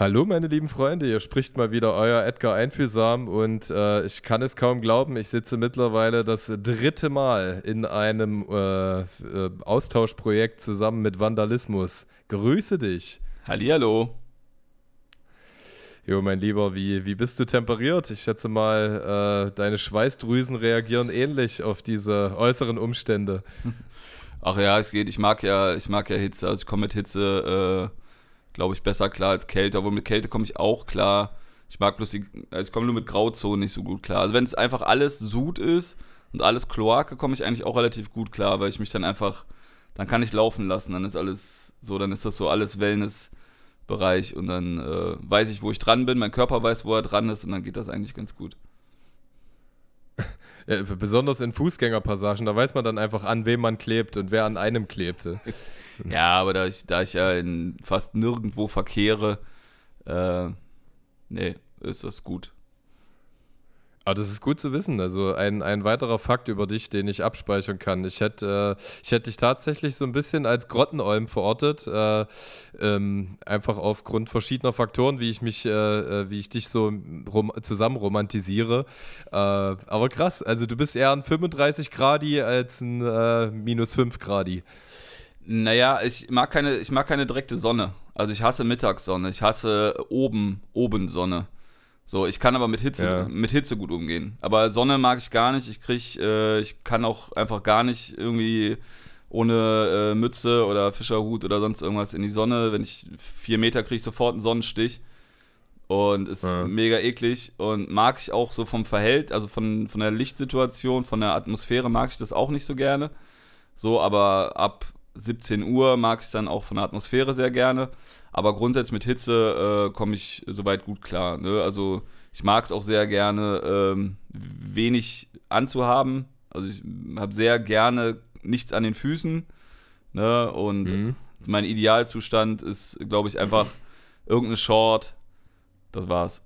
Hallo, meine lieben Freunde, hier spricht mal wieder euer Edgar Einfühlsam und äh, ich kann es kaum glauben, ich sitze mittlerweile das dritte Mal in einem äh, äh Austauschprojekt zusammen mit Vandalismus. Grüße dich. Hallihallo. Jo, mein Lieber, wie, wie bist du temperiert? Ich schätze mal, äh, deine Schweißdrüsen reagieren ähnlich auf diese äußeren Umstände. Ach ja, es geht. Ich mag ja, ich mag ja Hitze, also ich komme mit Hitze äh, glaube ich, besser klar als Kälte. Obwohl mit Kälte komme ich auch klar. Ich mag bloß die, also ich komme nur mit Grauzonen nicht so gut klar. Also wenn es einfach alles Sud ist und alles Kloake, komme ich eigentlich auch relativ gut klar, weil ich mich dann einfach, dann kann ich laufen lassen, dann ist alles so, dann ist das so alles Wellness-Bereich und dann äh, weiß ich, wo ich dran bin, mein Körper weiß, wo er dran ist und dann geht das eigentlich ganz gut. Ja, besonders in Fußgängerpassagen, da weiß man dann einfach, an wem man klebt und wer an einem klebte. ja, aber da ich, da ich ja in fast nirgendwo verkehre, äh, nee, ist das gut. Aber ah, das ist gut zu wissen. Also ein, ein weiterer Fakt über dich, den ich abspeichern kann. Ich hätte, äh, ich dich tatsächlich so ein bisschen als Grottenolm verortet, äh, ähm, einfach aufgrund verschiedener Faktoren, wie ich mich, äh, äh wie ich dich so rom zusammen romantisiere. Äh, aber krass, also du bist eher ein 35 Gradi als ein äh, minus 5 Gradi. Naja, ich mag keine, ich mag keine direkte Sonne. Also ich hasse Mittagssonne, ich hasse oben, oben Sonne. So, ich kann aber mit Hitze, ja. mit Hitze gut umgehen. Aber Sonne mag ich gar nicht. Ich krieg, äh, ich kann auch einfach gar nicht irgendwie ohne äh, Mütze oder Fischerhut oder sonst irgendwas in die Sonne. Wenn ich vier Meter kriege, ich sofort einen Sonnenstich. Und ist ja. mega eklig. Und mag ich auch so vom Verhältnis, also von, von der Lichtsituation, von der Atmosphäre mag ich das auch nicht so gerne. So, aber ab 17 Uhr mag ich es dann auch von der Atmosphäre sehr gerne. Aber grundsätzlich mit Hitze äh, komme ich soweit gut klar. Ne? Also ich mag es auch sehr gerne, ähm, wenig anzuhaben. Also ich habe sehr gerne nichts an den Füßen. Ne? Und mhm. mein Idealzustand ist, glaube ich, einfach irgendeine Short. Das war's.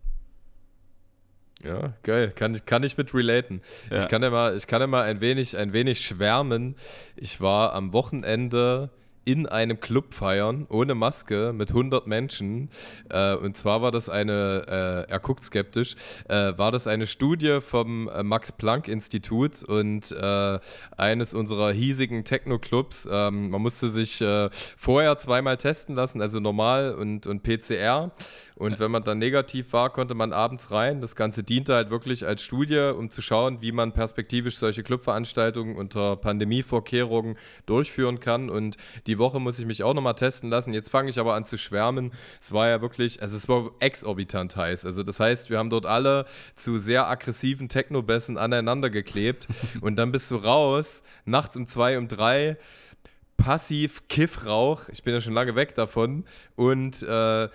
Ja, geil. Kann, kann ich mit relaten. Ja. Ich kann ja mal, ich kann ja mal ein wenig, ein wenig schwärmen. Ich war am Wochenende in einem Club feiern, ohne Maske, mit 100 Menschen. Äh, und zwar war das eine, äh, er guckt skeptisch, äh, war das eine Studie vom äh, Max-Planck-Institut und äh, eines unserer hiesigen Techno-Clubs. Ähm, man musste sich äh, vorher zweimal testen lassen, also normal und, und PCR. Und wenn man dann negativ war, konnte man abends rein. Das Ganze diente halt wirklich als Studie, um zu schauen, wie man perspektivisch solche Clubveranstaltungen unter Pandemievorkehrungen durchführen kann. Und die Woche muss ich mich auch nochmal testen lassen. Jetzt fange ich aber an zu schwärmen. Es war ja wirklich, also es war exorbitant heiß. Also das heißt, wir haben dort alle zu sehr aggressiven Technobässen aneinander geklebt. Und dann bist du raus, nachts um zwei, um drei passiv Kiffrauch. Ich bin ja schon lange weg davon. Und äh,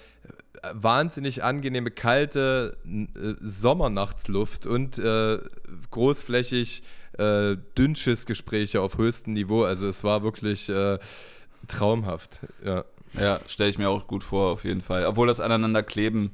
wahnsinnig angenehme kalte äh, Sommernachtsluft und äh, großflächig äh, Dünnschiss-Gespräche auf höchstem Niveau. Also es war wirklich äh, traumhaft. Ja, ja stelle ich mir auch gut vor, auf jeden Fall. Obwohl das Aneinanderkleben,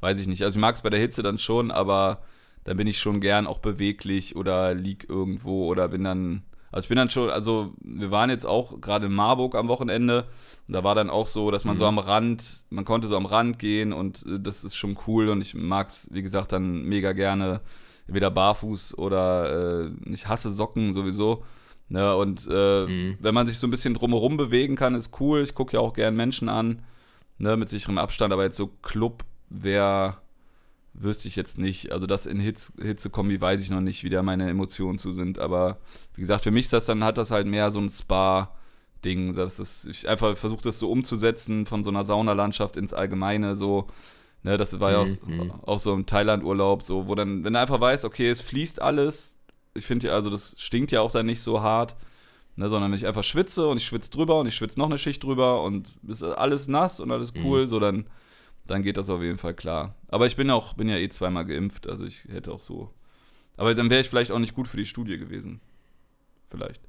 weiß ich nicht. Also ich mag es bei der Hitze dann schon, aber dann bin ich schon gern auch beweglich oder lieg irgendwo oder bin dann also ich bin dann schon, also wir waren jetzt auch gerade in Marburg am Wochenende und da war dann auch so, dass man mhm. so am Rand, man konnte so am Rand gehen und äh, das ist schon cool und ich mag es, wie gesagt, dann mega gerne, entweder barfuß oder äh, ich hasse Socken sowieso. Ne? Und äh, mhm. wenn man sich so ein bisschen drumherum bewegen kann, ist cool. Ich gucke ja auch gern Menschen an, ne? mit sicherem Abstand, aber jetzt so Club wäre wüsste ich jetzt nicht. Also das in Hitz, Hitzekombi weiß ich noch nicht, wie da meine Emotionen zu sind. Aber wie gesagt, für mich ist das dann, hat das halt mehr so ein Spa-Ding. Das ist, ich einfach versuche das so umzusetzen von so einer Saunalandschaft ins Allgemeine. So, ne, das war ja mhm. auch, mhm. auch, so im Thailand-Urlaub, so, wo dann, wenn du einfach weißt, okay, es fließt alles, ich finde ja, also das stinkt ja auch dann nicht so hart. Ne, sondern wenn ich einfach schwitze und ich schwitze drüber und ich schwitze noch eine Schicht drüber und ist alles nass und alles mhm. cool, mhm. so dann dann geht das auf jeden Fall klar. Aber ich bin auch, bin ja eh zweimal geimpft, also ich hätte auch so. Aber dann wäre ich vielleicht auch nicht gut für die Studie gewesen. Vielleicht.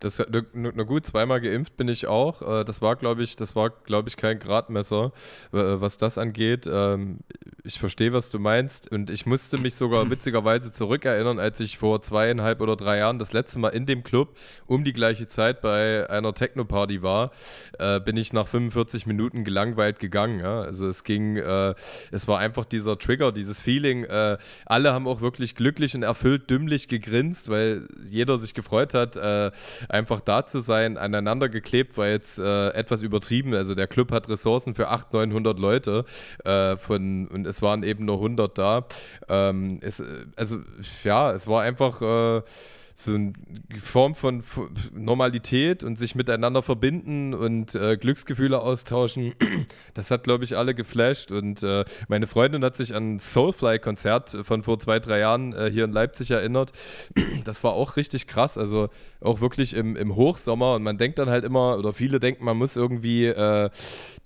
Das na, na gut, zweimal geimpft bin ich auch. Äh, das war, glaube ich, das war, glaube ich, kein Gradmesser, äh, was das angeht. Ähm, ich verstehe, was du meinst. Und ich musste mich sogar witzigerweise zurückerinnern, als ich vor zweieinhalb oder drei Jahren das letzte Mal in dem Club um die gleiche Zeit bei einer Techno-Party war, äh, bin ich nach 45 Minuten gelangweilt gegangen. Also es ging, es war einfach dieser Trigger, dieses Feeling. Alle haben auch wirklich glücklich und erfüllt dümmlich gegrinst, weil jeder sich gefreut hat einfach da zu sein, aneinander geklebt, war jetzt äh, etwas übertrieben. Also der Club hat Ressourcen für 800, 900 Leute äh, von, und es waren eben nur 100 da. Ähm, es, äh, also ja, es war einfach... Äh, so eine Form von Normalität und sich miteinander verbinden und äh, Glücksgefühle austauschen, das hat, glaube ich, alle geflasht. Und äh, meine Freundin hat sich an ein Soulfly-Konzert von vor zwei, drei Jahren äh, hier in Leipzig erinnert. Das war auch richtig krass. Also auch wirklich im, im Hochsommer. Und man denkt dann halt immer, oder viele denken, man muss irgendwie äh,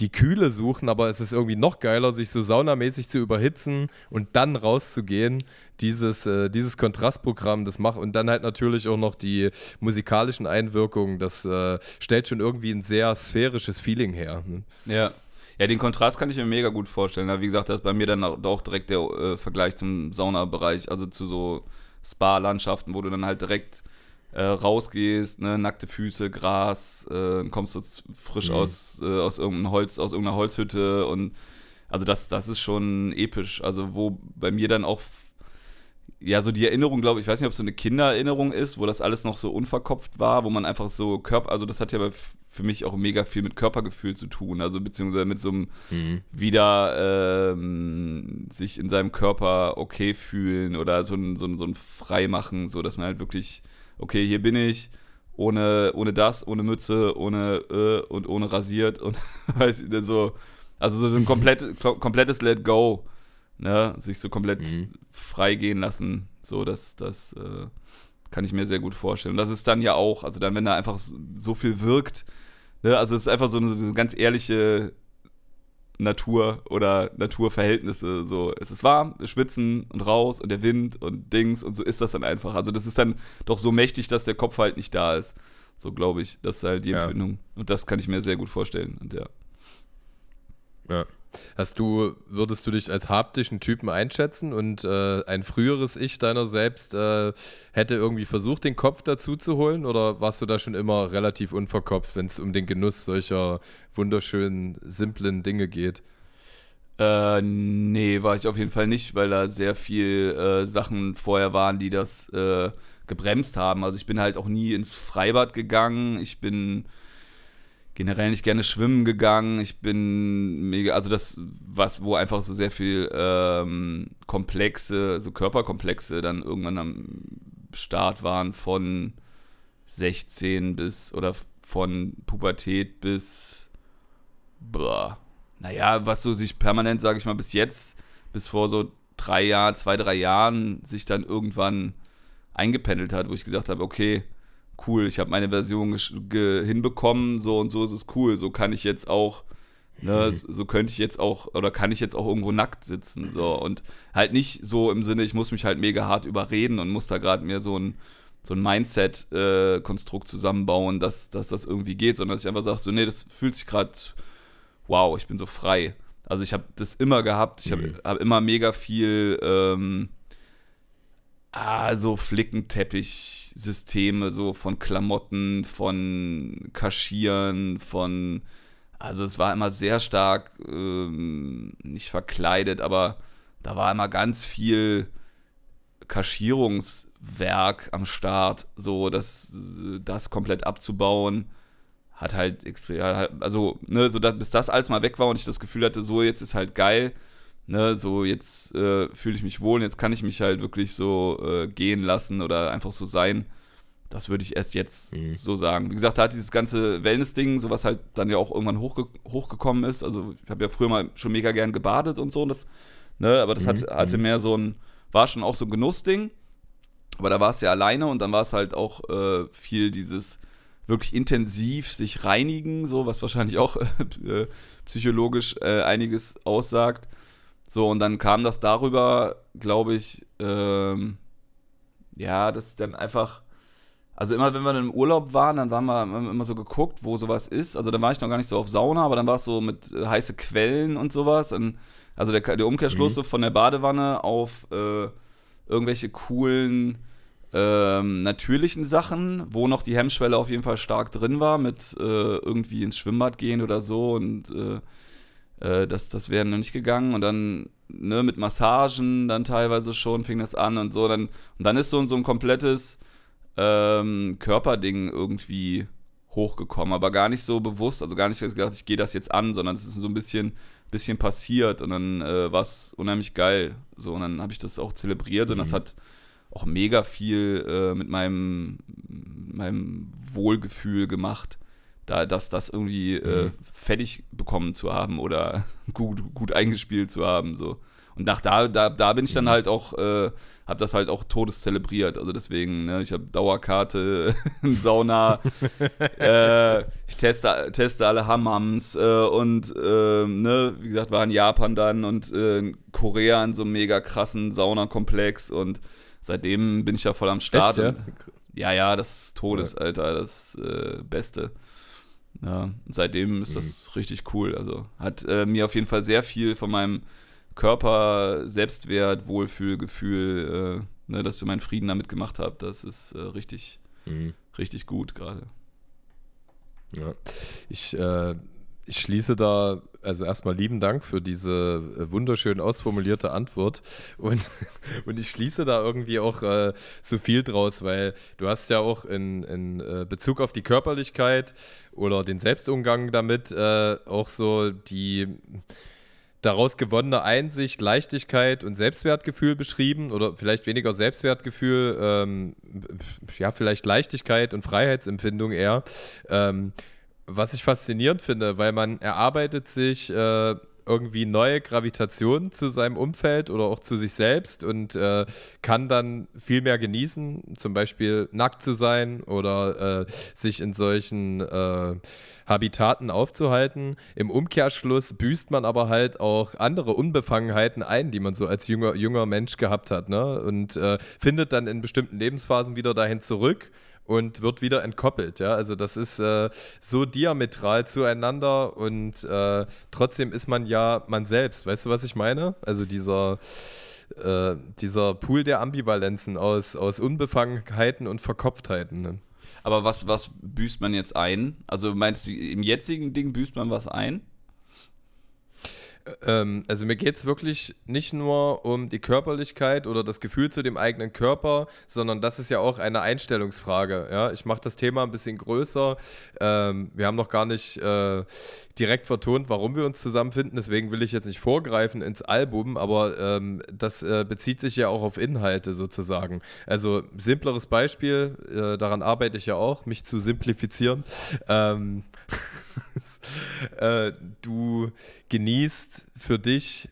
die Kühle suchen, aber es ist irgendwie noch geiler, sich so saunamäßig zu überhitzen und dann rauszugehen dieses, äh, dieses Kontrastprogramm, das macht und dann halt natürlich auch noch die musikalischen Einwirkungen, das äh, stellt schon irgendwie ein sehr sphärisches Feeling her. Ne? Ja. Ja, den Kontrast kann ich mir mega gut vorstellen. Ne? Wie gesagt, das ist bei mir dann auch direkt der äh, Vergleich zum Saunabereich, also zu so Spa-Landschaften, wo du dann halt direkt äh, rausgehst, ne, nackte Füße, Gras, äh, kommst du frisch mhm. aus, äh, aus irgendeinem Holz, aus irgendeiner Holzhütte und also das, das ist schon episch. Also wo bei mir dann auch ja, so die Erinnerung, glaube ich, ich weiß nicht, ob es so eine Kindererinnerung ist, wo das alles noch so unverkopft war, wo man einfach so Körper, also das hat ja für mich auch mega viel mit Körpergefühl zu tun, also beziehungsweise mit so einem mhm. wieder ähm, sich in seinem Körper okay fühlen oder so ein, so ein, so ein Freimachen, so dass man halt wirklich, okay, hier bin ich, ohne, ohne das, ohne Mütze, ohne äh, und ohne rasiert und weiß ich, so, also so ein komplett, komplettes Let Go ne, sich so komplett mhm. frei lassen. So, das, das äh, kann ich mir sehr gut vorstellen. Und das ist dann ja auch, also dann, wenn da einfach so viel wirkt, ne, also es ist einfach so eine, so eine ganz ehrliche Natur oder Naturverhältnisse. So, es ist warm, wir schwitzen und raus und der Wind und Dings und so ist das dann einfach. Also das ist dann doch so mächtig, dass der Kopf halt nicht da ist. So glaube ich, das ist halt die ja. Empfindung. Und das kann ich mir sehr gut vorstellen. Und ja. Ja. Hast du, würdest du dich als haptischen Typen einschätzen und äh, ein früheres Ich deiner selbst äh, hätte irgendwie versucht, den Kopf dazu zu holen? Oder warst du da schon immer relativ unverkopft, wenn es um den Genuss solcher wunderschönen, simplen Dinge geht? Äh, nee, war ich auf jeden Fall nicht, weil da sehr viel äh, Sachen vorher waren, die das äh, gebremst haben. Also ich bin halt auch nie ins Freibad gegangen. Ich bin generell nicht gerne schwimmen gegangen. Ich bin mega, also das, was, wo einfach so sehr viel ähm, komplexe, so Körperkomplexe dann irgendwann am Start waren von 16 bis oder von Pubertät bis boah, naja, was so sich permanent, sage ich mal, bis jetzt, bis vor so drei Jahren, zwei, drei Jahren sich dann irgendwann eingependelt hat, wo ich gesagt habe, okay, cool, ich habe meine Version hinbekommen, so und so ist es cool, so kann ich jetzt auch, ne, mhm. so könnte ich jetzt auch, oder kann ich jetzt auch irgendwo nackt sitzen, so und halt nicht so im Sinne, ich muss mich halt mega hart überreden und muss da gerade mir so ein, so ein Mindset-Konstrukt äh, zusammenbauen, dass, dass das irgendwie geht, sondern dass ich einfach sage, so, nee, das fühlt sich gerade, wow, ich bin so frei. Also ich habe das immer gehabt, ich habe mhm. hab immer mega viel, ähm, ah, so systeme so von Klamotten, von Kaschieren, von. Also es war immer sehr stark, ähm, nicht verkleidet, aber da war immer ganz viel Kaschierungswerk am Start, so dass das komplett abzubauen hat halt extrem, also ne, so da, bis das alles mal weg war und ich das Gefühl hatte, so jetzt ist halt geil, ne, so jetzt äh, fühle ich mich wohl, jetzt kann ich mich halt wirklich so äh, gehen lassen oder einfach so sein. Das würde ich erst jetzt mhm. so sagen. Wie gesagt, da hat dieses ganze Wellness-Ding, sowas halt dann ja auch irgendwann hochge hochgekommen ist. Also ich habe ja früher mal schon mega gern gebadet und so, und das, ne, aber das mhm. hat, hatte mhm. mehr so ein, war schon auch so ein Genussding. Aber da war es ja alleine und dann war es halt auch äh, viel dieses wirklich intensiv sich reinigen, so was wahrscheinlich auch äh, psychologisch äh, einiges aussagt so, und dann kam das darüber, glaube ich, ähm, ja, ist dann einfach, also immer wenn wir dann im Urlaub waren, dann waren wir immer so geguckt, wo sowas ist. Also da war ich noch gar nicht so auf Sauna, aber dann war es so mit äh, heiße Quellen und sowas. Und, also der, der Umkehrschluss mhm. so von der Badewanne auf äh, irgendwelche coolen ähm, natürlichen Sachen, wo noch die Hemmschwelle auf jeden Fall stark drin war, mit äh, irgendwie ins Schwimmbad gehen oder so und äh, äh, das, das wäre noch nicht gegangen. Und dann, ne, mit Massagen dann teilweise schon fing das an und so. Dann, und dann ist so, so ein komplettes ähm, Körperding irgendwie hochgekommen, aber gar nicht so bewusst, also gar nicht gedacht, ich gehe das jetzt an, sondern es ist so ein bisschen, bisschen passiert und dann äh, war es unheimlich geil. So, und dann habe ich das auch zelebriert und das mhm. hat auch mega viel äh, mit meinem, meinem Wohlgefühl gemacht da das, das irgendwie äh, mhm. äh, fertig bekommen zu haben oder gut, gut eingespielt zu haben. So. Und nach da, da, da bin ich dann mhm. halt auch, äh, habe das halt auch todes zelebriert. Also deswegen, ne, ich habe Dauerkarte, Sauna, äh, ich teste, teste alle Hammams äh, und, äh, ne, wie gesagt, war in Japan dann und äh, in Korea in so einem mega krassen Saunakomplex und seitdem bin ich ja voll am Start. Echt, ja? ja? ja, das ist Todes, Alter, das äh, Beste. Ja, seitdem ist das mhm. richtig cool. Also hat äh, mir auf jeden Fall sehr viel von meinem Körper, Selbstwert, Wohlfühlgefühl, äh, ne, dass du meinen Frieden damit gemacht habe. Das ist äh, richtig, mhm. richtig gut gerade. Ja. Ich äh, ich schließe da, also erstmal lieben Dank für diese äh, wunderschön ausformulierte Antwort. Und, und ich schließe da irgendwie auch äh, so viel draus, weil du hast ja auch in, in äh, Bezug auf die Körperlichkeit oder den Selbstumgang damit äh, auch so die daraus gewonnene Einsicht, Leichtigkeit und Selbstwertgefühl beschrieben oder vielleicht weniger Selbstwertgefühl, ähm, ja, vielleicht Leichtigkeit und Freiheitsempfindung eher. Ähm, was ich faszinierend finde, weil man erarbeitet sich äh, irgendwie neue Gravitation zu seinem Umfeld oder auch zu sich selbst und äh, kann dann viel mehr genießen, zum Beispiel nackt zu sein oder äh, sich in solchen äh, Habitaten aufzuhalten. Im Umkehrschluss büßt man aber halt auch andere Unbefangenheiten ein, die man so als junger, junger Mensch gehabt hat ne? und äh, findet dann in bestimmten Lebensphasen wieder dahin zurück und wird wieder entkoppelt. Ja? Also das ist äh, so diametral zueinander und äh, trotzdem ist man ja man selbst. Weißt du, was ich meine? Also dieser, äh, dieser Pool der Ambivalenzen aus, aus Unbefangenheiten und Verkopftheiten. Ne? Aber was, was büßt man jetzt ein? Also meinst du, im jetzigen Ding büßt man was ein? Ähm, also mir geht es wirklich nicht nur um die Körperlichkeit oder das Gefühl zu dem eigenen Körper, sondern das ist ja auch eine Einstellungsfrage. Ja? Ich mache das Thema ein bisschen größer. Ähm, wir haben noch gar nicht äh, direkt vertont, warum wir uns zusammenfinden. Deswegen will ich jetzt nicht vorgreifen ins Album, aber ähm, das äh, bezieht sich ja auch auf Inhalte sozusagen. Also simpleres Beispiel, äh, daran arbeite ich ja auch, mich zu simplifizieren. Ähm, äh, du genießt für dich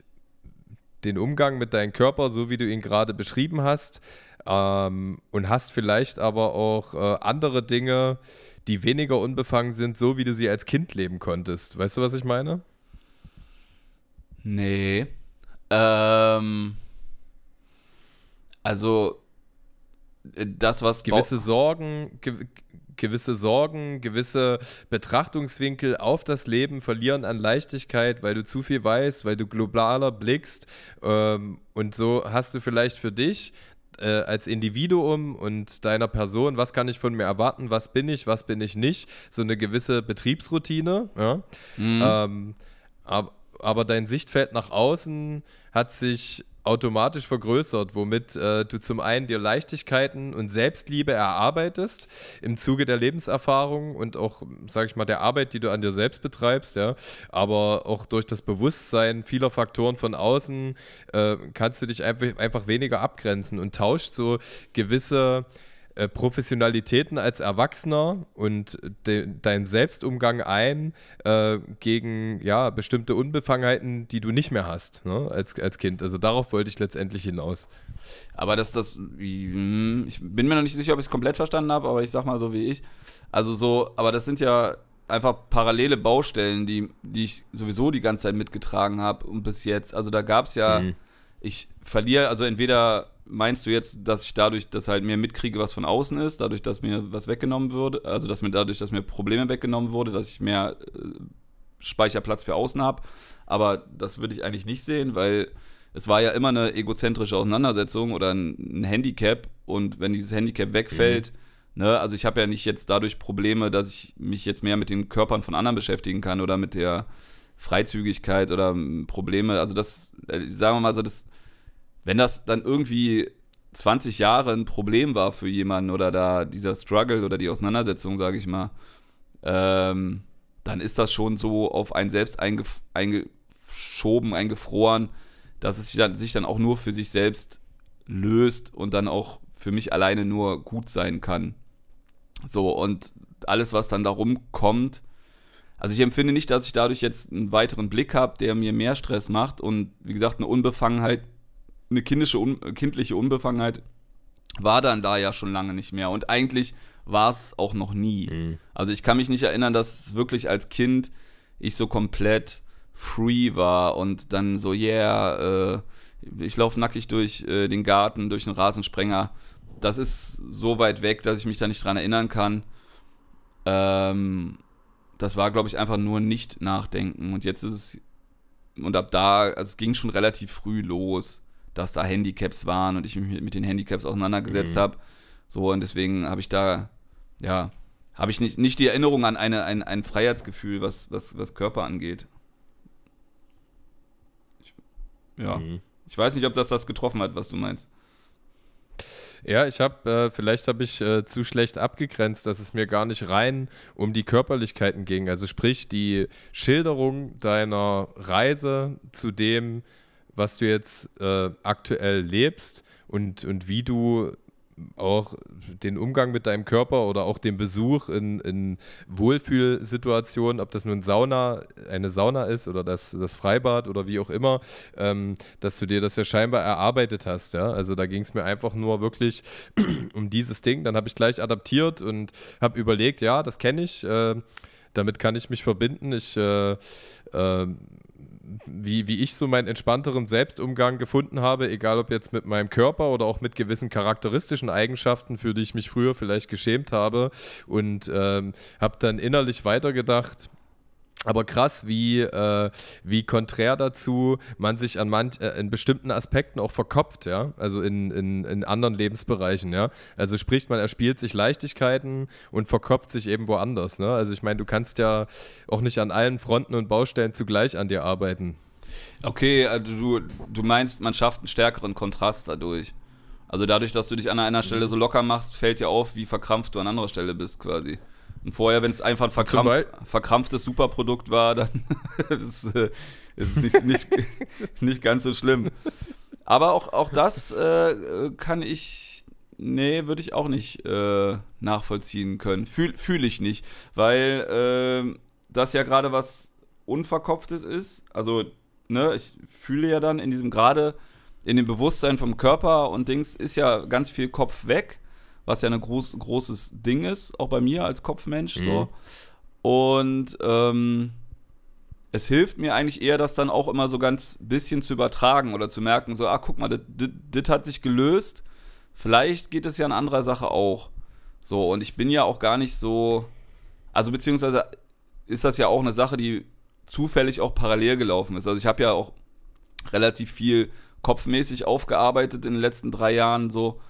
den Umgang mit deinem Körper, so wie du ihn gerade beschrieben hast, ähm, und hast vielleicht aber auch äh, andere Dinge, äh, die weniger unbefangen sind, so wie du sie als Kind leben konntest. Weißt du, was ich meine? Nee. Ähm. Also, äh, das, was. Gewisse Sorgen, ge gewisse Sorgen, gewisse Betrachtungswinkel auf das Leben verlieren an Leichtigkeit, weil du zu viel weißt, weil du globaler blickst. Ähm, und so hast du vielleicht für dich äh, als Individuum und deiner Person, was kann ich von mir erwarten, was bin ich, was bin ich nicht, so eine gewisse Betriebsroutine. Ja? Mhm. Ähm, aber, aber dein Sichtfeld nach außen hat sich automatisch vergrößert, womit äh, du zum einen dir Leichtigkeiten und Selbstliebe erarbeitest im Zuge der Lebenserfahrung und auch, sage ich mal, der Arbeit, die du an dir selbst betreibst, ja, aber auch durch das Bewusstsein vieler Faktoren von außen äh, kannst du dich einfach, einfach weniger abgrenzen und tauscht so gewisse äh, Professionalitäten als Erwachsener und de, deinen Selbstumgang ein äh, gegen ja, bestimmte Unbefangenheiten, die du nicht mehr hast ne, als, als Kind. Also darauf wollte ich letztendlich hinaus. Aber dass das, hm, ich bin mir noch nicht sicher, ob ich es komplett verstanden habe, aber ich sag mal so wie ich. Also so, aber das sind ja einfach parallele Baustellen, die, die ich sowieso die ganze Zeit mitgetragen habe und bis jetzt. Also da gab es ja, mhm. ich verliere, also entweder meinst du jetzt, dass ich dadurch, dass halt mehr mitkriege, was von außen ist, dadurch, dass mir was weggenommen wurde, also dass mir dadurch, dass mir Probleme weggenommen wurde, dass ich mehr äh, Speicherplatz für außen habe, aber das würde ich eigentlich nicht sehen, weil es war ja immer eine egozentrische Auseinandersetzung oder ein, Handicap und wenn dieses Handicap wegfällt, mhm. ne, also ich habe ja nicht jetzt dadurch Probleme, dass ich mich jetzt mehr mit den Körpern von anderen beschäftigen kann oder mit der Freizügigkeit oder hm, Probleme, also das, äh, sagen wir mal so, das wenn das dann irgendwie 20 Jahre ein Problem war für jemanden oder da dieser Struggle oder die Auseinandersetzung, sage ich mal, ähm, dann ist das schon so auf einen selbst eingef eingeschoben, eingefroren, dass es sich dann, sich dann auch nur für sich selbst löst und dann auch für mich alleine nur gut sein kann. So, und alles, was dann darum kommt, also ich empfinde nicht, dass ich dadurch jetzt einen weiteren Blick habe, der mir mehr Stress macht und wie gesagt eine Unbefangenheit eine kindische, un kindliche Unbefangenheit war dann da ja schon lange nicht mehr. Und eigentlich war es auch noch nie. Mhm. Also ich kann mich nicht erinnern, dass wirklich als Kind ich so komplett free war und dann so, yeah, äh, ich laufe nackig durch äh, den Garten, durch den Rasensprenger. Das ist so weit weg, dass ich mich da nicht dran erinnern kann. Ähm, das war, glaube ich, einfach nur nicht nachdenken. Und jetzt ist es, und ab da, also es ging schon relativ früh los dass da Handicaps waren und ich mich mit den Handicaps auseinandergesetzt mhm. habe. So, und deswegen habe ich da, ja, habe ich nicht, nicht die Erinnerung an eine, ein, ein Freiheitsgefühl, was, was, was Körper angeht. Ich, ja. Mhm. Ich weiß nicht, ob das das getroffen hat, was du meinst. Ja, ich habe, äh, vielleicht habe ich äh, zu schlecht abgegrenzt, dass es mir gar nicht rein um die Körperlichkeiten ging. Also sprich, die Schilderung deiner Reise zu dem, was du jetzt äh, aktuell lebst und, und wie du auch den Umgang mit deinem Körper oder auch den Besuch in, in Wohlfühlsituationen, ob das nun Sauna, eine Sauna ist oder das, das Freibad oder wie auch immer, ähm, dass du dir das ja scheinbar erarbeitet hast. Ja? Also da ging es mir einfach nur wirklich um dieses Ding. Dann habe ich gleich adaptiert und habe überlegt, ja, das kenne ich. Äh, damit kann ich mich verbinden. Ich äh, äh, wie, wie ich so meinen entspannteren Selbstumgang gefunden habe, egal ob jetzt mit meinem Körper oder auch mit gewissen charakteristischen Eigenschaften, für die ich mich früher vielleicht geschämt habe. Und ähm, habe dann innerlich weitergedacht, aber krass, wie, äh, wie konträr dazu man sich an manch, äh, in bestimmten Aspekten auch verkopft, ja. Also in, in, in anderen Lebensbereichen, ja. Also spricht man erspielt sich Leichtigkeiten und verkopft sich eben woanders, ne? Also ich meine, du kannst ja auch nicht an allen Fronten und Baustellen zugleich an dir arbeiten. Okay, also du, du meinst, man schafft einen stärkeren Kontrast dadurch. Also dadurch, dass du dich an einer Stelle so locker machst, fällt dir auf, wie verkrampft du an anderer Stelle bist quasi. Und vorher, wenn es einfach ein verkrampf, verkrampftes Superprodukt war, dann ist, es äh, nicht, nicht, nicht, ganz so schlimm. Aber auch, auch das äh, kann ich, nee, würde ich auch nicht äh, nachvollziehen können. Fühle fühl ich nicht, weil äh, das ja gerade was Unverkopftes ist. Also, ne, ich fühle ja dann in diesem gerade, in dem Bewusstsein vom Körper und Dings ist ja ganz viel Kopf weg was ja ein groß, großes Ding ist, auch bei mir als Kopfmensch. Mhm. So. Und ähm, es hilft mir eigentlich eher, das dann auch immer so ganz bisschen zu übertragen oder zu merken, so, ah, guck mal, das hat sich gelöst. Vielleicht geht es ja in anderer Sache auch. So, und ich bin ja auch gar nicht so, also beziehungsweise ist das ja auch eine Sache, die zufällig auch parallel gelaufen ist. Also ich habe ja auch relativ viel kopfmäßig aufgearbeitet in den letzten drei Jahren so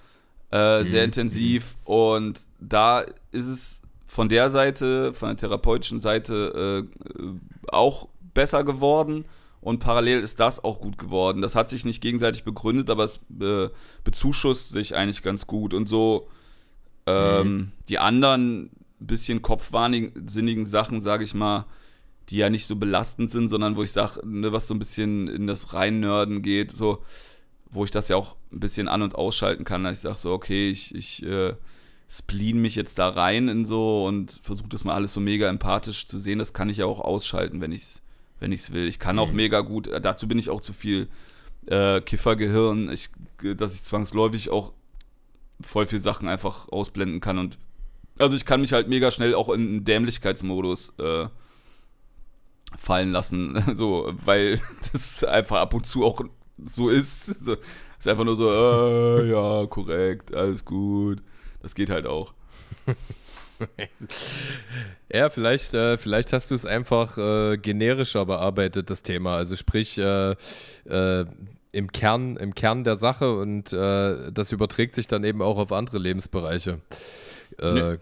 äh, mhm. sehr intensiv. Und da ist es von der Seite, von der therapeutischen Seite äh, auch besser geworden. Und parallel ist das auch gut geworden. Das hat sich nicht gegenseitig begründet, aber es äh, bezuschusst sich eigentlich ganz gut. Und so ähm, mhm. die anderen bisschen kopfwahnsinnigen Sachen, sage ich mal, die ja nicht so belastend sind, sondern wo ich sage, ne, was so ein bisschen in das Reinnörden geht, so wo ich das ja auch ein bisschen an- und ausschalten kann, dass ich sage so, okay, ich, ich äh, spleen mich jetzt da rein in so und versuche das mal alles so mega empathisch zu sehen. Das kann ich ja auch ausschalten, wenn ich es wenn will. Ich kann auch mhm. mega gut, äh, dazu bin ich auch zu viel äh, Kiffergehirn, ich, äh, dass ich zwangsläufig auch voll viel Sachen einfach ausblenden kann und also ich kann mich halt mega schnell auch in einen Dämlichkeitsmodus äh, fallen lassen, so, weil das einfach ab und zu auch so ist. So, ist einfach nur so, äh, ja, korrekt, alles gut. Das geht halt auch. ja, vielleicht, äh, vielleicht hast du es einfach äh, generischer bearbeitet, das Thema. Also sprich, äh, äh im, Kern, im Kern der Sache und äh, das überträgt sich dann eben auch auf andere Lebensbereiche. Äh, nee,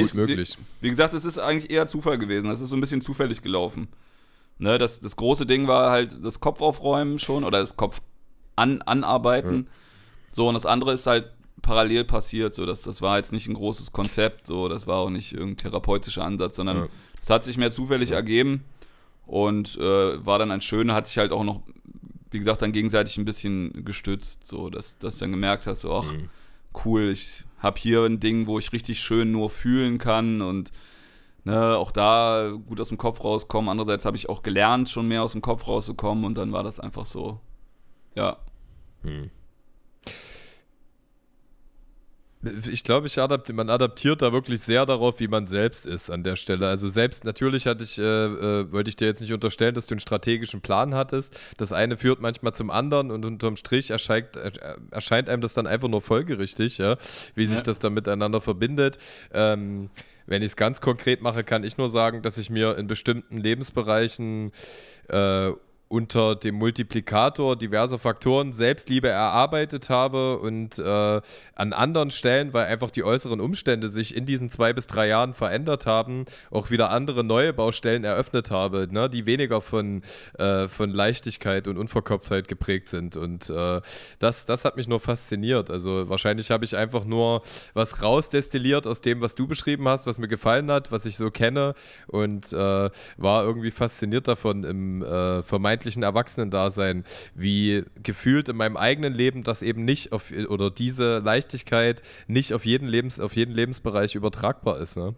nee, möglich. Wie, wie gesagt, es ist eigentlich eher Zufall gewesen. Es ist so ein bisschen zufällig gelaufen. Ne, das, das große Ding war halt das Kopf aufräumen schon oder das Kopf an, anarbeiten. Mhm. So, und das andere ist halt parallel passiert. So, das, das war jetzt nicht ein großes Konzept, so, das war auch nicht irgendein therapeutischer Ansatz, sondern ja. das hat sich mehr zufällig ja. ergeben und äh, war dann ein schöner, hat sich halt auch noch, wie gesagt, dann gegenseitig ein bisschen gestützt, so, dass, dass du dann gemerkt hast, so, ach, mhm. cool, ich habe hier ein Ding, wo ich richtig schön nur fühlen kann und Ne, auch da gut aus dem Kopf rauskommen. Andererseits habe ich auch gelernt, schon mehr aus dem Kopf rauszukommen und dann war das einfach so. Ja. Hm. Ich glaube, ich adapt man adaptiert da wirklich sehr darauf, wie man selbst ist an der Stelle. Also selbst natürlich hatte ich, äh, äh, wollte ich dir jetzt nicht unterstellen, dass du einen strategischen Plan hattest. Das eine führt manchmal zum anderen und unterm Strich erscheint, äh, erscheint einem das dann einfach nur folgerichtig, ja, wie sich ja. das dann miteinander verbindet. Ähm, wenn ich es ganz konkret mache, kann ich nur sagen, dass ich mir in bestimmten Lebensbereichen äh, unter dem Multiplikator diverser Faktoren Selbstliebe erarbeitet habe und äh, an anderen Stellen, weil einfach die äußeren Umstände sich in diesen zwei bis drei Jahren verändert haben, auch wieder andere neue Baustellen eröffnet habe, ne, die weniger von, äh, von Leichtigkeit und Unverkopftheit geprägt sind. Und äh, das, das hat mich nur fasziniert. Also wahrscheinlich habe ich einfach nur was rausdestilliert aus dem, was du beschrieben hast, was mir gefallen hat, was ich so kenne und äh, war irgendwie fasziniert davon im äh, vermeintlichen jugendlichen Erwachsenendasein, wie gefühlt in meinem eigenen Leben das eben nicht auf, oder diese Leichtigkeit nicht auf jeden, Lebens, auf jeden Lebensbereich übertragbar ist. Ne?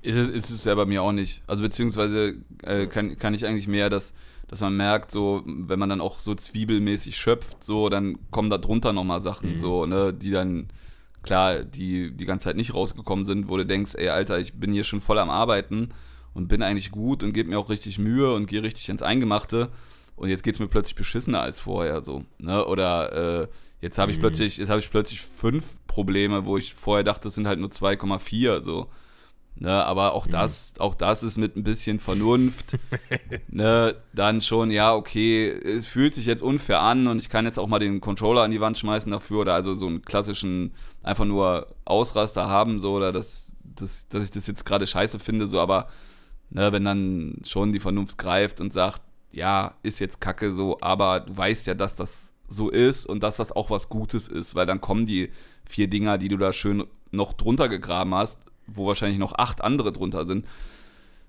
Ist, es, ist es ja bei mir auch nicht. Also beziehungsweise äh, kann, kann ich eigentlich mehr, dass, dass man merkt, so, wenn man dann auch so zwiebelmäßig schöpft, so, dann kommen da drunter nochmal Sachen, mhm. so, ne, die dann, klar, die die ganze Zeit nicht rausgekommen sind, wo du denkst, ey, Alter, ich bin hier schon voll am Arbeiten und bin eigentlich gut und gebe mir auch richtig Mühe und gehe richtig ins Eingemachte. Und jetzt geht es mir plötzlich beschissener als vorher so. Ne? Oder äh, jetzt habe ich mhm. plötzlich, jetzt habe ich plötzlich fünf Probleme, wo ich vorher dachte, es sind halt nur 2,4 so. Ne, aber auch mhm. das, auch das ist mit ein bisschen Vernunft, ne, dann schon, ja, okay, es fühlt sich jetzt unfair an und ich kann jetzt auch mal den Controller an die Wand schmeißen dafür oder also so einen klassischen, einfach nur Ausraster haben, so, oder dass, dass, dass ich das jetzt gerade scheiße finde, so, aber ne, wenn dann schon die Vernunft greift und sagt, ja, ist jetzt kacke so, aber du weißt ja, dass das so ist und dass das auch was Gutes ist, weil dann kommen die vier Dinger, die du da schön noch drunter gegraben hast, wo wahrscheinlich noch acht andere drunter sind.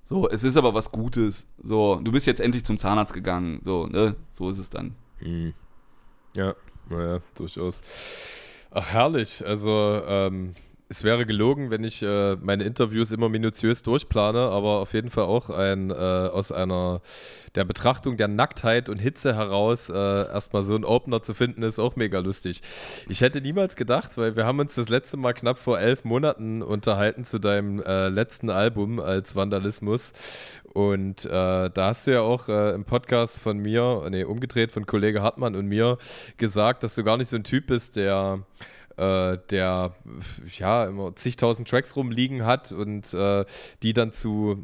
So, es ist aber was Gutes. So, du bist jetzt endlich zum Zahnarzt gegangen. So, ne? So ist es dann. Mhm. Ja, naja, durchaus. Ach, herrlich. Also, ähm, es wäre gelogen, wenn ich äh, meine Interviews immer minutiös durchplane, aber auf jeden Fall auch ein, äh, aus einer der Betrachtung der Nacktheit und Hitze heraus äh, erstmal so ein Opener zu finden, ist auch mega lustig. Ich hätte niemals gedacht, weil wir haben uns das letzte Mal knapp vor elf Monaten unterhalten zu deinem äh, letzten Album als Vandalismus. Und äh, da hast du ja auch äh, im Podcast von mir, nee, umgedreht von Kollege Hartmann und mir gesagt, dass du gar nicht so ein Typ bist, der äh, der ja immer zigtausend Tracks rumliegen hat und äh, die dann zu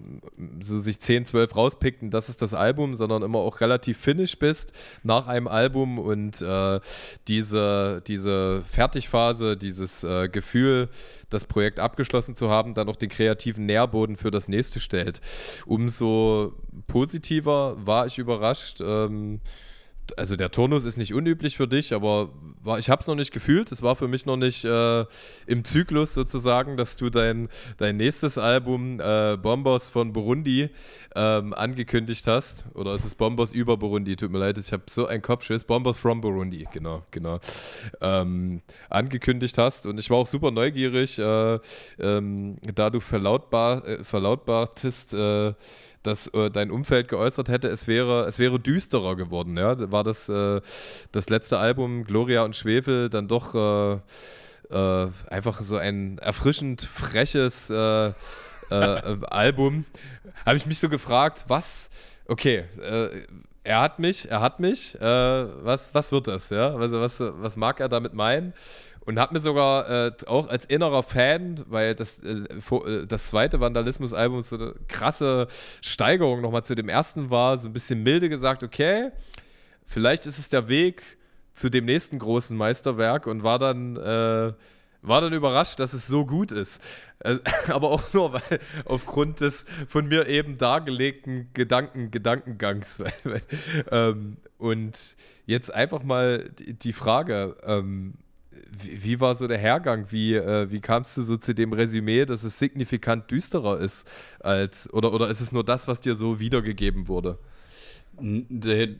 so sich 10, 12 rauspickten, das ist das Album, sondern immer auch relativ finish bist nach einem Album und äh, diese, diese Fertigphase, dieses äh, Gefühl, das Projekt abgeschlossen zu haben, dann auch den kreativen Nährboden für das nächste stellt. Umso positiver war ich überrascht. Ähm, also der Turnus ist nicht unüblich für dich, aber war, ich habe es noch nicht gefühlt. Es war für mich noch nicht äh, im Zyklus sozusagen, dass du dein, dein nächstes Album äh, Bombos von Burundi ähm, angekündigt hast. Oder ist es Bombos über Burundi? Tut mir leid, ich habe so einen Kopfschiss. Bombos from Burundi, genau, genau. Ähm, angekündigt hast. Und ich war auch super neugierig, äh, ähm, da du verlautbar, äh, verlautbartest, äh, dass äh, dein Umfeld geäußert hätte, es wäre, es wäre düsterer geworden. Ja? War das, äh, das letzte Album Gloria und Schwefel dann doch äh, äh, einfach so ein erfrischend freches äh, Album? Habe ich mich so gefragt, was, okay, er hat mich, er hat mich, was, was wird das? Ja? Also was, was mag er damit meinen? Und habe mir sogar äh, auch als innerer Fan, weil das, äh, äh, das zweite Vandalismus-Album so eine krasse Steigerung nochmal zu dem ersten war, so ein bisschen milde gesagt, okay, vielleicht ist es der Weg zu dem nächsten großen Meisterwerk und war dann, äh, war dann überrascht, dass es so gut ist. Äh, aber auch nur, weil aufgrund des von mir eben dargelegten Gedanken, Gedankengangs. ähm, und jetzt einfach mal die Frage, ähm, wie, wie, war so der Hergang? Wie, äh, wie kamst du so zu dem Resümee, dass es signifikant düsterer ist als, oder, oder ist es nur das, was dir so wiedergegeben wurde?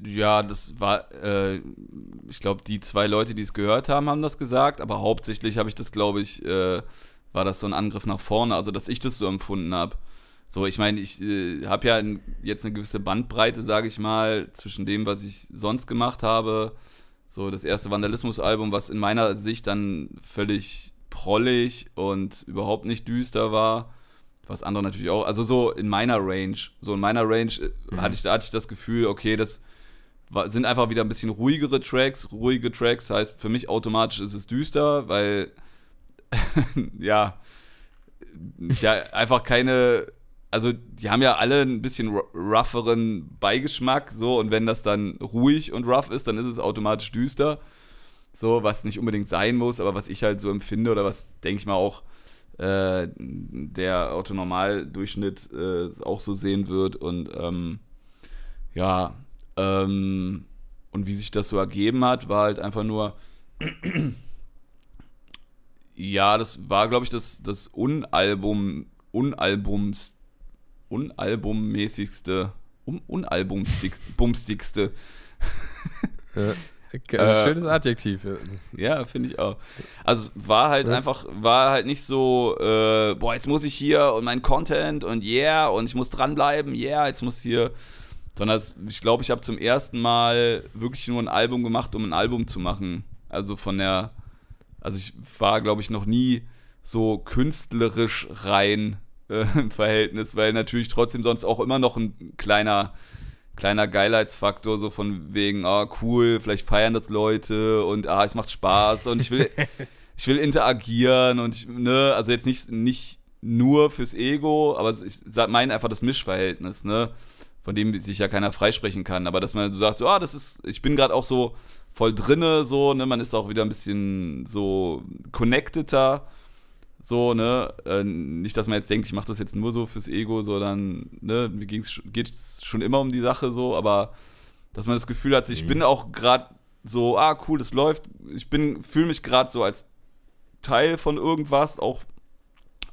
Ja, das war, äh, ich glaube, die zwei Leute, die es gehört haben, haben das gesagt, aber hauptsächlich habe ich das, glaube ich, äh, war das so ein Angriff nach vorne, also dass ich das so empfunden habe. So, ich meine, ich äh, habe ja jetzt eine gewisse Bandbreite, sage ich mal, zwischen dem, was ich sonst gemacht habe so das erste Vandalismus-Album, was in meiner Sicht dann völlig prollig und überhaupt nicht düster war. Was andere natürlich auch, also so in meiner Range, so in meiner Range äh, mhm. hatte, ich, hatte ich das Gefühl, okay, das sind einfach wieder ein bisschen ruhigere Tracks. Ruhige Tracks heißt für mich automatisch ist es düster, weil ja, ich ja, einfach keine also die haben ja alle ein bisschen rougheren Beigeschmack, so, und wenn das dann ruhig und rough ist, dann ist es automatisch düster. So, was nicht unbedingt sein muss, aber was ich halt so empfinde oder was, denke ich mal, auch äh, der Autonormal-Durchschnitt äh, auch so sehen wird. Und ähm, ja, ähm, und wie sich das so ergeben hat, war halt einfach nur. ja, das war, glaube ich, das, das Unalbum, Unalbums unalbummäßigste, um, unalbumstigste. ja. Äh, äh, schönes Adjektiv. Ja, finde ich auch. Also war halt ja. einfach, war halt nicht so, äh, boah, jetzt muss ich hier und mein Content und yeah und ich muss dranbleiben, yeah, jetzt muss hier. Sondern ich glaube, ich habe zum ersten Mal wirklich nur ein Album gemacht, um ein Album zu machen. Also von der, also ich war, glaube ich, noch nie so künstlerisch rein äh, im Verhältnis, weil natürlich trotzdem sonst auch immer noch ein kleiner, kleiner Geilheitsfaktor, so von wegen, ah, cool, vielleicht feiern das Leute und ah, es macht Spaß und ich will, ich will interagieren und ich, ne, also jetzt nicht, nicht nur fürs Ego, aber ich meine einfach das Mischverhältnis, ne? Von dem sich ja keiner freisprechen kann. Aber dass man so sagt, so, ah, das ist, ich bin gerade auch so voll drinne, so, ne, man ist auch wieder ein bisschen so connecteder so, ne, äh, nicht, dass man jetzt denkt, ich mache das jetzt nur so fürs Ego, sondern, ne, mir geht es schon immer um die Sache so, aber dass man das Gefühl hat, ich mhm. bin auch gerade so, ah, cool, das läuft. Ich bin, fühle mich gerade so als Teil von irgendwas, auch,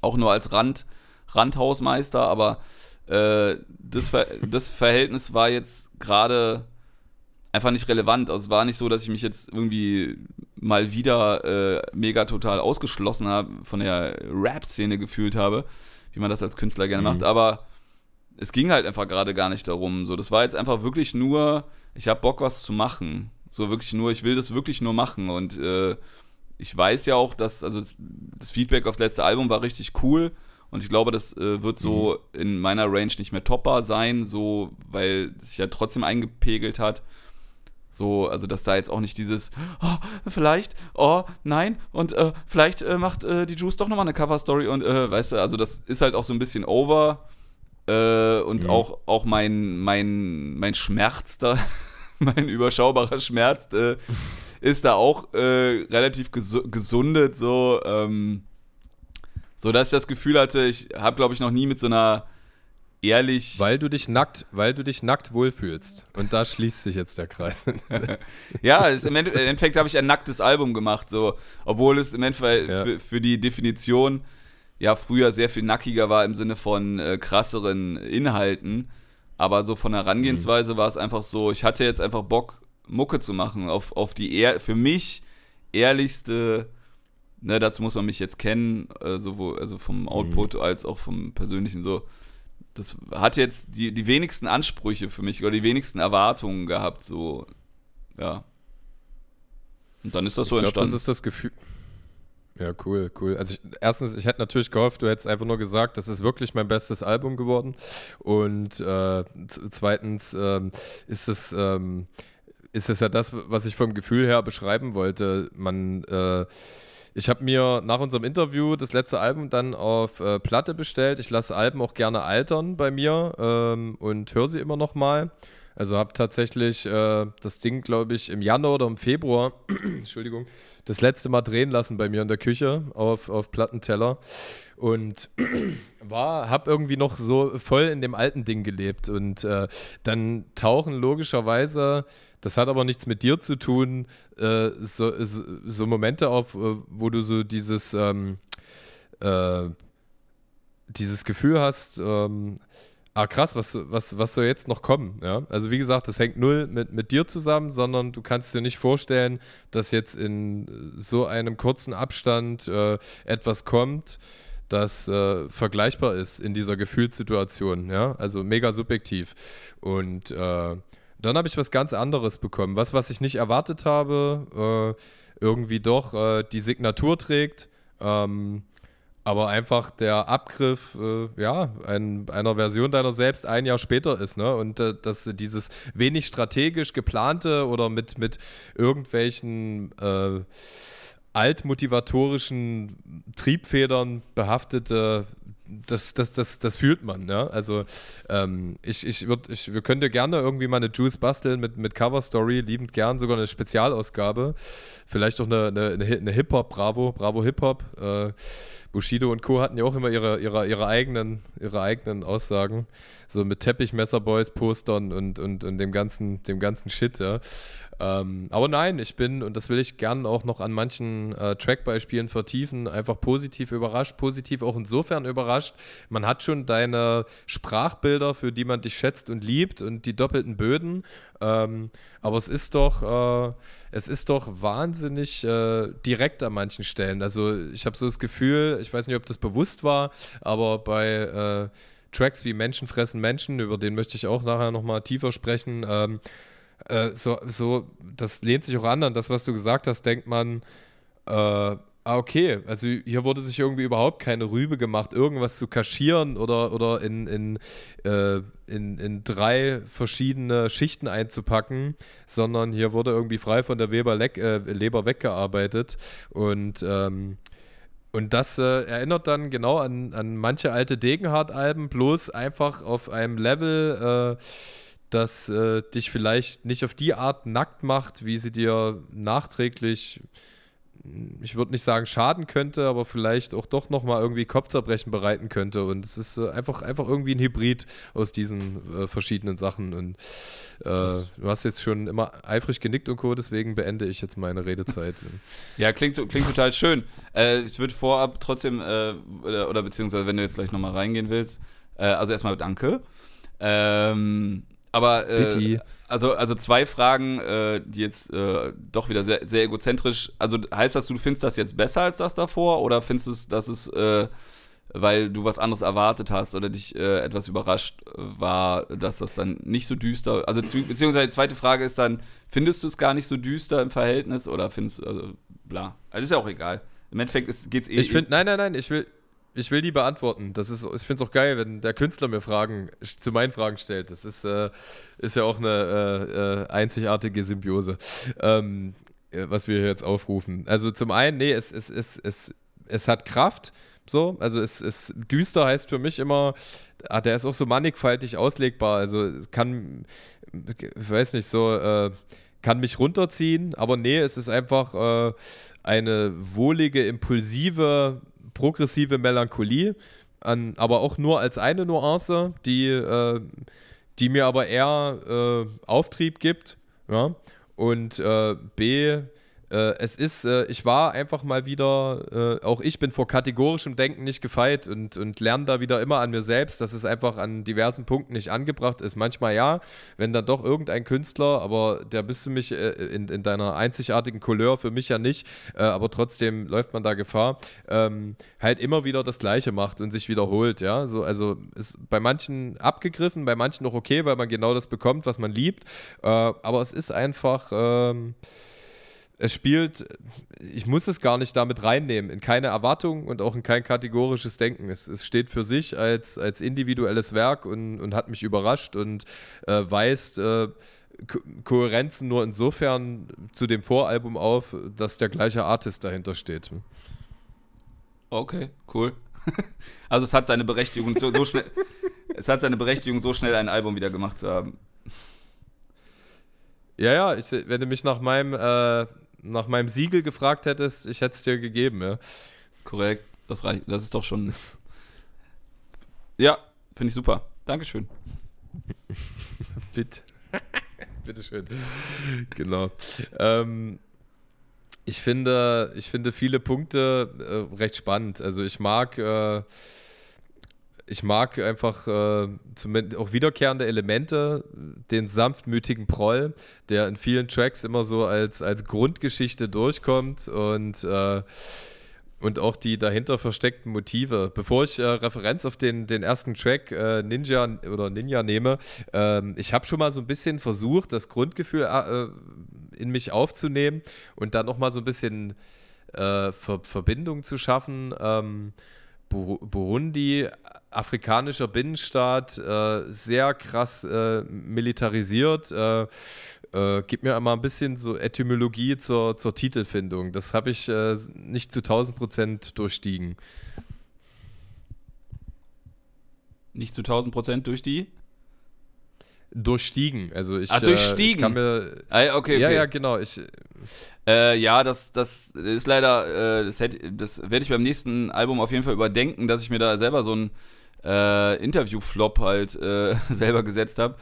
auch nur als Rand, Randhausmeister, aber äh, das, Ver das Verhältnis war jetzt gerade einfach nicht relevant. Also es war nicht so, dass ich mich jetzt irgendwie mal wieder äh, mega total ausgeschlossen habe, von der Rap-Szene gefühlt habe, wie man das als Künstler gerne mhm. macht, aber es ging halt einfach gerade gar nicht darum. So, das war jetzt einfach wirklich nur, ich habe Bock, was zu machen. So wirklich nur, ich will das wirklich nur machen. Und äh, ich weiß ja auch, dass, also das, Feedback aufs letzte Album war richtig cool. Und ich glaube, das äh, wird so mhm. in meiner Range nicht mehr topper sein, so, weil es sich ja trotzdem eingepegelt hat. So, also dass da jetzt auch nicht dieses, oh, vielleicht, oh, nein, und äh, vielleicht äh, macht äh, die Juice doch nochmal eine Cover-Story und äh, weißt du, also das ist halt auch so ein bisschen over. Äh, und mhm. auch, auch mein, mein, mein Schmerz da, mein überschaubarer Schmerz äh, ist da auch relativ ges gesundet, so, ähm, so dass ich das Gefühl hatte, ich habe, glaube ich, noch nie mit so einer ehrlich. Weil du dich nackt, weil du dich nackt wohlfühlst. Und da schließt sich jetzt der Kreis. ja, ist, im Endeffekt habe ich ein nacktes Album gemacht, so, obwohl es im Endeffekt ja. für, für, die Definition ja früher sehr viel nackiger war im Sinne von äh, krasseren Inhalten. Aber so von der Herangehensweise mhm. war es einfach so, ich hatte jetzt einfach Bock, Mucke zu machen, auf, auf die eher, für mich ehrlichste ne, dazu muss man mich jetzt kennen, äh, sowohl also vom Output mhm. als auch vom persönlichen so das hat jetzt die, die wenigsten Ansprüche für mich oder die wenigsten Erwartungen gehabt, so, ja. Und dann ist das ich so glaub, entstanden. Das ist das Gefühl. Ja, cool, cool. Also ich, erstens, ich hätte natürlich gehofft, du hättest einfach nur gesagt, das ist wirklich mein bestes Album geworden. Und äh, zweitens ähm, ist es ähm, ist es ja das, was ich vom Gefühl her beschreiben wollte. Man äh, ich habe mir nach unserem Interview das letzte Album dann auf äh, Platte bestellt. Ich lasse Alben auch gerne altern bei mir ähm, und höre sie immer noch mal. Also habe tatsächlich äh, das Ding, glaube ich, im Januar oder im Februar, Entschuldigung, das letzte Mal drehen lassen bei mir in der Küche auf, auf Plattenteller und war, habe irgendwie noch so voll in dem alten Ding gelebt und äh, dann tauchen logischerweise das hat aber nichts mit dir zu tun. Äh, so, so, Momente auf, äh, wo du so dieses, ähm, äh, dieses Gefühl hast, ähm, ah krass, was, was, was soll jetzt noch kommen? Ja? Also wie gesagt, das hängt null mit, mit dir zusammen, sondern du kannst dir nicht vorstellen, dass jetzt in so einem kurzen Abstand äh, etwas kommt, das äh, vergleichbar ist in dieser Gefühlssituation. Ja? Also mega subjektiv. Und äh, dann habe ich was ganz anderes bekommen. Was, was ich nicht erwartet habe, äh, irgendwie doch äh, die Signatur trägt. Ähm, aber einfach der Abgriff äh, ja ein, einer Version deiner selbst ein Jahr später ist ne und äh, dass dieses wenig strategisch geplante oder mit mit irgendwelchen äh, altmotivatorischen Triebfedern behaftete das, das, das, das fühlt man, ne? Also ähm, ich, ich würde, ich, wir könnten gerne irgendwie mal eine Juice basteln mit, mit Cover Story, liebend gern, sogar eine Spezialausgabe. Vielleicht auch eine, eine, eine Hip-Hop, Bravo, Bravo Hip-Hop. Äh, Bushido und Co. hatten ja auch immer ihre, ihre, ihre, eigenen, ihre eigenen Aussagen. So mit Teppichmesserboys, Postern und, und, und dem ganzen, dem ganzen Shit, ja. Ähm, aber nein, ich bin, und das will ich gern auch noch an manchen äh, Trackbeispielen vertiefen, einfach positiv überrascht, positiv auch insofern überrascht. Man hat schon deine Sprachbilder, für die man dich schätzt und liebt und die doppelten Böden. Ähm, aber es ist doch, äh, es ist doch wahnsinnig äh, direkt an manchen Stellen. Also ich habe so das Gefühl, ich weiß nicht, ob das bewusst war, aber bei äh, Tracks wie Menschen fressen Menschen, über den möchte ich auch nachher nochmal tiefer sprechen, ähm, äh, so, so, das lehnt sich auch an an das, was du gesagt hast, denkt man, äh, ah, okay, also hier wurde sich irgendwie überhaupt keine Rübe gemacht, irgendwas zu kaschieren oder, oder in, in, äh, in, in drei verschiedene Schichten einzupacken, sondern hier wurde irgendwie frei von der Weber Leck, äh, Leber weggearbeitet und ähm, und das äh, erinnert dann genau an, an manche alte Degenhardt-Alben, bloß einfach auf einem Level, äh, das äh, dich vielleicht nicht auf die Art nackt macht, wie sie dir nachträglich, ich würde nicht sagen schaden könnte, aber vielleicht auch doch nochmal irgendwie Kopfzerbrechen bereiten könnte. Und es ist äh, einfach, einfach irgendwie ein Hybrid aus diesen äh, verschiedenen Sachen. Und äh, du hast jetzt schon immer eifrig genickt und Co., deswegen beende ich jetzt meine Redezeit. ja, klingt, klingt total schön. Äh, ich würde vorab trotzdem, äh, oder, oder, beziehungsweise wenn du jetzt gleich nochmal reingehen willst, also erstmal danke. Ähm, aber äh, also, also zwei Fragen, äh, die jetzt äh, doch wieder sehr, sehr egozentrisch. Also heißt das, du findest das jetzt besser als das davor oder findest du, dass es, äh, weil du was anderes erwartet hast oder dich äh, etwas überrascht äh, war, dass das dann nicht so düster. Also beziehungsweise die zweite Frage ist dann, findest du es gar nicht so düster im Verhältnis oder findest du, also bla. Also ist ja auch egal. Im Endeffekt geht es eh. Ich finde, eh nein, nein, nein, ich will, ich will die beantworten. Das ist, ich finde es auch geil, wenn der Künstler mir Fragen zu meinen Fragen stellt. Das ist, äh, ist ja auch eine äh, äh einzigartige Symbiose, ähm, äh, was wir jetzt aufrufen. Also zum einen, nee, es, es, es, es, es hat Kraft. So, also es ist düster heißt für mich immer, ah, der ist auch so mannigfaltig auslegbar. Also es kann, ich weiß nicht, so äh, kann mich runterziehen, aber nee, es ist einfach äh, eine wohlige, impulsive progressive Melancholie, an, aber auch nur als eine Nuance, die, äh, die mir aber eher äh, Auftrieb gibt. Ja? Und äh, B, äh, es ist, äh, ich war einfach mal wieder, äh, auch ich bin vor kategorischem Denken nicht gefeit und, und lerne da wieder immer an mir selbst, dass es einfach an diversen Punkten nicht angebracht ist. Manchmal ja, wenn dann doch irgendein Künstler, aber der bist du mich äh, in, in deiner einzigartigen Couleur, für mich ja nicht, äh, aber trotzdem läuft man da Gefahr, ähm, halt immer wieder das Gleiche macht und sich wiederholt, ja. So, also ist bei manchen abgegriffen, bei manchen noch okay, weil man genau das bekommt, was man liebt, äh, aber es ist einfach. Ähm, es spielt, ich muss es gar nicht damit reinnehmen, in keine Erwartung und auch in kein kategorisches Denken. Es, es steht für sich als, als individuelles Werk und, und hat mich überrascht und äh, weist äh, Ko Kohärenzen nur insofern zu dem Voralbum auf, dass der gleiche Artist dahinter steht. Okay, cool. also es hat seine Berechtigung so, so schnell. es hat seine Berechtigung, so schnell ein Album wieder gemacht zu haben. Ja, ja, ich, wenn du mich nach meinem äh, nach meinem Siegel gefragt hättest, ich hätte es dir gegeben, ja. Korrekt, das reicht, das ist doch schon. Ja, finde ich super. Dankeschön. Bitte. Bitteschön. Genau. Ähm, ich finde, ich finde viele Punkte äh, recht spannend. Also ich mag äh, ich mag einfach äh, zumindest auch wiederkehrende Elemente, den sanftmütigen Proll, der in vielen Tracks immer so als, als Grundgeschichte durchkommt und, äh, und auch die dahinter versteckten Motive. Bevor ich äh, Referenz auf den, den ersten Track äh, Ninja oder Ninja nehme, ähm, ich habe schon mal so ein bisschen versucht, das Grundgefühl äh, äh, in mich aufzunehmen und dann nochmal so ein bisschen Ver Verbindung zu schaffen. Ähm, Burundi, afrikanischer Binnenstaat, äh, sehr krass äh, militarisiert. Äh, äh, gib mir einmal ein bisschen so Etymologie zur, zur Titelfindung. Das habe ich äh, nicht zu 1000 Prozent durchstiegen. Nicht zu 1000 Prozent durch die? durchstiegen. Also ich, Ach, durchstiegen. Äh, ich kann mir, okay, ah, okay. Ja, ja, genau. Ich, äh, ja, das, das ist leider, äh, das, hätte, das werde ich beim nächsten Album auf jeden Fall überdenken, dass ich mir da selber so ein äh, Interview-Flop halt äh, selber gesetzt habe.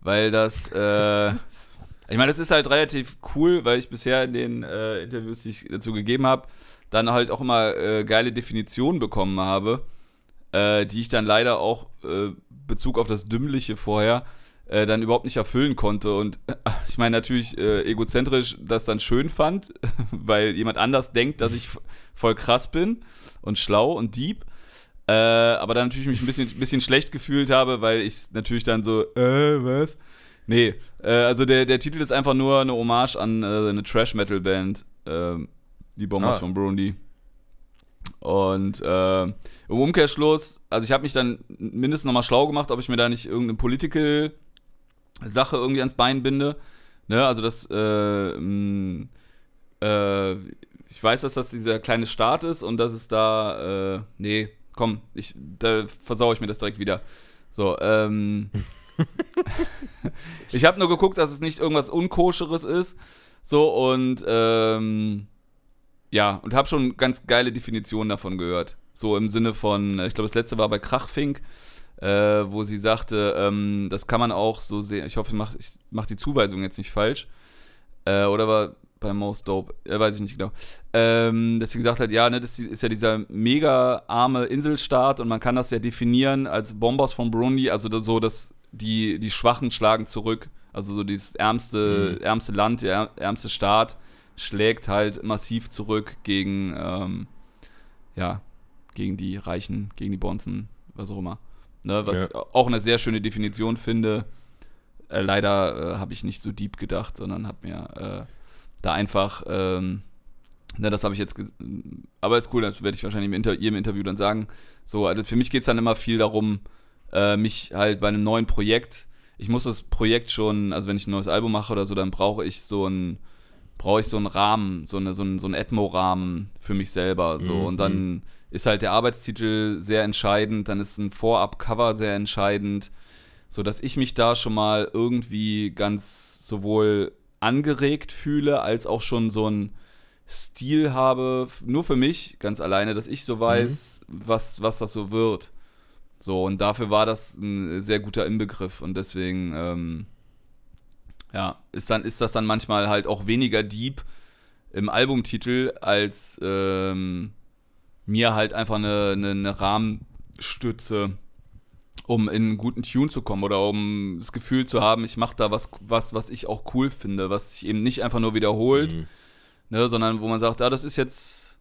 Weil das, äh, ich meine, das ist halt relativ cool, weil ich bisher in den äh, Interviews, die ich dazu gegeben habe, dann halt auch immer geile Definitionen bekommen habe, die ich dann leider auch Bezug auf das Dümmliche vorher äh, dann überhaupt nicht erfüllen konnte. Und äh, ich meine natürlich äh, egozentrisch das dann schön fand, weil jemand anders denkt, dass ich voll krass bin und schlau und deep. Äh, aber dann natürlich mich ein bisschen, bisschen schlecht gefühlt habe, weil ich natürlich dann so, äh, was? Nee, äh, also der, der Titel ist einfach nur eine Hommage an eine Trash-Metal-Band, ähm, die Bombers ah. von Burundi. Und äh, im Umkehrschluss, also ich habe mich dann mindestens nochmal schlau gemacht, ob ich mir da nicht irgendeine Political Sache irgendwie ans Bein binde. Ne? Also das, äh, mm, äh, ich weiß, dass das dieser kleine Staat ist und dass es da, äh, nee, komm, ich, da versau ich mir das direkt wieder. So, ähm, ich habe nur geguckt, dass es nicht irgendwas Unkoscheres ist. So und ähm, ja, und habe schon ganz geile Definitionen davon gehört. So im Sinne von, ich glaube, das letzte war bei Krachfink, äh, wo sie sagte, ähm, das kann man auch so sehen. Ich hoffe, ich mache mach die Zuweisung jetzt nicht falsch. Äh, oder war bei Most Dope, äh, weiß ich nicht genau. Ähm, dass sie gesagt hat, ja, ne, das ist ja dieser mega arme Inselstaat und man kann das ja definieren als Bombers von Burundi, also das, so, dass die, die Schwachen schlagen zurück. Also so dieses ärmste, mhm. ärmste Land, der ärmste Staat schlägt halt massiv zurück gegen, ähm, ja, gegen die Reichen, gegen die Bonzen, was auch immer. Ne, was ja. auch eine sehr schöne Definition finde. Äh, leider äh, habe ich nicht so deep gedacht, sondern habe mir äh, da einfach, ähm, na, ne, das habe ich jetzt, aber ist cool, das werde ich wahrscheinlich im Inter ihr im Interview dann sagen. So, also für mich geht es dann immer viel darum, äh, mich halt bei einem neuen Projekt, ich muss das Projekt schon, also wenn ich ein neues Album mache oder so, dann brauche ich so ein, brauche ich so einen Rahmen, so, eine, so einen, so einen Atmo-Rahmen für mich selber. So. Mhm. Und dann mhm ist halt der Arbeitstitel sehr entscheidend, dann ist ein Vorab-Cover sehr entscheidend, sodass ich mich da schon mal irgendwie ganz sowohl angeregt fühle, als auch schon so ein Stil habe, nur für mich ganz alleine, dass ich so mhm. weiß, mhm. was, was das so wird. So, und dafür war das ein sehr guter Inbegriff und deswegen, ähm, ja, ist, dann, ist das dann manchmal halt auch weniger deep im Albumtitel als, ähm, mir halt einfach eine, eine, eine Rahmenstütze, um in einen guten Tune zu kommen oder um das Gefühl zu haben, ich mache da was, was, was ich auch cool finde, was sich eben nicht einfach nur wiederholt, mhm. ne, sondern wo man sagt, ja, das ist jetzt,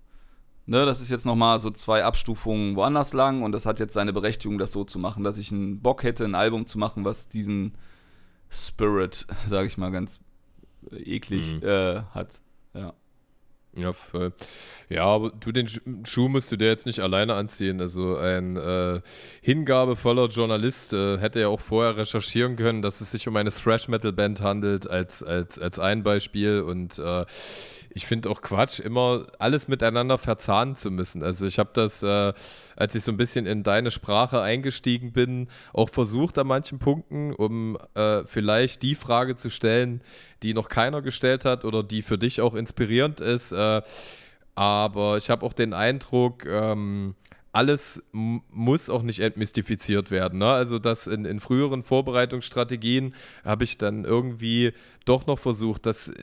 ne, das ist jetzt nochmal so zwei Abstufungen woanders lang und das hat jetzt seine Berechtigung, das so zu machen, dass ich einen Bock hätte, ein Album zu machen, was diesen Spirit, sage ich mal ganz eklig, mhm. äh, hat. Ja. Ja, voll. Ja, aber du, den Schuh musst du dir jetzt nicht alleine anziehen. Also ein äh, hingabevoller Journalist äh, hätte ja auch vorher recherchieren können, dass es sich um eine Thrash-Metal-Band handelt, als, als, als ein Beispiel. Und äh, ich finde auch Quatsch, immer alles miteinander verzahnen zu müssen. Also ich habe das, äh, als ich so ein bisschen in deine Sprache eingestiegen bin, auch versucht an manchen Punkten, um äh, vielleicht die Frage zu stellen, die noch keiner gestellt hat oder die für dich auch inspirierend ist. Äh, aber ich habe auch den Eindruck, ähm, alles muss auch nicht entmystifiziert werden. Ne? Also das in, in früheren Vorbereitungsstrategien habe ich dann irgendwie doch noch versucht, dass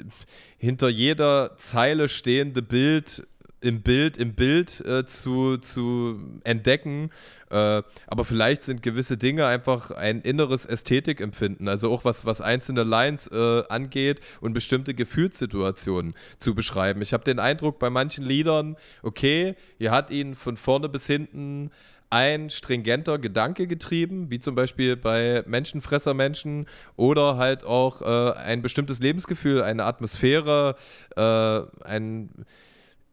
hinter jeder Zeile stehende Bild im Bild, im Bild äh, zu, zu entdecken. Äh, aber vielleicht sind gewisse Dinge einfach ein inneres Ästhetikempfinden, also auch was, was einzelne Lines äh, angeht und bestimmte Gefühlssituationen zu beschreiben. Ich habe den Eindruck bei manchen Liedern, okay, ihr hat ihn von vorne bis hinten ein stringenter Gedanke getrieben, wie zum Beispiel bei Menschenfressermenschen oder halt auch äh, ein bestimmtes Lebensgefühl, eine Atmosphäre, äh, ein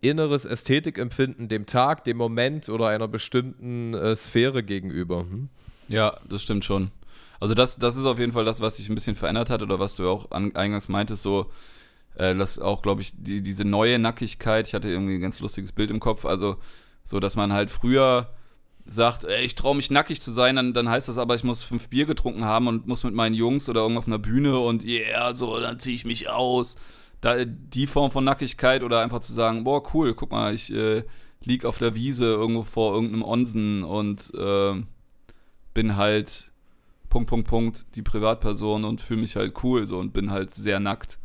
inneres Ästhetikempfinden dem Tag, dem Moment oder einer bestimmten äh, Sphäre gegenüber. Hm? Ja, das stimmt schon. Also das, das ist auf jeden Fall das, was sich ein bisschen verändert hat oder was du auch an, eingangs meintest, so äh, das auch, glaube ich, die, diese neue Nackigkeit, ich hatte irgendwie ein ganz lustiges Bild im Kopf, also so, dass man halt früher sagt, ey, ich traue mich nackig zu sein, dann, dann heißt das aber, ich muss fünf Bier getrunken haben und muss mit meinen Jungs oder irgendwo auf einer Bühne und ja, yeah, so, dann ziehe ich mich aus da, die Form von Nackigkeit oder einfach zu sagen, boah, cool, guck mal, ich äh, lieg auf der Wiese irgendwo vor irgendeinem Onsen und äh, bin halt Punkt, Punkt, Punkt, die Privatperson und fühle mich halt cool so und bin halt sehr nackt.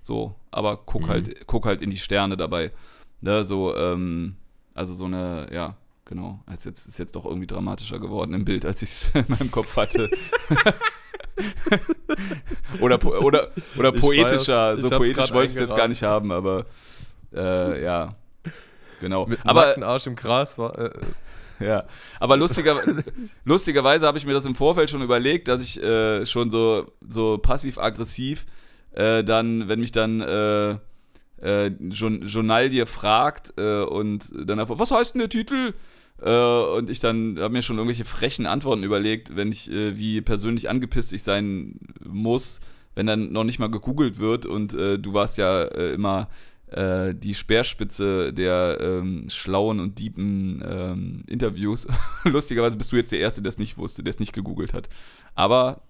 So, aber guck mhm. halt, guck halt in die Sterne dabei. Ne, so, ähm, also so eine, ja, genau. Ist jetzt, ist jetzt doch irgendwie dramatischer geworden im Bild, als ich es in meinem Kopf hatte. oder, po oder, oder poetischer. so poetisch wollte ich es jetzt gar nicht haben, aber äh, ja. Genau. Mit aber Arsch im Gras war. Äh, äh. ja, aber lustiger, lustigerweise habe ich mir das im Vorfeld schon überlegt, dass ich äh, schon so, so passiv-aggressiv äh, dann, wenn mich dann äh, äh Journal dir fragt äh, und dann einfach, was heißt denn der Titel? Äh, und ich dann habe mir schon irgendwelche frechen Antworten überlegt, wenn ich äh, wie persönlich angepisst ich sein muss, wenn dann noch nicht mal gegoogelt wird und äh, du warst ja äh, immer äh, die Speerspitze der ähm, schlauen und diepen ähm, Interviews. Lustigerweise bist du jetzt der Erste, der es nicht wusste, der es nicht gegoogelt hat. Aber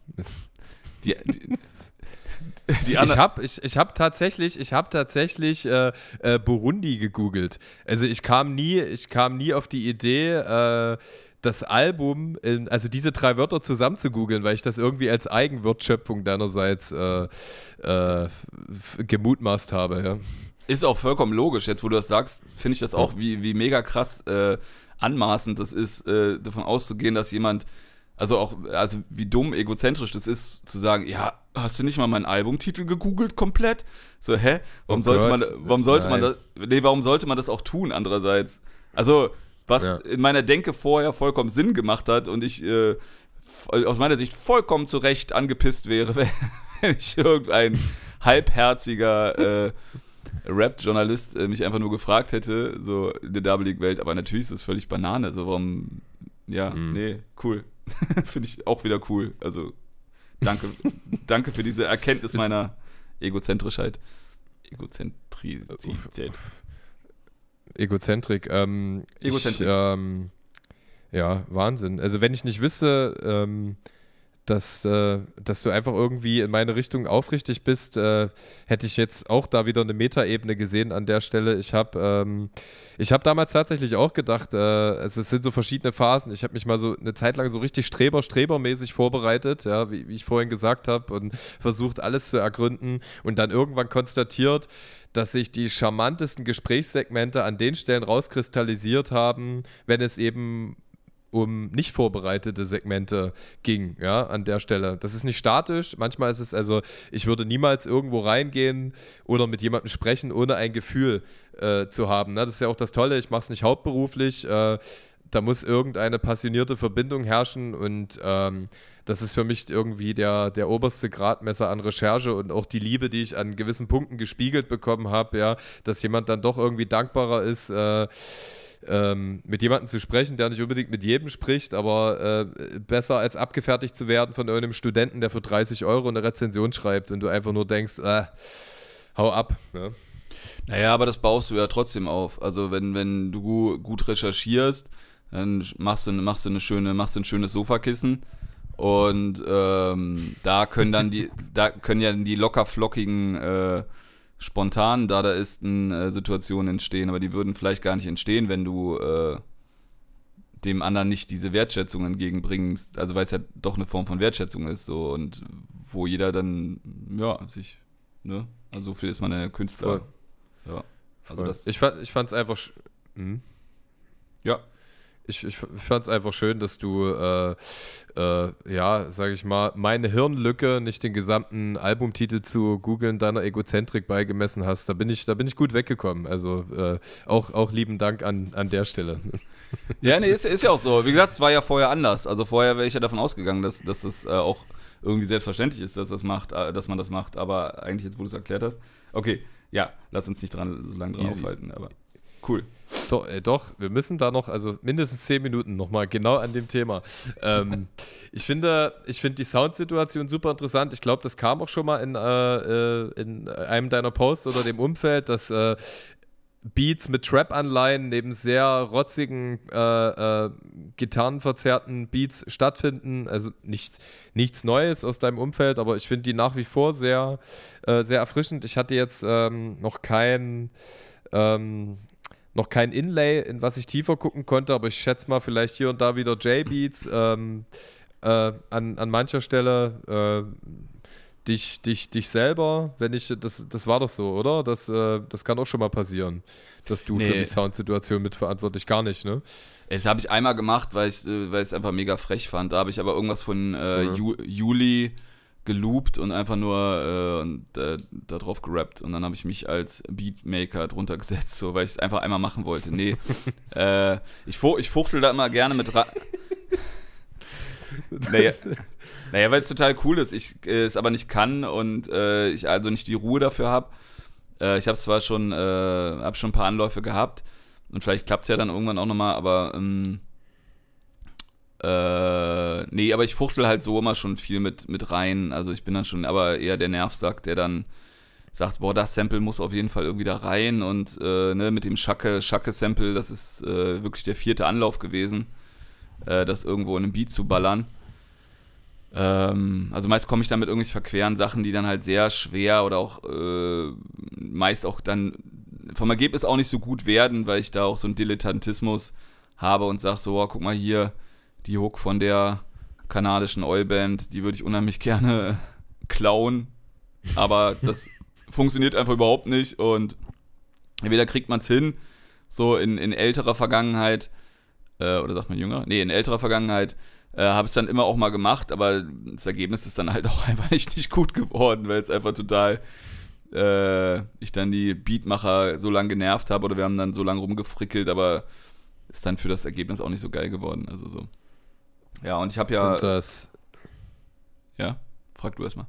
die, die, Die ich habe ich, ich hab tatsächlich, ich hab tatsächlich äh, äh, Burundi gegoogelt. Also ich kam nie, ich kam nie auf die Idee, äh, das Album, in, also diese drei Wörter zusammen zu googeln, weil ich das irgendwie als Eigenwortschöpfung deinerseits äh, äh, gemutmaßt habe. Ja. Ist auch vollkommen logisch. Jetzt, wo du das sagst, finde ich das auch, wie, wie mega krass äh, anmaßend das ist, davon auszugehen, dass jemand also auch, also wie dumm egozentrisch das ist, zu sagen, ja, hast du nicht mal meinen Albumtitel gegoogelt komplett? So, hä? Warum oh sollte man, warum sollte man das, nee, warum sollte man das auch tun andererseits? Also, was ja. in meiner Denke vorher vollkommen Sinn gemacht hat und ich äh, aus meiner Sicht vollkommen zu Recht angepisst wäre, wenn ich irgendein halbherziger äh, Rap-Journalist äh, mich einfach nur gefragt hätte, so in der Double League-Welt, aber natürlich ist das völlig Banane, so warum, ja, mhm. nee, cool, Finde ich auch wieder cool. Also danke, danke für diese Erkenntnis meiner Egozentrischheit. Egozentrizität. Egozentrik. Ähm, Egozentrik. Ich, ähm, ja, Wahnsinn. Also wenn ich nicht wüsste, ähm, dass, äh, dass du einfach irgendwie in meine Richtung aufrichtig bist, äh, hätte ich jetzt auch da wieder eine Metaebene gesehen an der Stelle. Ich habe ähm, hab damals tatsächlich auch gedacht, äh, also es sind so verschiedene Phasen. Ich habe mich mal so eine Zeit lang so richtig streber-strebermäßig vorbereitet, ja, wie, wie ich vorhin gesagt habe, und versucht alles zu ergründen und dann irgendwann konstatiert, dass sich die charmantesten Gesprächssegmente an den Stellen rauskristallisiert haben, wenn es eben um nicht vorbereitete Segmente ging, ja, an der Stelle. Das ist nicht statisch. Manchmal ist es also, ich würde niemals irgendwo reingehen oder mit jemandem sprechen, ohne ein Gefühl äh, zu haben. Ne? Das ist ja auch das Tolle, ich mache es nicht hauptberuflich. Äh, da muss irgendeine passionierte Verbindung herrschen und ähm, das ist für mich irgendwie der, der oberste Gradmesser an Recherche und auch die Liebe, die ich an gewissen Punkten gespiegelt bekommen habe, ja, dass jemand dann doch irgendwie dankbarer ist. Äh, ähm, mit jemandem zu sprechen, der nicht unbedingt mit jedem spricht, aber äh, besser als abgefertigt zu werden von irgendeinem Studenten, der für 30 Euro eine Rezension schreibt und du einfach nur denkst, äh, hau ab. Ne? Naja, aber das baust du ja trotzdem auf. Also wenn, wenn du gut recherchierst, dann machst du, machst du, eine schöne, machst du ein schönes Sofakissen. Und ähm, da können dann die, da können ja die locker flockigen äh, spontanen Dadaisten-Situationen äh, entstehen, aber die würden vielleicht gar nicht entstehen, wenn du äh, dem anderen nicht diese Wertschätzung entgegenbringst. Also weil es ja doch eine Form von Wertschätzung ist, so und wo jeder dann, ja, sich, ne? Also so viel ist man ja Künstler. Voll. Ja. Also Voll. das ich fand es einfach. Hm? Ja, ich, ich fand es einfach schön, dass du, äh, äh, ja, sage ich mal, meine Hirnlücke nicht den gesamten Albumtitel zu googeln deiner Egozentrik beigemessen hast. Da bin ich, da bin ich gut weggekommen. Also äh, auch, auch lieben Dank an, an der Stelle. Ja, nee, ist, ist ja auch so. Wie gesagt, es war ja vorher anders. Also vorher wäre ich ja davon ausgegangen, dass, dass das äh, auch irgendwie selbstverständlich ist, dass, das macht, äh, dass man das macht. Aber eigentlich, jetzt wo du es erklärt hast, okay, ja, lass uns nicht dran so lange dran Easy. aufhalten. Aber cool. Doch, äh, doch, wir müssen da noch, also mindestens 10 Minuten nochmal genau an dem Thema. Ähm, ich finde, ich finde die Soundsituation super interessant. Ich glaube, das kam auch schon mal in, äh, äh, in einem deiner Posts oder dem Umfeld, dass äh, Beats mit Trap-Anleihen neben sehr rotzigen, äh, äh, gitarrenverzerrten Beats stattfinden. Also nichts, nichts Neues aus deinem Umfeld, aber ich finde die nach wie vor sehr, äh, sehr erfrischend. Ich hatte jetzt ähm, noch keinen ähm, noch kein Inlay, in was ich tiefer gucken konnte, aber ich schätze mal vielleicht hier und da wieder J-Beats ähm, äh, an, an mancher Stelle. Äh, dich, dich, dich selber, wenn ich, das, das war doch so, oder? Das, äh, das kann auch schon mal passieren, dass du nee. für die Soundsituation mitverantwortlich gar nicht, ne? Das habe ich einmal gemacht, äh, weil ich es einfach mega frech fand. Da habe ich aber irgendwas von äh, ja. Ju Juli geloopt und einfach nur äh, und, äh, da drauf gerappt. Und dann habe ich mich als Beatmaker drunter gesetzt, so, weil ich es einfach einmal machen wollte. Nee, äh, ich, fu ich fuchtel da immer gerne mit rein. naja, naja weil es total cool ist. Ich äh, es aber nicht kann und äh, ich also nicht die Ruhe dafür habe. Äh, ich habe zwar schon, äh, hab schon ein paar Anläufe gehabt und vielleicht klappt es ja dann irgendwann auch nochmal, aber ähm, äh, nee, aber ich fuchtel halt so immer schon viel mit, mit rein. Also ich bin dann schon aber eher der Nervsack, der dann sagt, boah, das Sample muss auf jeden Fall irgendwie da rein. Und äh, ne, mit dem schacke sample das ist äh, wirklich der vierte Anlauf gewesen, äh, das irgendwo in einem Beat zu ballern. Ähm, also meist komme ich dann mit irgendwelchen verqueren Sachen, die dann halt sehr schwer oder auch äh, meist auch dann vom Ergebnis auch nicht so gut werden, weil ich da auch so einen Dilettantismus habe und sage so, oh, guck mal hier, die Hook von der kanadischen Oilband, die würde ich unheimlich gerne klauen, aber das funktioniert einfach überhaupt nicht und entweder kriegt man es hin, so in, in älterer Vergangenheit, äh, oder sagt man jünger? Nee, in älterer Vergangenheit äh, habe ich es dann immer auch mal gemacht, aber das Ergebnis ist dann halt auch einfach nicht, nicht gut geworden, weil es einfach total äh, ich dann die Beatmacher so lange genervt habe oder wir haben dann so lange rumgefrickelt, aber ist dann für das Ergebnis auch nicht so geil geworden. Also so. Ja, und ich habe ja. Sind das. Ja, frag du erstmal.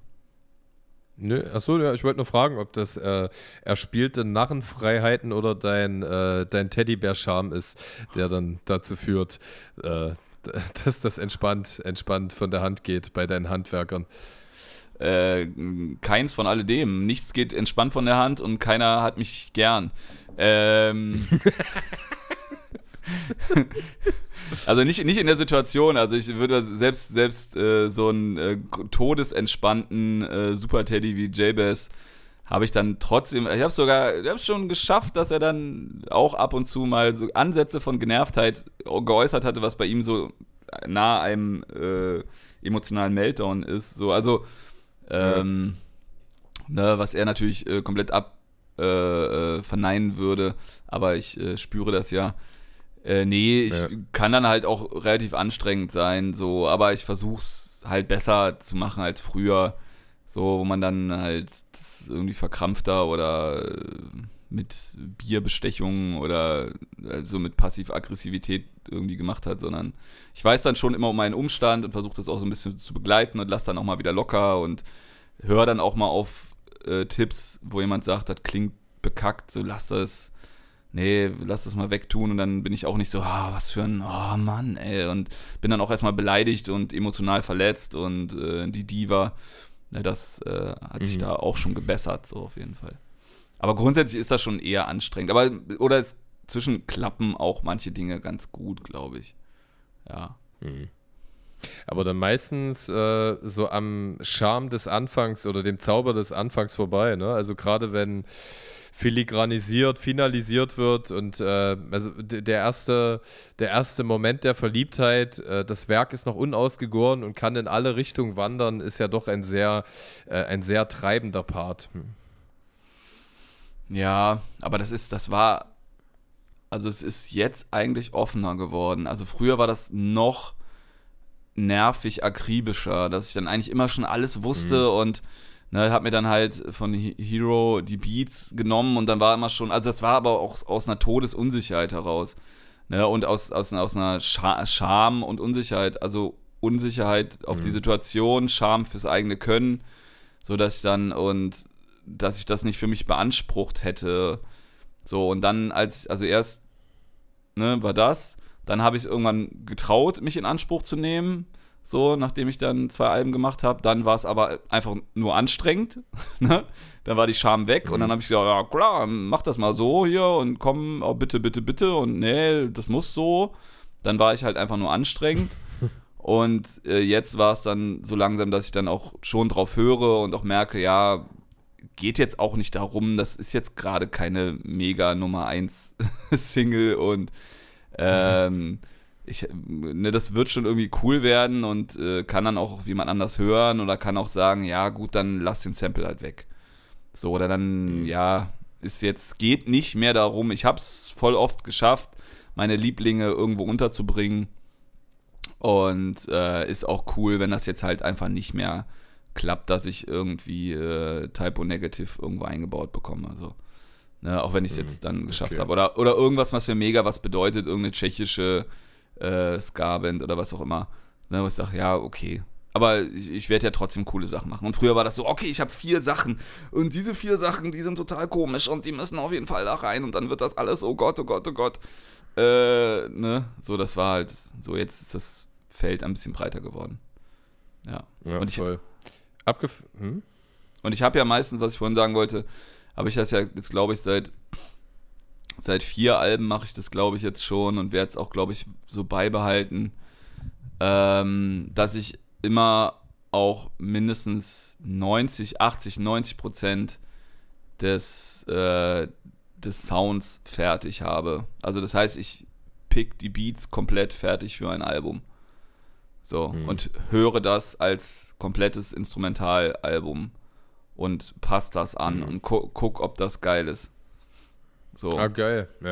Nö, achso, ja, ich wollte nur fragen, ob das äh, erspielte Narrenfreiheiten oder dein, äh, dein Teddybär-Charme ist, der dann dazu führt, äh, dass das entspannt, entspannt von der Hand geht bei deinen Handwerkern. Äh, keins von alledem. Nichts geht entspannt von der Hand und keiner hat mich gern. Ähm. also nicht, nicht in der Situation, also ich würde selbst, selbst äh, so einen äh, todesenspannten äh, Super-Teddy wie J-Bass habe ich dann trotzdem, ich habe es sogar, ich habe schon geschafft, dass er dann auch ab und zu mal so Ansätze von Genervtheit geäußert hatte, was bei ihm so nah einem äh, emotionalen Meltdown ist. So, also, ähm, mhm. ne, was er natürlich äh, komplett ab äh, äh verneinen würde, aber ich äh, spüre das ja. Äh, nee, ich ja. kann dann halt auch relativ anstrengend sein, so, aber ich versuch's halt besser zu machen als früher. So, wo man dann halt irgendwie verkrampfter oder äh, mit Bierbestechungen oder so also mit Passivaggressivität irgendwie gemacht hat, sondern ich weiß dann schon immer um meinen Umstand und versuche das auch so ein bisschen zu begleiten und lass dann auch mal wieder locker und höre dann auch mal auf äh, Tipps, wo jemand sagt, das klingt bekackt, so lass das nee, lass das mal wegtun und dann bin ich auch nicht so, oh, was für ein, oh Mann, ey, und bin dann auch erstmal beleidigt und emotional verletzt und äh, die Diva, das äh, hat mhm. sich da auch schon gebessert, so auf jeden Fall. Aber grundsätzlich ist das schon eher anstrengend, aber, oder es, zwischen klappen auch manche Dinge ganz gut, glaube ich. Ja. Mhm. Aber dann meistens äh, so am Charme des Anfangs oder dem Zauber des Anfangs vorbei, ne? Also gerade wenn filigranisiert, finalisiert wird. Und äh, also der erste, der erste Moment der Verliebtheit, äh, das Werk ist noch unausgegoren und kann in alle Richtungen wandern, ist ja doch ein sehr, äh, ein sehr treibender Part. Hm. Ja, aber das ist, das war, also es ist jetzt eigentlich offener geworden. Also früher war das noch nervig akribischer, dass ich dann eigentlich immer schon alles wusste mhm. und ne, hab mir dann halt von Hero die Beats genommen und dann war immer schon, also das war aber auch aus einer Todesunsicherheit heraus. Ne, und aus, aus, aus einer Scham und Unsicherheit, also Unsicherheit auf mhm. die Situation, Scham fürs eigene Können, so dass ich dann und dass ich das nicht für mich beansprucht hätte. So, und dann als, also erst, ne, war das, dann habe ich irgendwann getraut, mich in Anspruch zu nehmen so nachdem ich dann zwei Alben gemacht habe. Dann war es aber einfach nur anstrengend. ne? Dann war die Scham weg mhm. und dann mhm. habe ich gesagt, ja klar, mach das mal so hier und komm, oh, bitte, bitte, bitte und nee, das muss so. Dann war ich halt einfach nur anstrengend. und äh, jetzt war es dann so langsam, dass ich dann auch schon drauf höre und auch merke, ja, geht jetzt auch nicht darum, das ist jetzt gerade keine mega Nummer 1 Single und mhm. ähm, mhm ich, ne, das wird schon irgendwie cool werden und äh, kann dann auch jemand anders hören oder kann auch sagen, ja gut, dann lass den Sample halt weg. So, oder dann, mhm. ja, ist jetzt, geht nicht mehr darum, ich hab's voll oft geschafft, meine Lieblinge irgendwo unterzubringen. Und äh, ist auch cool, wenn das jetzt halt einfach nicht mehr klappt, dass ich irgendwie äh, Typo Negative irgendwo eingebaut bekomme. Also, ne, auch wenn ich es mhm. jetzt dann geschafft okay. habe. Oder, oder irgendwas, was mir mega was bedeutet, irgendeine tschechische äh, Skabend oder was auch immer. Ne, wo ich sage, ja, okay. Aber ich, ich werde ja trotzdem coole Sachen machen. Und früher war das so, okay, ich habe vier Sachen. Und diese vier Sachen, die sind total komisch und die müssen auf jeden Fall da rein. Und dann wird das alles, oh Gott, oh Gott, oh Gott. Äh, ne? So, das war halt, so jetzt ist das Feld ein bisschen breiter geworden. Ja. ja und ich, voll. Abgef hm? Und ich habe ja meistens, was ich vorhin sagen wollte, habe ich das ja jetzt, glaube ich, seit seit vier Alben mache ich das, glaube ich, jetzt schon und werde es auch, glaube ich, so beibehalten, ähm, dass ich immer auch mindestens 90, 80, 90 Prozent des, äh, des Sounds fertig habe. Also das heißt, ich pick die Beats komplett fertig für ein Album. So, mhm. und höre das als komplettes Instrumentalalbum und passe das an mhm. und gu guck, ob das geil ist. So. Ah, geil, ja.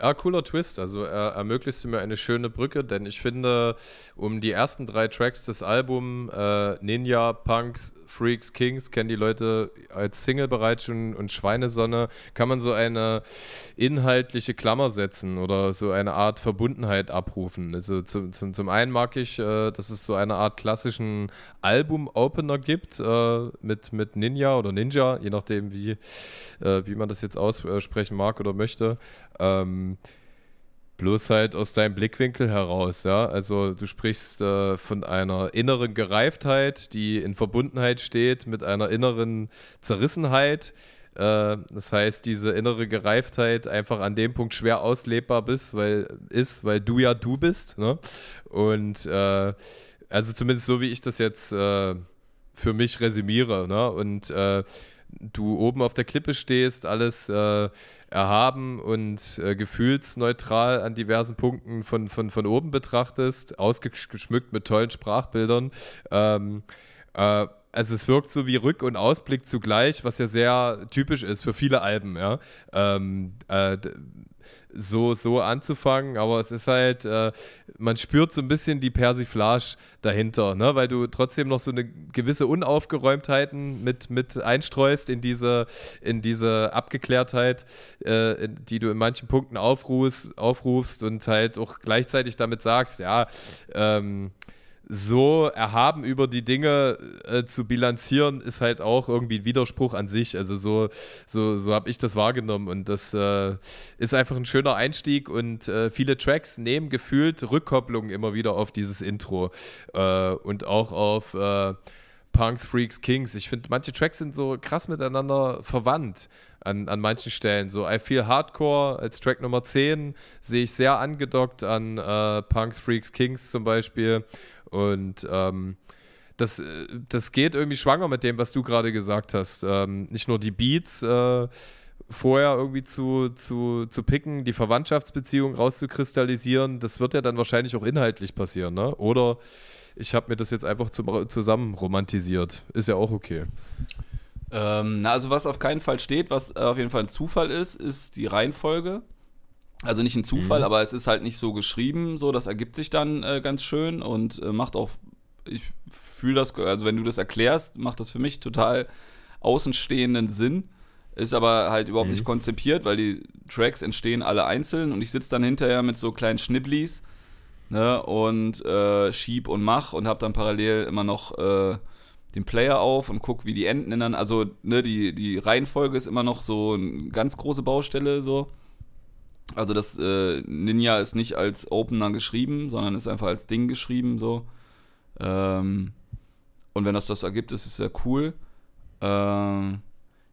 Ja, ah, cooler Twist. Also er ermöglichte mir eine schöne Brücke, denn ich finde, um die ersten drei Tracks des Albums äh, Ninja, Punk, Freaks Kings kennen die Leute als Single bereits schon und Schweinesonne kann man so eine inhaltliche Klammer setzen oder so eine Art Verbundenheit abrufen. Also zum, zum, zum einen mag ich, äh, dass es so eine Art klassischen Album-Opener gibt äh, mit, mit Ninja oder Ninja, je nachdem, wie, äh, wie man das jetzt aussprechen mag oder möchte. Ähm, Bloß halt aus deinem Blickwinkel heraus, ja. Also du sprichst äh, von einer inneren Gereiftheit, die in Verbundenheit steht mit einer inneren Zerrissenheit. Äh, das heißt, diese innere Gereiftheit einfach an dem Punkt schwer auslebbar bist, weil, ist, weil du ja du bist. Ne? Und äh, also zumindest so, wie ich das jetzt äh, für mich resümiere. Ne? Und äh, du oben auf der Klippe stehst, alles äh, erhaben und äh, gefühlsneutral an diversen Punkten von, von, von oben betrachtest, ausgeschmückt mit tollen Sprachbildern. Ähm, äh, also es wirkt so wie Rück- und Ausblick zugleich, was ja sehr typisch ist für viele Alben, ja. Ähm, äh, so, so anzufangen, aber es ist halt, äh, man spürt so ein bisschen die Persiflage dahinter, ne? weil du trotzdem noch so eine gewisse Unaufgeräumtheiten mit, mit einstreust in diese, in diese Abgeklärtheit, äh, in, die du in manchen Punkten aufrufst, aufrufst und halt auch gleichzeitig damit sagst, ja, ähm, so erhaben über die Dinge äh, zu bilanzieren, ist halt auch irgendwie ein Widerspruch an sich. Also so, so, so habe ich das wahrgenommen und das äh, ist einfach ein schöner Einstieg und äh, viele Tracks nehmen gefühlt Rückkopplungen immer wieder auf dieses Intro äh, und auch auf äh, Punks, Freaks, Kings. Ich finde, manche Tracks sind so krass miteinander verwandt. An, an manchen Stellen. So I Feel Hardcore als Track Nummer 10 sehe ich sehr angedockt an äh, Punks, Freaks, Kings zum Beispiel und ähm, das, äh, das geht irgendwie schwanger mit dem, was du gerade gesagt hast. Ähm, nicht nur die Beats äh, vorher irgendwie zu, zu, zu picken, die Verwandtschaftsbeziehung rauszukristallisieren, das wird ja dann wahrscheinlich auch inhaltlich passieren, ne? Oder ich habe mir das jetzt einfach zum, zusammen romantisiert. Ist ja auch okay. Ähm, na, also was auf keinen Fall steht, was auf jeden Fall ein Zufall ist, ist die Reihenfolge. Also nicht ein Zufall, mhm. aber es ist halt nicht so geschrieben, so das ergibt sich dann äh, ganz schön und äh, macht auch, ich fühle das, also wenn du das erklärst, macht das für mich total außenstehenden Sinn, ist aber halt überhaupt mhm. nicht konzipiert, weil die Tracks entstehen alle einzeln und ich sitze dann hinterher mit so kleinen Schnibblis ne, und äh, schieb und mach und habe dann parallel immer noch äh, den Player auf und guck, wie die Enden dann, also ne, die, die Reihenfolge ist immer noch so eine ganz große Baustelle so. Also das äh, Ninja ist nicht als Opener geschrieben, sondern ist einfach als Ding geschrieben so. Ähm, und wenn das das ergibt, ist es sehr cool. Ähm,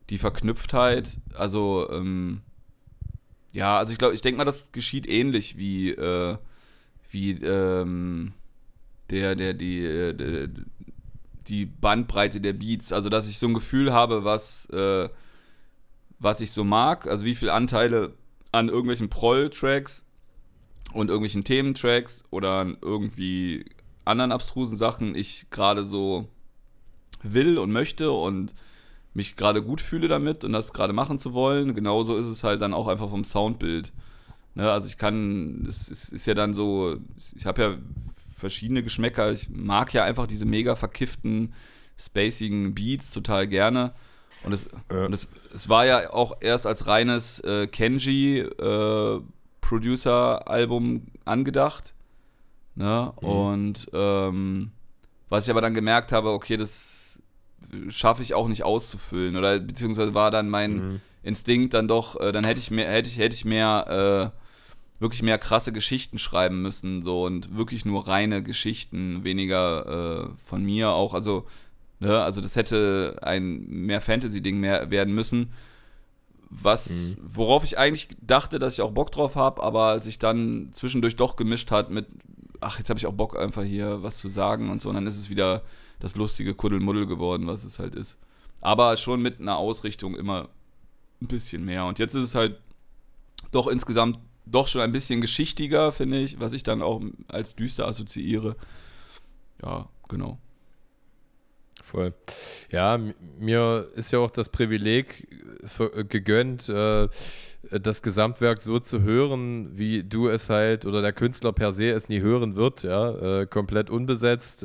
die Verknüpftheit, also ähm, ja, also ich glaube, ich denke mal, das geschieht ähnlich wie äh, wie ähm, der der die äh, der, die Bandbreite der Beats, also dass ich so ein Gefühl habe, was äh, was ich so mag, also wie viele Anteile an irgendwelchen Proll-Tracks und irgendwelchen Thementracks oder an irgendwie anderen abstrusen Sachen ich gerade so will und möchte und mich gerade gut fühle damit und das gerade machen zu wollen. Genauso ist es halt dann auch einfach vom Soundbild. Ne, also ich kann, es, es ist ja dann so, ich habe ja verschiedene Geschmäcker. Ich mag ja einfach diese mega verkifften, spacigen Beats total gerne. Und, es, äh. und es, es war ja auch erst als reines äh, Kenji äh, Producer-Album angedacht. Ne? Mhm. Und ähm, was ich aber dann gemerkt habe, okay, das schaffe ich auch nicht auszufüllen. Oder beziehungsweise war dann mein mhm. Instinkt dann doch, äh, dann hätte ich mehr, hätte ich, hätte ich mehr äh, wirklich mehr krasse Geschichten schreiben müssen so und wirklich nur reine Geschichten, weniger äh, von mir auch. Also Ne? Also das hätte ein mehr Fantasy-Ding mehr werden müssen. Was, mhm. worauf ich eigentlich dachte, dass ich auch Bock drauf habe, aber sich dann zwischendurch doch gemischt hat mit, ach, jetzt habe ich auch Bock, einfach hier was zu sagen und so. Und dann ist es wieder das lustige Kuddelmuddel geworden, was es halt ist. Aber schon mit einer Ausrichtung immer ein bisschen mehr. Und jetzt ist es halt doch insgesamt doch schon ein bisschen geschichtiger, finde ich, was ich dann auch als düster assoziiere. Ja, genau. Voll. Ja, mir ist ja auch das Privileg äh, äh, gegönnt, äh, das Gesamtwerk so zu hören, wie du es halt oder der Künstler per se es nie hören wird, ja, komplett unbesetzt,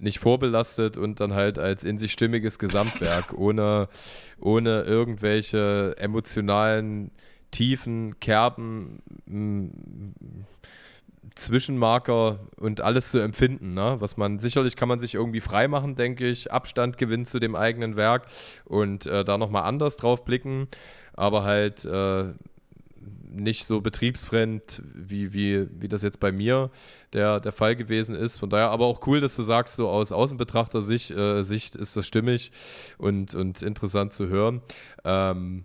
nicht vorbelastet und dann halt als in sich stimmiges Gesamtwerk, ohne, ohne irgendwelche emotionalen Tiefen, Kerben, Zwischenmarker und alles zu empfinden, ne? was man sicherlich kann man sich irgendwie frei machen, denke ich, Abstand gewinnen zu dem eigenen Werk und äh, da nochmal anders drauf blicken, aber halt äh, nicht so betriebsfremd, wie, wie, wie das jetzt bei mir der, der Fall gewesen ist. Von daher aber auch cool, dass du sagst, so aus Außenbetrachter-Sicht äh, ist das stimmig und, und interessant zu hören. Ähm,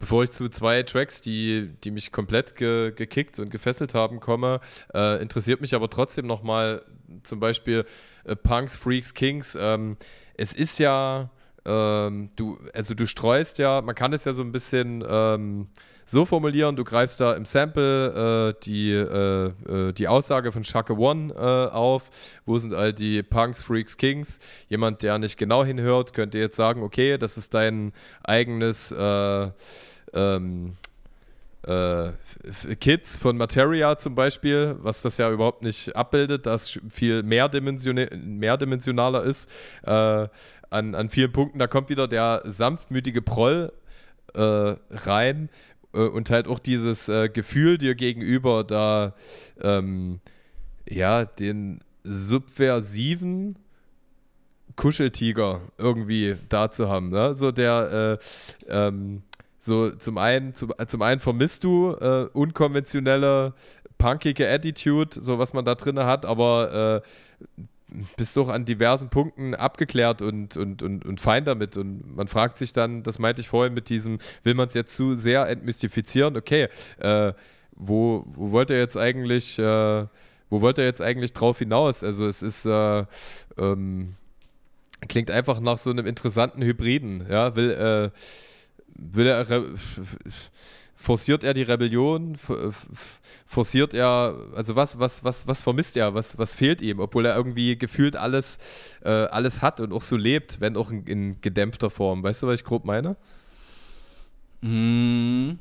Bevor ich zu zwei Tracks, die, die mich komplett ge, gekickt und gefesselt haben, komme, äh, interessiert mich aber trotzdem nochmal zum Beispiel äh, Punks, Freaks, Kings. Ähm, es ist ja, ähm, du, also du streust ja, man kann es ja so ein bisschen ähm, so formulieren, du greifst da im Sample äh, die, äh, äh die Aussage von Shaka One äh, auf, wo sind all die Punks, Freaks, Kings. Jemand, der nicht genau hinhört, könnte jetzt sagen, okay, das ist dein eigenes äh, ähm, äh, Kids von Materia zum Beispiel, was das ja überhaupt nicht abbildet, das viel mehrdimensione mehrdimensionaler ist. Äh, an, an vielen Punkten, da kommt wieder der sanftmütige Proll äh, rein äh, und halt auch dieses äh, Gefühl dir gegenüber, da ähm, ja, den subversiven Kuscheltiger irgendwie da zu haben. Ne? So der äh, ähm, so, zum einen, zum, äh, zum einen vermisst du äh, unkonventionelle, punkige Attitude, so was man da drin hat, aber äh, bist doch an diversen Punkten abgeklärt und, und, und, und fein damit. Und man fragt sich dann, das meinte ich vorhin mit diesem, will man es jetzt zu sehr entmystifizieren? Okay, äh, wo, wo wollt ihr jetzt eigentlich, äh, wo wollt ihr jetzt eigentlich drauf hinaus? Also es ist äh, ähm, klingt einfach nach so einem interessanten Hybriden, ja, will äh, will er, forciert er die Rebellion? Forciert er, also was, was, was, was vermisst er? Was, was fehlt ihm? Obwohl er irgendwie gefühlt alles, äh, alles hat und auch so lebt, wenn auch in, in gedämpfter Form. Weißt du, was ich grob meine? Mm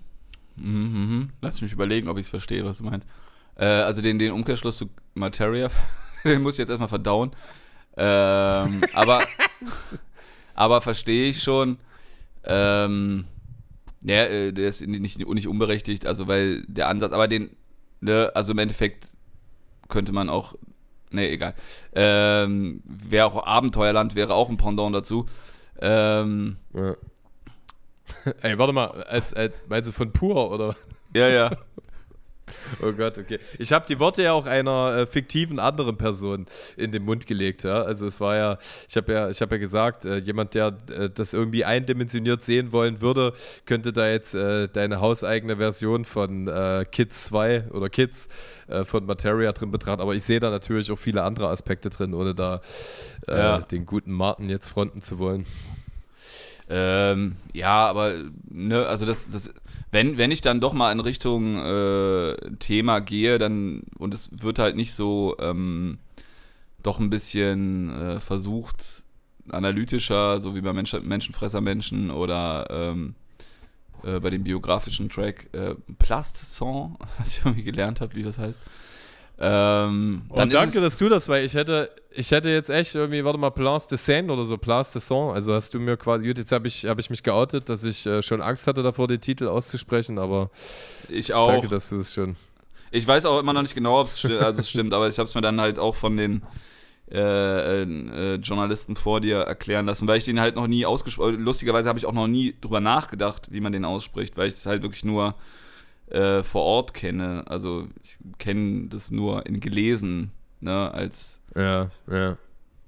-hmm. Lass mich überlegen, ob ich es verstehe, was du meinst. Äh, also den, den Umkehrschluss zu Materia, den muss ich jetzt erstmal verdauen. Ähm, aber, aber verstehe ich schon ähm, ja, äh, der ist nicht, nicht unberechtigt, also weil der Ansatz, aber den, ne, also im Endeffekt könnte man auch, ne, egal. Ähm, wäre auch Abenteuerland, wäre auch ein Pendant dazu. Ähm, ja. Ey, warte mal, als, als, meinst du von Pur oder? Ja, ja. Oh Gott, okay. Ich habe die Worte ja auch einer äh, fiktiven anderen Person in den Mund gelegt, ja. Also es war ja, ich habe ja, ich habe ja gesagt, äh, jemand, der äh, das irgendwie eindimensioniert sehen wollen würde, könnte da jetzt äh, deine hauseigene Version von äh, Kids 2 oder Kids äh, von Materia drin betrachten. Aber ich sehe da natürlich auch viele andere Aspekte drin, ohne da ja. den guten Martin jetzt fronten zu wollen. Ähm, ja, aber ne, also das, das wenn, wenn ich dann doch mal in Richtung äh, Thema gehe, dann, und es wird halt nicht so ähm, doch ein bisschen äh, versucht, analytischer, so wie bei Mensch, Menschenfresser-Menschen oder ähm, äh, bei dem biografischen Track äh, Plast-Song, was ich irgendwie gelernt habe, wie das heißt. Ähm, und oh, danke, dass du das, weil ich hätte, ich hätte jetzt echt irgendwie, warte mal, Place de Seine oder so, Place de Seine. Also hast du mir quasi, gut, jetzt habe ich, hab ich mich geoutet, dass ich äh, schon Angst hatte davor, den Titel auszusprechen, aber ich auch. Danke, dass du es schon. Ich weiß auch immer noch nicht genau, ob es sti also stimmt, aber ich habe es mir dann halt auch von den äh, äh, äh, Journalisten vor dir erklären lassen, weil ich den halt noch nie ausgesprochen, lustigerweise habe ich auch noch nie drüber nachgedacht, wie man den ausspricht, weil ich es halt wirklich nur äh, vor Ort kenne. Also ich kenne das nur in gelesen, ne, als ja, ja.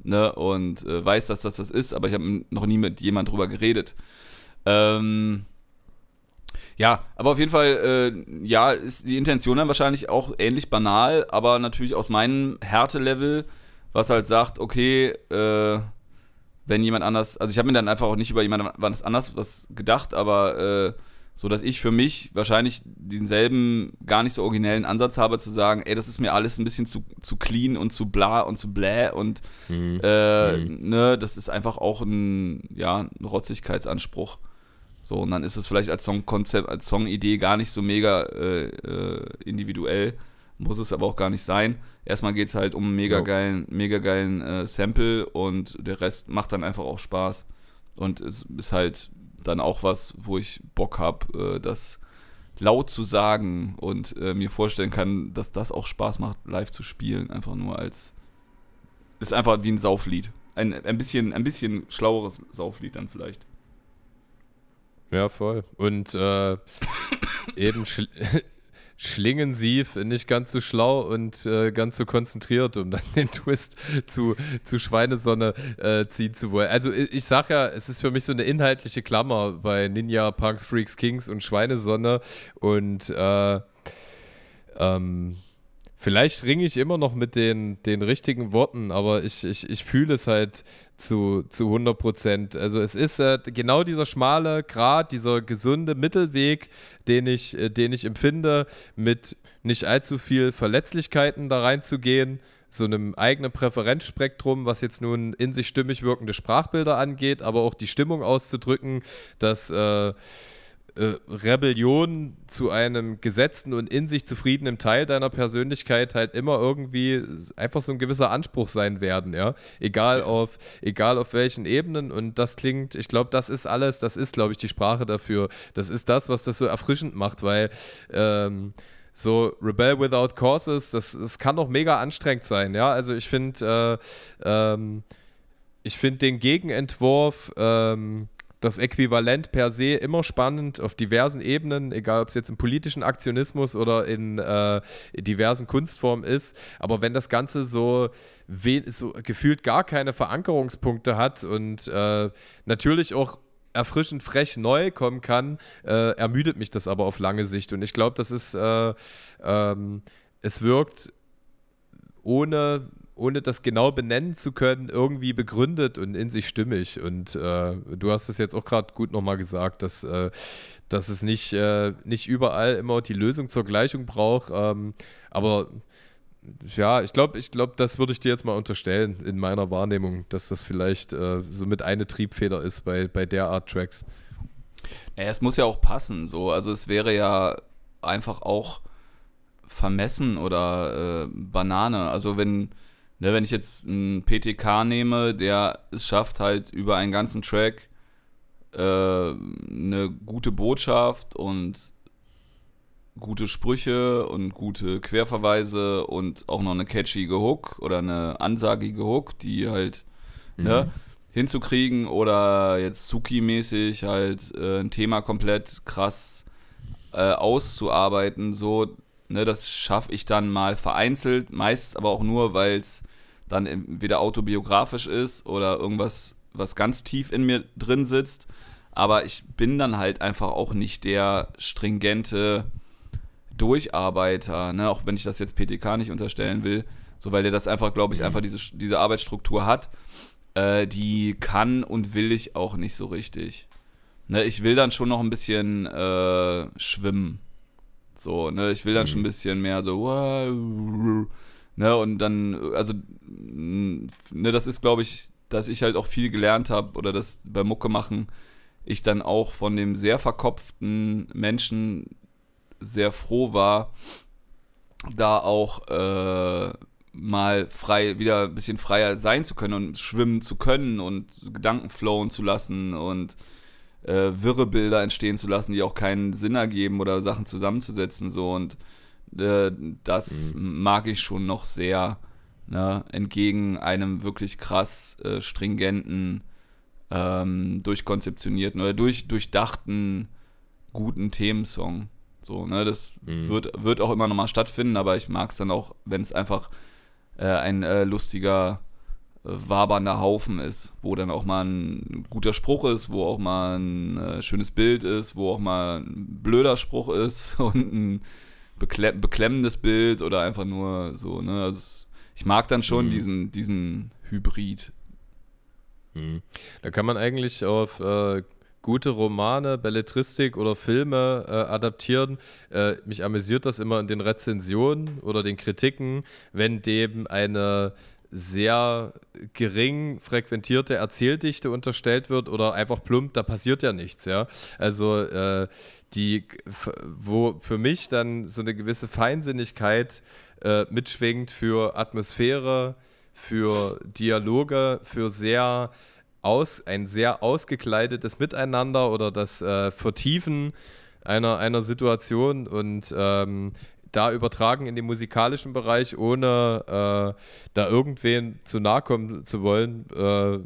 Ne, und äh, weiß, dass das das ist, aber ich habe noch nie mit jemand drüber geredet. Ähm, ja, aber auf jeden Fall, äh, ja, ist die Intention dann wahrscheinlich auch ähnlich banal, aber natürlich aus meinem Härtelevel, was halt sagt, okay, äh, wenn jemand anders, also ich habe mir dann einfach auch nicht über jemand anders was gedacht, aber äh, so dass ich für mich wahrscheinlich denselben gar nicht so originellen Ansatz habe, zu sagen, ey, das ist mir alles ein bisschen zu, zu clean und zu bla und zu bläh und mhm. Äh, mhm. ne, das ist einfach auch ein, ja, ein Rotzigkeitsanspruch. So, und dann ist es vielleicht als Songkonzept, als Songidee gar nicht so mega äh, äh individuell. Muss es aber auch gar nicht sein. Erstmal geht es halt um einen mega geilen, mega geilen äh, Sample und der Rest macht dann einfach auch Spaß. Und es ist halt dann auch was, wo ich Bock habe, äh, das laut zu sagen und äh, mir vorstellen kann, dass das auch Spaß macht, live zu spielen. Einfach nur als. Ist einfach wie ein Sauflied. Ein, ein, bisschen, ein bisschen schlaueres Sauflied dann vielleicht. Ja, voll. Und äh, eben, schlingensief, nicht ganz so schlau und äh, ganz so konzentriert, um dann den Twist zu, zu Schweinesonne äh, ziehen zu wollen. Also ich, ich sage ja, es ist für mich so eine inhaltliche Klammer bei Ninja, Punks, Freaks, Kings und Schweinesonne und äh, ähm, Vielleicht ringe ich immer noch mit den, den richtigen Worten, aber ich, ich, ich fühle es halt zu, zu 100 Prozent. Also es ist äh, genau dieser schmale Grad, dieser gesunde Mittelweg, den ich, äh, den ich empfinde, mit nicht allzu viel Verletzlichkeiten da reinzugehen, so einem eigenen Präferenzspektrum, was jetzt nun in sich stimmig wirkende Sprachbilder angeht, aber auch die Stimmung auszudrücken, dass... Äh, äh, Rebellion zu einem gesetzten und in sich zufriedenen Teil deiner Persönlichkeit halt immer irgendwie einfach so ein gewisser Anspruch sein werden, ja. Egal auf, egal auf welchen Ebenen. Und das klingt, ich glaube, das ist alles, das ist, glaube ich, die Sprache dafür. Das ist das, was das so erfrischend macht, weil ähm, so Rebel Without Causes, das, das kann doch mega anstrengend sein, ja. Also ich finde, äh, ähm, ich finde den Gegenentwurf, ähm, das Äquivalent per se immer spannend auf diversen Ebenen, egal ob es jetzt im politischen Aktionismus oder in äh, diversen Kunstformen ist. Aber wenn das Ganze so, so gefühlt gar keine Verankerungspunkte hat und äh, natürlich auch erfrischend frech neu kommen kann, äh, ermüdet mich das aber auf lange Sicht. Und ich glaube, das ist, äh, ähm, es wirkt ohne ohne das genau benennen zu können, irgendwie begründet und in sich stimmig. Und äh, du hast es jetzt auch gerade gut nochmal gesagt, dass, äh, dass es nicht, äh, nicht überall immer die Lösung zur Gleichung braucht. Ähm, aber ja, ich glaube, ich glaube, das würde ich dir jetzt mal unterstellen in meiner Wahrnehmung, dass das vielleicht äh, so mit eine Triebfeder ist bei, bei der Art Tracks. Naja, es muss ja auch passen, so. Also es wäre ja einfach auch vermessen oder äh, Banane. Also wenn, ne, wenn ich jetzt einen PTK nehme, der es schafft, halt über einen ganzen Track äh, eine gute Botschaft und gute Sprüche und gute Querverweise und auch noch eine catchige Hook oder eine ansagige Hook, die halt mhm. ne, hinzukriegen oder jetzt Suki-mäßig halt äh, ein Thema komplett krass äh, auszuarbeiten, so, ne, das schaffe ich dann mal vereinzelt, meist aber auch nur, weil es dann entweder autobiografisch ist oder irgendwas, was ganz tief in mir drin sitzt. Aber ich bin dann halt einfach auch nicht der stringente Durcharbeiter, ne? auch wenn ich das jetzt PTK nicht unterstellen will, so weil der das einfach, glaube ich, mhm. einfach diese, diese Arbeitsstruktur hat, äh, die kann und will ich auch nicht so richtig. Ne? Ich will dann schon noch ein bisschen äh, schwimmen. So, ne? Ich will dann mhm. schon ein mhm. bisschen mehr so Ne, und dann, also, ne, das ist, glaube ich, dass ich halt auch viel gelernt habe oder dass bei Mucke machen ich dann auch von dem sehr verkopften Menschen sehr froh war, da auch äh, mal frei, wieder ein bisschen freier sein zu können und schwimmen zu können und Gedanken flowen zu lassen und äh, wirre Bilder entstehen zu lassen, die auch keinen Sinn ergeben oder Sachen zusammenzusetzen so und äh, das mhm. mag ich schon noch sehr. Ne? Entgegen einem wirklich krass äh, stringenten, ähm, durchkonzeptionierten oder durch, durchdachten, guten Themensong. So, ne, das mhm. wird, wird auch immer nochmal stattfinden, aber ich mag es dann auch, wenn es einfach äh, ein äh, lustiger, äh, wabernder Haufen ist, wo dann auch mal ein guter Spruch ist, wo auch mal ein äh, schönes Bild ist, wo auch mal ein blöder Spruch ist und ein bekle beklemmendes Bild oder einfach nur so, ne? Also ich mag dann schon mhm. diesen, diesen Hybrid. Mhm. Da kann man eigentlich auf äh, gute Romane, Belletristik oder Filme äh, adaptieren. Äh, mich amüsiert das immer in den Rezensionen oder den Kritiken, wenn dem eine sehr gering frequentierte Erzähldichte unterstellt wird oder einfach plump, da passiert ja nichts, ja. Also äh, die, wo für mich dann so eine gewisse Feinsinnigkeit äh, mitschwingt für Atmosphäre, für Dialoge, für sehr aus, ein sehr ausgekleidetes Miteinander oder das äh, Vertiefen einer, einer Situation und ähm, da übertragen in den musikalischen Bereich, ohne äh, da irgendwen zu nahe kommen zu wollen, äh,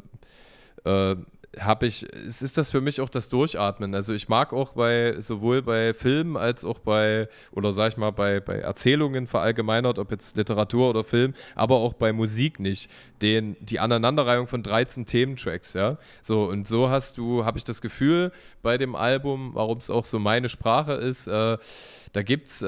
äh habe ich, es ist das für mich auch das Durchatmen. Also ich mag auch bei, sowohl bei Filmen als auch bei, oder sag ich mal, bei, bei Erzählungen verallgemeinert, ob jetzt Literatur oder Film, aber auch bei Musik nicht, den, die Aneinanderreihung von 13 Thementracks, ja. So, und so hast du, habe ich das Gefühl bei dem Album, warum es auch so meine Sprache ist, äh, da gibt es äh,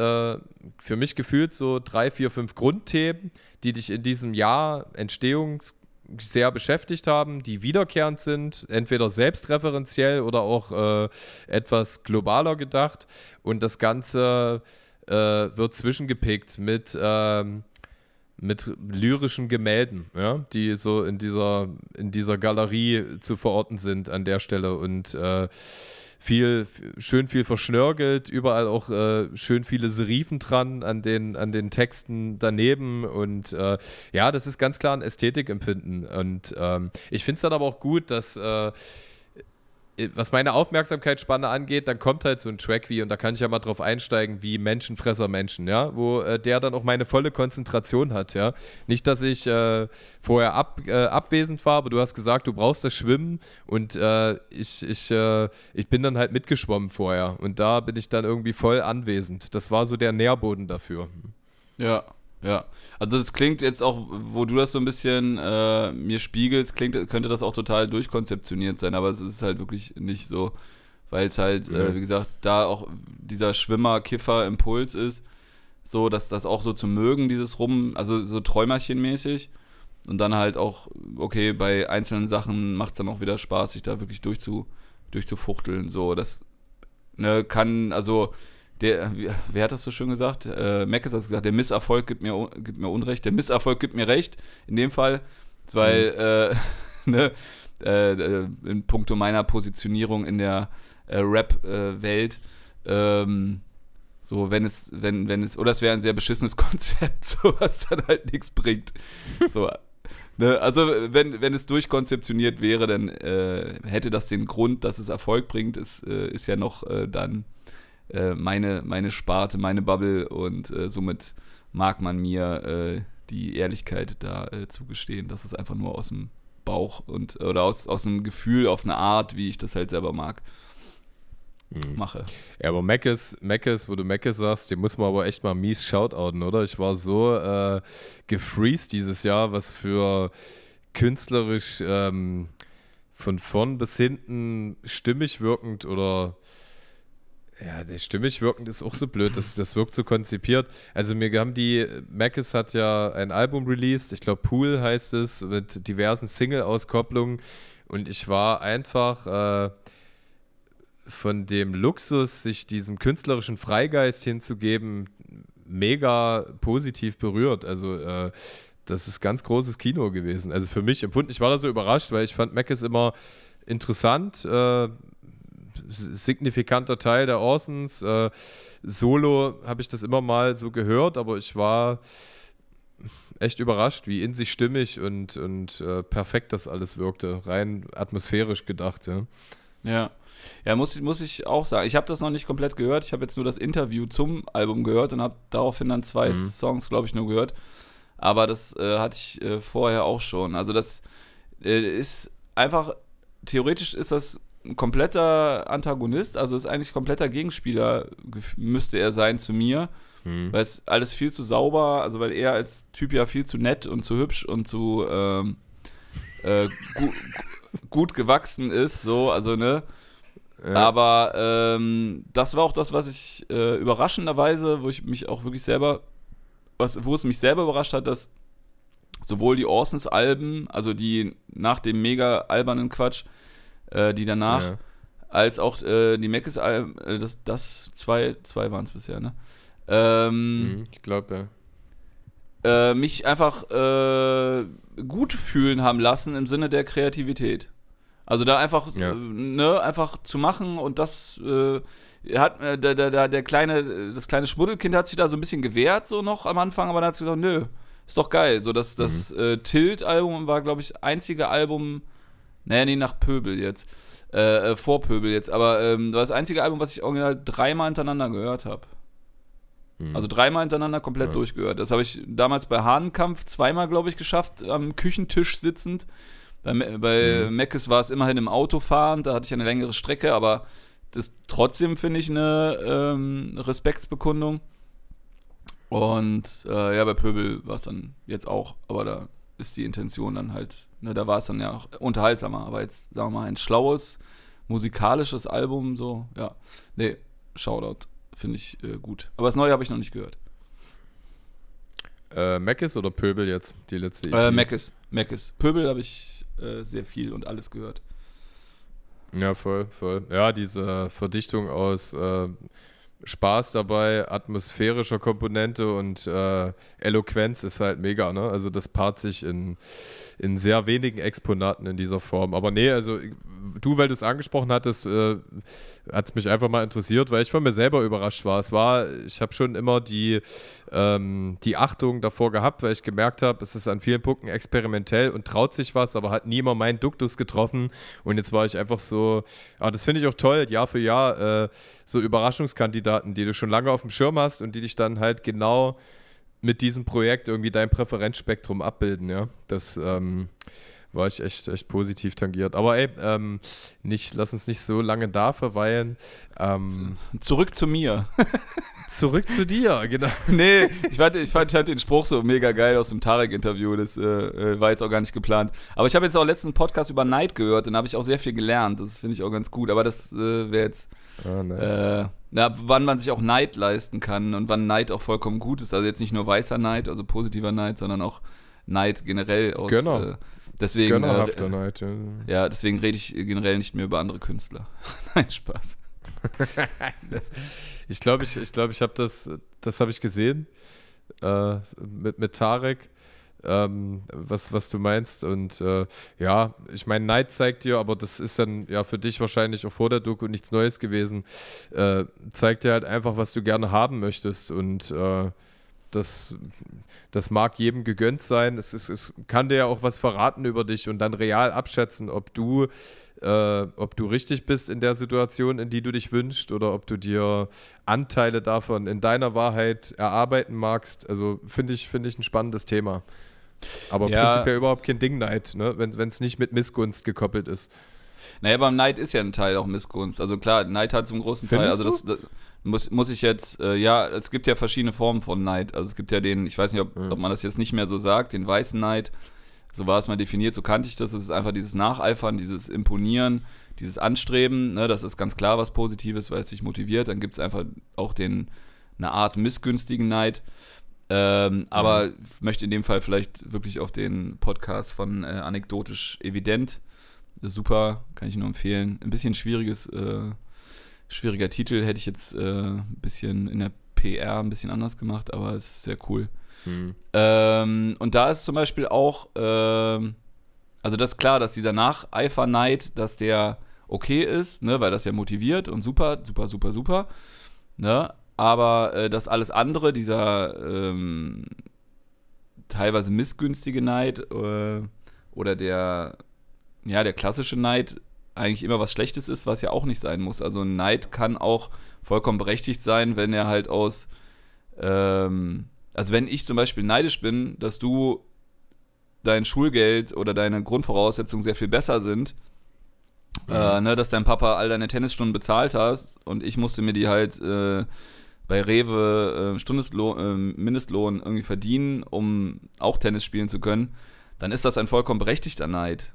für mich gefühlt so drei, vier, fünf Grundthemen, die dich in diesem Jahr Entstehungs sehr beschäftigt haben, die wiederkehrend sind, entweder selbstreferenziell oder auch äh, etwas globaler gedacht. Und das Ganze äh, wird zwischengepickt mit, ähm, mit lyrischen Gemälden, ja, die so in dieser, in dieser Galerie zu verorten sind an der Stelle. Und äh, viel, schön viel verschnörgelt, überall auch äh, schön viele Serifen dran an den, an den Texten daneben. Und äh, ja, das ist ganz klar ein Ästhetikempfinden. Und ähm, ich finde es dann aber auch gut, dass. Äh, äh, was meine Aufmerksamkeitsspanne angeht, dann kommt halt so ein Track wie, und da kann ich ja mal drauf einsteigen, wie Menschenfresser Menschen, ja, wo äh, der dann auch meine volle Konzentration hat, ja. Nicht, dass ich äh, vorher ab, äh, abwesend war, aber du hast gesagt, du brauchst das Schwimmen und äh, ich, ich, äh, ich bin dann halt mitgeschwommen vorher und da bin ich dann irgendwie voll anwesend. Das war so der Nährboden dafür. Ja, ja, also das klingt jetzt auch, wo du das so ein bisschen äh, mir spiegelst, klingt, könnte das auch total durchkonzeptioniert sein, aber es ist halt wirklich nicht so, weil es halt, äh, mhm. äh, wie gesagt, da auch dieser Schwimmer-Kiffer-Impuls ist, so, dass das auch so zu mögen, dieses Rum, also so träumerchenmäßig und dann halt auch, okay, bei einzelnen Sachen macht es dann auch wieder Spaß, sich da wirklich durchzu, durchzufuchteln, so, das, ne, kann, also der, wer hat das so schön gesagt? Äh, Meckes hat gesagt, der Misserfolg gibt mir, gibt mir Unrecht, der Misserfolg gibt mir Recht. In dem Fall, weil mhm. äh, ne, äh, äh, in puncto meiner Positionierung in der äh, Rap-Welt, ähm, so, wenn es, wenn, wenn es, oder es wäre ein sehr beschissenes Konzept, so was dann halt nichts bringt. So, ne, also, wenn, wenn es durchkonzeptioniert wäre, dann äh, hätte das den Grund, dass es Erfolg bringt, ist, äh, ist ja noch dann äh, meine, meine Sparte, meine Bubble und äh, somit mag man mir äh, die Ehrlichkeit da äh, zugestehen, dass es einfach nur aus dem Bauch und oder aus, aus einem Gefühl, auf eine Art, wie ich das halt selber mag. Mhm. mache. Ja, aber Mac ist, wo du Mac Meckes sagst, den muss man aber echt mal mies shoutouten, oder? Ich war so äh, gefreezed dieses Jahr, was für künstlerisch ähm, von vorn bis hinten stimmig wirkend oder ja, der stimmig wirkend ist auch so blöd. Das, das wirkt so konzipiert. Also, wir haben die, Mackes hat ja ein Album released. Ich glaube, Pool heißt es, mit diversen Single-Auskopplungen. Und ich war einfach äh, von dem Luxus, sich diesem künstlerischen Freigeist hinzugeben, mega positiv berührt. Also, äh, das ist ganz großes Kino gewesen. Also, für mich empfunden. Ich war da so überrascht, weil ich fand Mackes immer interessant. Äh, signifikanter Teil der Orsons. Äh, Solo habe ich das immer mal so gehört, aber ich war echt überrascht, wie in sich stimmig und, und äh, perfekt das alles wirkte. Rein atmosphärisch gedacht, ja. Ja, ja muss, ich, muss ich auch sagen. Ich habe das noch nicht komplett gehört. Ich habe jetzt nur das Interview zum Album gehört und habe daraufhin dann zwei mhm. Songs, glaube ich, nur gehört. Aber das äh, hatte ich äh, vorher auch schon. Also das äh, ist einfach, theoretisch ist das ein kompletter Antagonist, also ist eigentlich kompletter Gegenspieler, müsste er sein zu mir. Mhm. Weil es alles viel zu sauber, also weil er als Typ ja viel zu nett und zu hübsch und zu ähm, äh, gu gut gewachsen ist, so, also ne. Ja. Aber ähm, das war auch das, was ich äh, überraschenderweise, wo ich mich auch wirklich selber, was, wo es mich selber überrascht hat, dass sowohl die Orsons Alben, also die nach dem mega albernen Quatsch, äh, die danach, ja. als auch äh, die Mac ist, äh, das, das zwei, zwei waren es bisher, ne? Ähm, mhm, ich glaube, ja. Äh, mich einfach äh, gut fühlen haben lassen im Sinne der Kreativität. Also da einfach, ja. Äh, ne, einfach zu machen und das hat äh, der, der, der, kleine, das kleine Schmuddelkind hat sich da so ein bisschen gewehrt, so noch am Anfang, aber dann hat sie gesagt, nö, ist doch geil. So, das, das mhm. äh, Tilt-Album war, glaube ich, das einzige Album, naja, nee, nach Pöbel jetzt. Äh, äh, vor Pöbel jetzt. Aber ähm, das einzige Album, was ich original dreimal hintereinander gehört habe. Hm. Also dreimal hintereinander komplett ja. durchgehört. Das habe ich damals bei Hahnenkampf zweimal, glaube ich, geschafft, am Küchentisch sitzend. Bei, bei mhm. Meckes war es immerhin im Auto fahren, da hatte ich eine längere Strecke, aber das trotzdem finde ich eine ähm, Respektsbekundung. Und äh, ja, bei Pöbel war es dann jetzt auch, aber da ist die Intention dann halt, ne, da war es dann ja auch unterhaltsamer, aber jetzt, sagen wir mal, ein schlaues, musikalisches Album, so, ja. Nee, Shoutout, finde ich äh, gut. Aber das neue habe ich noch nicht gehört. Äh, Mackis oder Pöbel jetzt, die letzte EP? Äh, Mackis, Mackis. Pöbel habe ich äh, sehr viel und alles gehört. Ja, voll, voll. Ja, diese Verdichtung aus Äh Spaß dabei, atmosphärischer Komponente und äh, Eloquenz ist halt mega, ne? Also das paart sich in, in sehr wenigen Exponaten in dieser Form. Aber nee, also du, weil du es angesprochen hattest, äh, hat es mich einfach mal interessiert, weil ich von mir selber überrascht war. Es war, ich habe schon immer die, ähm, die Achtung davor gehabt, weil ich gemerkt habe, es ist an vielen Punkten experimentell und traut sich was, aber hat nie immer meinen Duktus getroffen. Und jetzt war ich einfach so, ah, das finde ich auch toll, Jahr für Jahr, äh, so Überraschungskandidaten, die du schon lange auf dem Schirm hast und die dich dann halt genau mit diesem Projekt irgendwie dein Präferenzspektrum abbilden, ja. Das, ähm, war ich echt, echt positiv tangiert. Aber ey, ähm, nicht, lass uns nicht so lange da verweilen. Ähm, zurück zu mir. zurück zu dir, genau. Nee, ich fand, ich fand halt den Spruch so mega geil aus dem Tarek-Interview. Das äh, äh, war jetzt auch gar nicht geplant. Aber ich habe jetzt auch letzten Podcast über Neid gehört und habe ich auch sehr viel gelernt. Das finde ich auch ganz gut. Aber das äh, wäre jetzt. Oh, nice. äh, na, wann man sich auch Neid leisten kann und wann Neid auch vollkommen gut ist. Also jetzt nicht nur weißer Neid, also positiver Neid, sondern auch Neid generell aus. Genau. Äh, Deswegen, äh, Neid, äh, ja. ja. deswegen rede ich generell nicht mehr über andere Künstler. Nein, Spaß. das, ich glaube, ich, ich, glaub, ich habe das, das habe ich gesehen äh, mit, mit Tarek. Ähm, was, was du meinst. Und äh, ja, ich meine, Neid zeigt dir, aber das ist dann ja für dich wahrscheinlich auch vor der Doku nichts Neues gewesen. Äh, zeigt dir halt einfach, was du gerne haben möchtest. Und äh, das, das mag jedem gegönnt sein. Es, ist, es kann dir ja auch was verraten über dich und dann real abschätzen, ob du, äh, ob du richtig bist in der Situation, in die du dich wünschst oder ob du dir Anteile davon in deiner Wahrheit erarbeiten magst. Also finde ich, find ich ein spannendes Thema. Aber ja. prinzipiell überhaupt kein Ding Neid, ne? wenn es nicht mit Missgunst gekoppelt ist. Naja, beim Neid ist ja ein Teil auch Missgunst. Also klar, Neid hat zum großen Findest Teil. Also das, das muss, muss ich jetzt, äh, ja, es gibt ja verschiedene Formen von Neid. Also es gibt ja den, ich weiß nicht, ob, mhm. ob man das jetzt nicht mehr so sagt, den weißen Neid. So war es mal definiert, so kannte ich das. Es ist einfach dieses Nacheifern, dieses Imponieren, dieses Anstreben. Ne? Das ist ganz klar was Positives, weil es dich motiviert. Dann gibt es einfach auch den, eine Art missgünstigen Neid. Ähm, aber ja. Mhm. möchte in dem Fall vielleicht wirklich auf den Podcast von äh, Anekdotisch Evident. Super, kann ich nur empfehlen. Ein bisschen schwieriges äh, Schwieriger Titel, hätte ich jetzt äh, ein bisschen in der PR ein bisschen anders gemacht, aber es ist sehr cool. Mhm. Ähm, und da ist zum Beispiel auch, ähm, also das ist klar, dass dieser Nacheifer-Neid, dass der okay ist, ne, weil das ja motiviert und super, super, super, super, ne, aber äh, dass alles andere, dieser ähm, teilweise missgünstige Neid äh, oder der, ja, der klassische Neid eigentlich immer was Schlechtes ist, was ja auch nicht sein muss. Also Neid kann auch vollkommen berechtigt sein, wenn er halt aus, ähm, also wenn ich zum Beispiel neidisch bin, dass du dein Schulgeld oder deine Grundvoraussetzungen sehr viel besser sind, ja. Mhm. äh, ne, dass dein Papa all deine Tennisstunden bezahlt hat und ich musste mir die halt äh, bei Rewe äh, Stundeslohn, äh, Mindestlohn irgendwie verdienen, um auch Tennis spielen zu können, dann ist das ein vollkommen berechtigter Neid.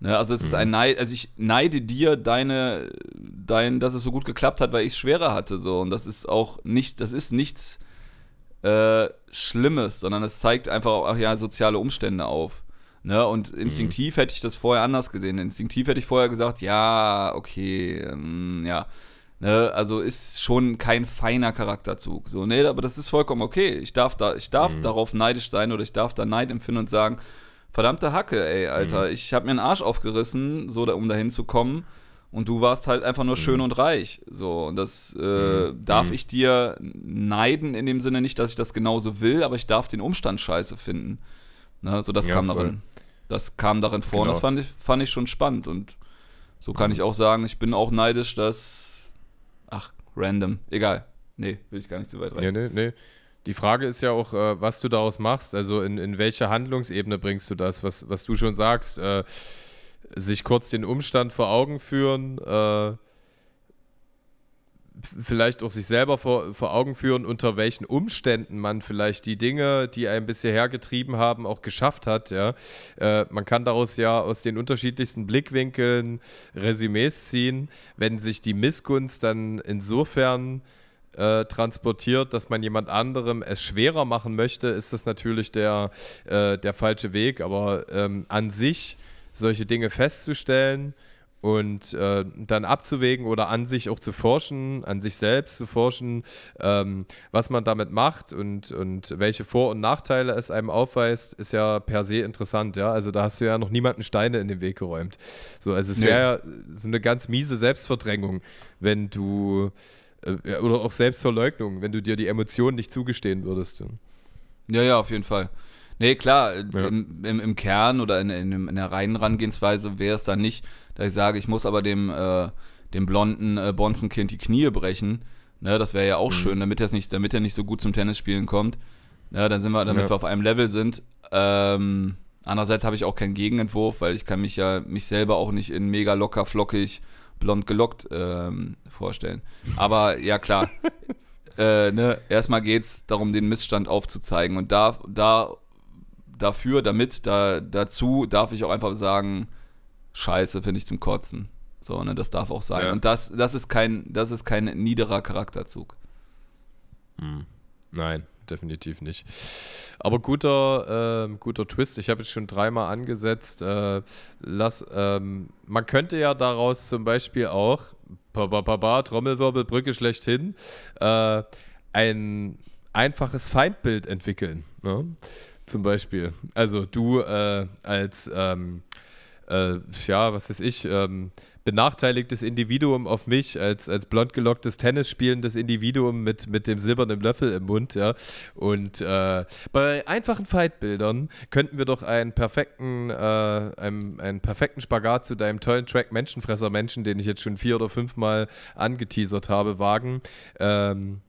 Ne, also es mhm. ist ein Neid, also ich neide dir deine, dein, dass es so gut geklappt hat, weil ich es schwerer hatte so und das ist auch nicht, das ist nichts äh, Schlimmes, sondern es zeigt einfach auch ja soziale Umstände auf. Ne? Und instinktiv mhm. hätte ich das vorher anders gesehen. Instinktiv hätte ich vorher gesagt, ja, okay, ähm, ja. Ne? Also ist schon kein feiner Charakterzug. So, nee, aber das ist vollkommen okay. Ich darf da, ich darf mhm. darauf neidisch sein oder ich darf da Neid empfinden und sagen, verdammte Hacke, ey, Alter. Mhm. Ich habe mir einen Arsch aufgerissen, so da, um dahin zu kommen. Und du warst halt einfach nur mhm. schön und reich. So, und das äh, mhm. darf mhm. ich dir neiden in dem Sinne nicht, dass ich das genauso will, aber ich darf den Umstand scheiße finden. Ne? So, das ja, kam voll. darin. Das kam darin vor genau. und das fand ich, fand ich schon spannend. Und so kann mhm. ich auch sagen, ich bin auch neidisch, dass. Ach, random. Egal. Nee, will ich gar nicht zu weit rein. Nee, nee, nee. Die Frage ist ja auch, äh, was du daraus machst. Also in, in welche Handlungsebene bringst du das, was, was du schon sagst? Äh, sich kurz den Umstand vor Augen führen, äh, vielleicht auch sich selber vor, vor Augen führen, unter welchen Umständen man vielleicht die Dinge, die einen bisher hergetrieben haben, auch geschafft hat. Ja? Äh, man kann daraus ja aus den unterschiedlichsten Blickwinkeln Resümees ziehen, wenn sich die Missgunst dann insofern äh, transportiert, dass man jemand anderem es schwerer machen möchte, ist das natürlich der, äh, der falsche Weg. Aber ähm, an sich solche Dinge festzustellen und äh, dann abzuwägen oder an sich auch zu forschen, an sich selbst zu forschen, ähm, was man damit macht und, und welche Vor- und Nachteile es einem aufweist, ist ja per se interessant, ja. Also da hast du ja noch niemanden Steine in den Weg geräumt. So, also es wäre ja so eine ganz miese Selbstverdrängung, wenn du äh, oder auch Selbstverleugnung, wenn du dir die Emotionen nicht zugestehen würdest. Ja, ja, auf jeden Fall. Nee, klar, äh, ja. im, im, im, Kern oder in, in, in der reinen Rangehensweise wäre es dann nicht, dass ich sage, ich muss aber dem, äh, dem blonden äh, Bonzenkind die Knie brechen. Ne, das wäre ja auch mhm. schön, damit, nicht, damit er nicht so gut zum Tennisspielen kommt. Ne, dann sind wir, damit ja. wir auf einem Level sind. Ähm, andererseits habe ich auch keinen Gegenentwurf, weil ich kann mich ja mich selber auch nicht in mega locker flockig blond gelockt ähm, vorstellen. Aber ja, klar. äh, ne, erstmal geht es darum, den Missstand aufzuzeigen. Und da, da, dafür, damit, da, dazu darf ich auch einfach sagen, Scheiße finde ich zum Kotzen. So, ne, das darf auch sein. Ja. Und das, das, ist kein, das ist kein niederer Charakterzug. Hm. Nein, definitiv nicht. Aber guter, äh, guter Twist. Ich habe jetzt schon dreimal angesetzt. Äh, lass, ähm, man könnte ja daraus zum Beispiel auch, ba, ba, ba, ba, Trommelwirbel, Brücke schlechthin, äh, ein einfaches Feindbild entwickeln. Ne? Zum Beispiel. Also du äh, als, ähm, äh, ja, was weiß ich, ähm, benachteiligtes Individuum auf mich, als, als blond gelocktes Tennis spielendes Individuum mit, mit dem silbernen Löffel im Mund, ja. Und äh, bei einfachen Fightbildern könnten wir doch einen perfekten, äh, einen, einen perfekten Spagat zu deinem tollen Track Menschenfresser Menschen, den ich jetzt schon vier oder fünfmal angeteasert habe, wagen. Ähm,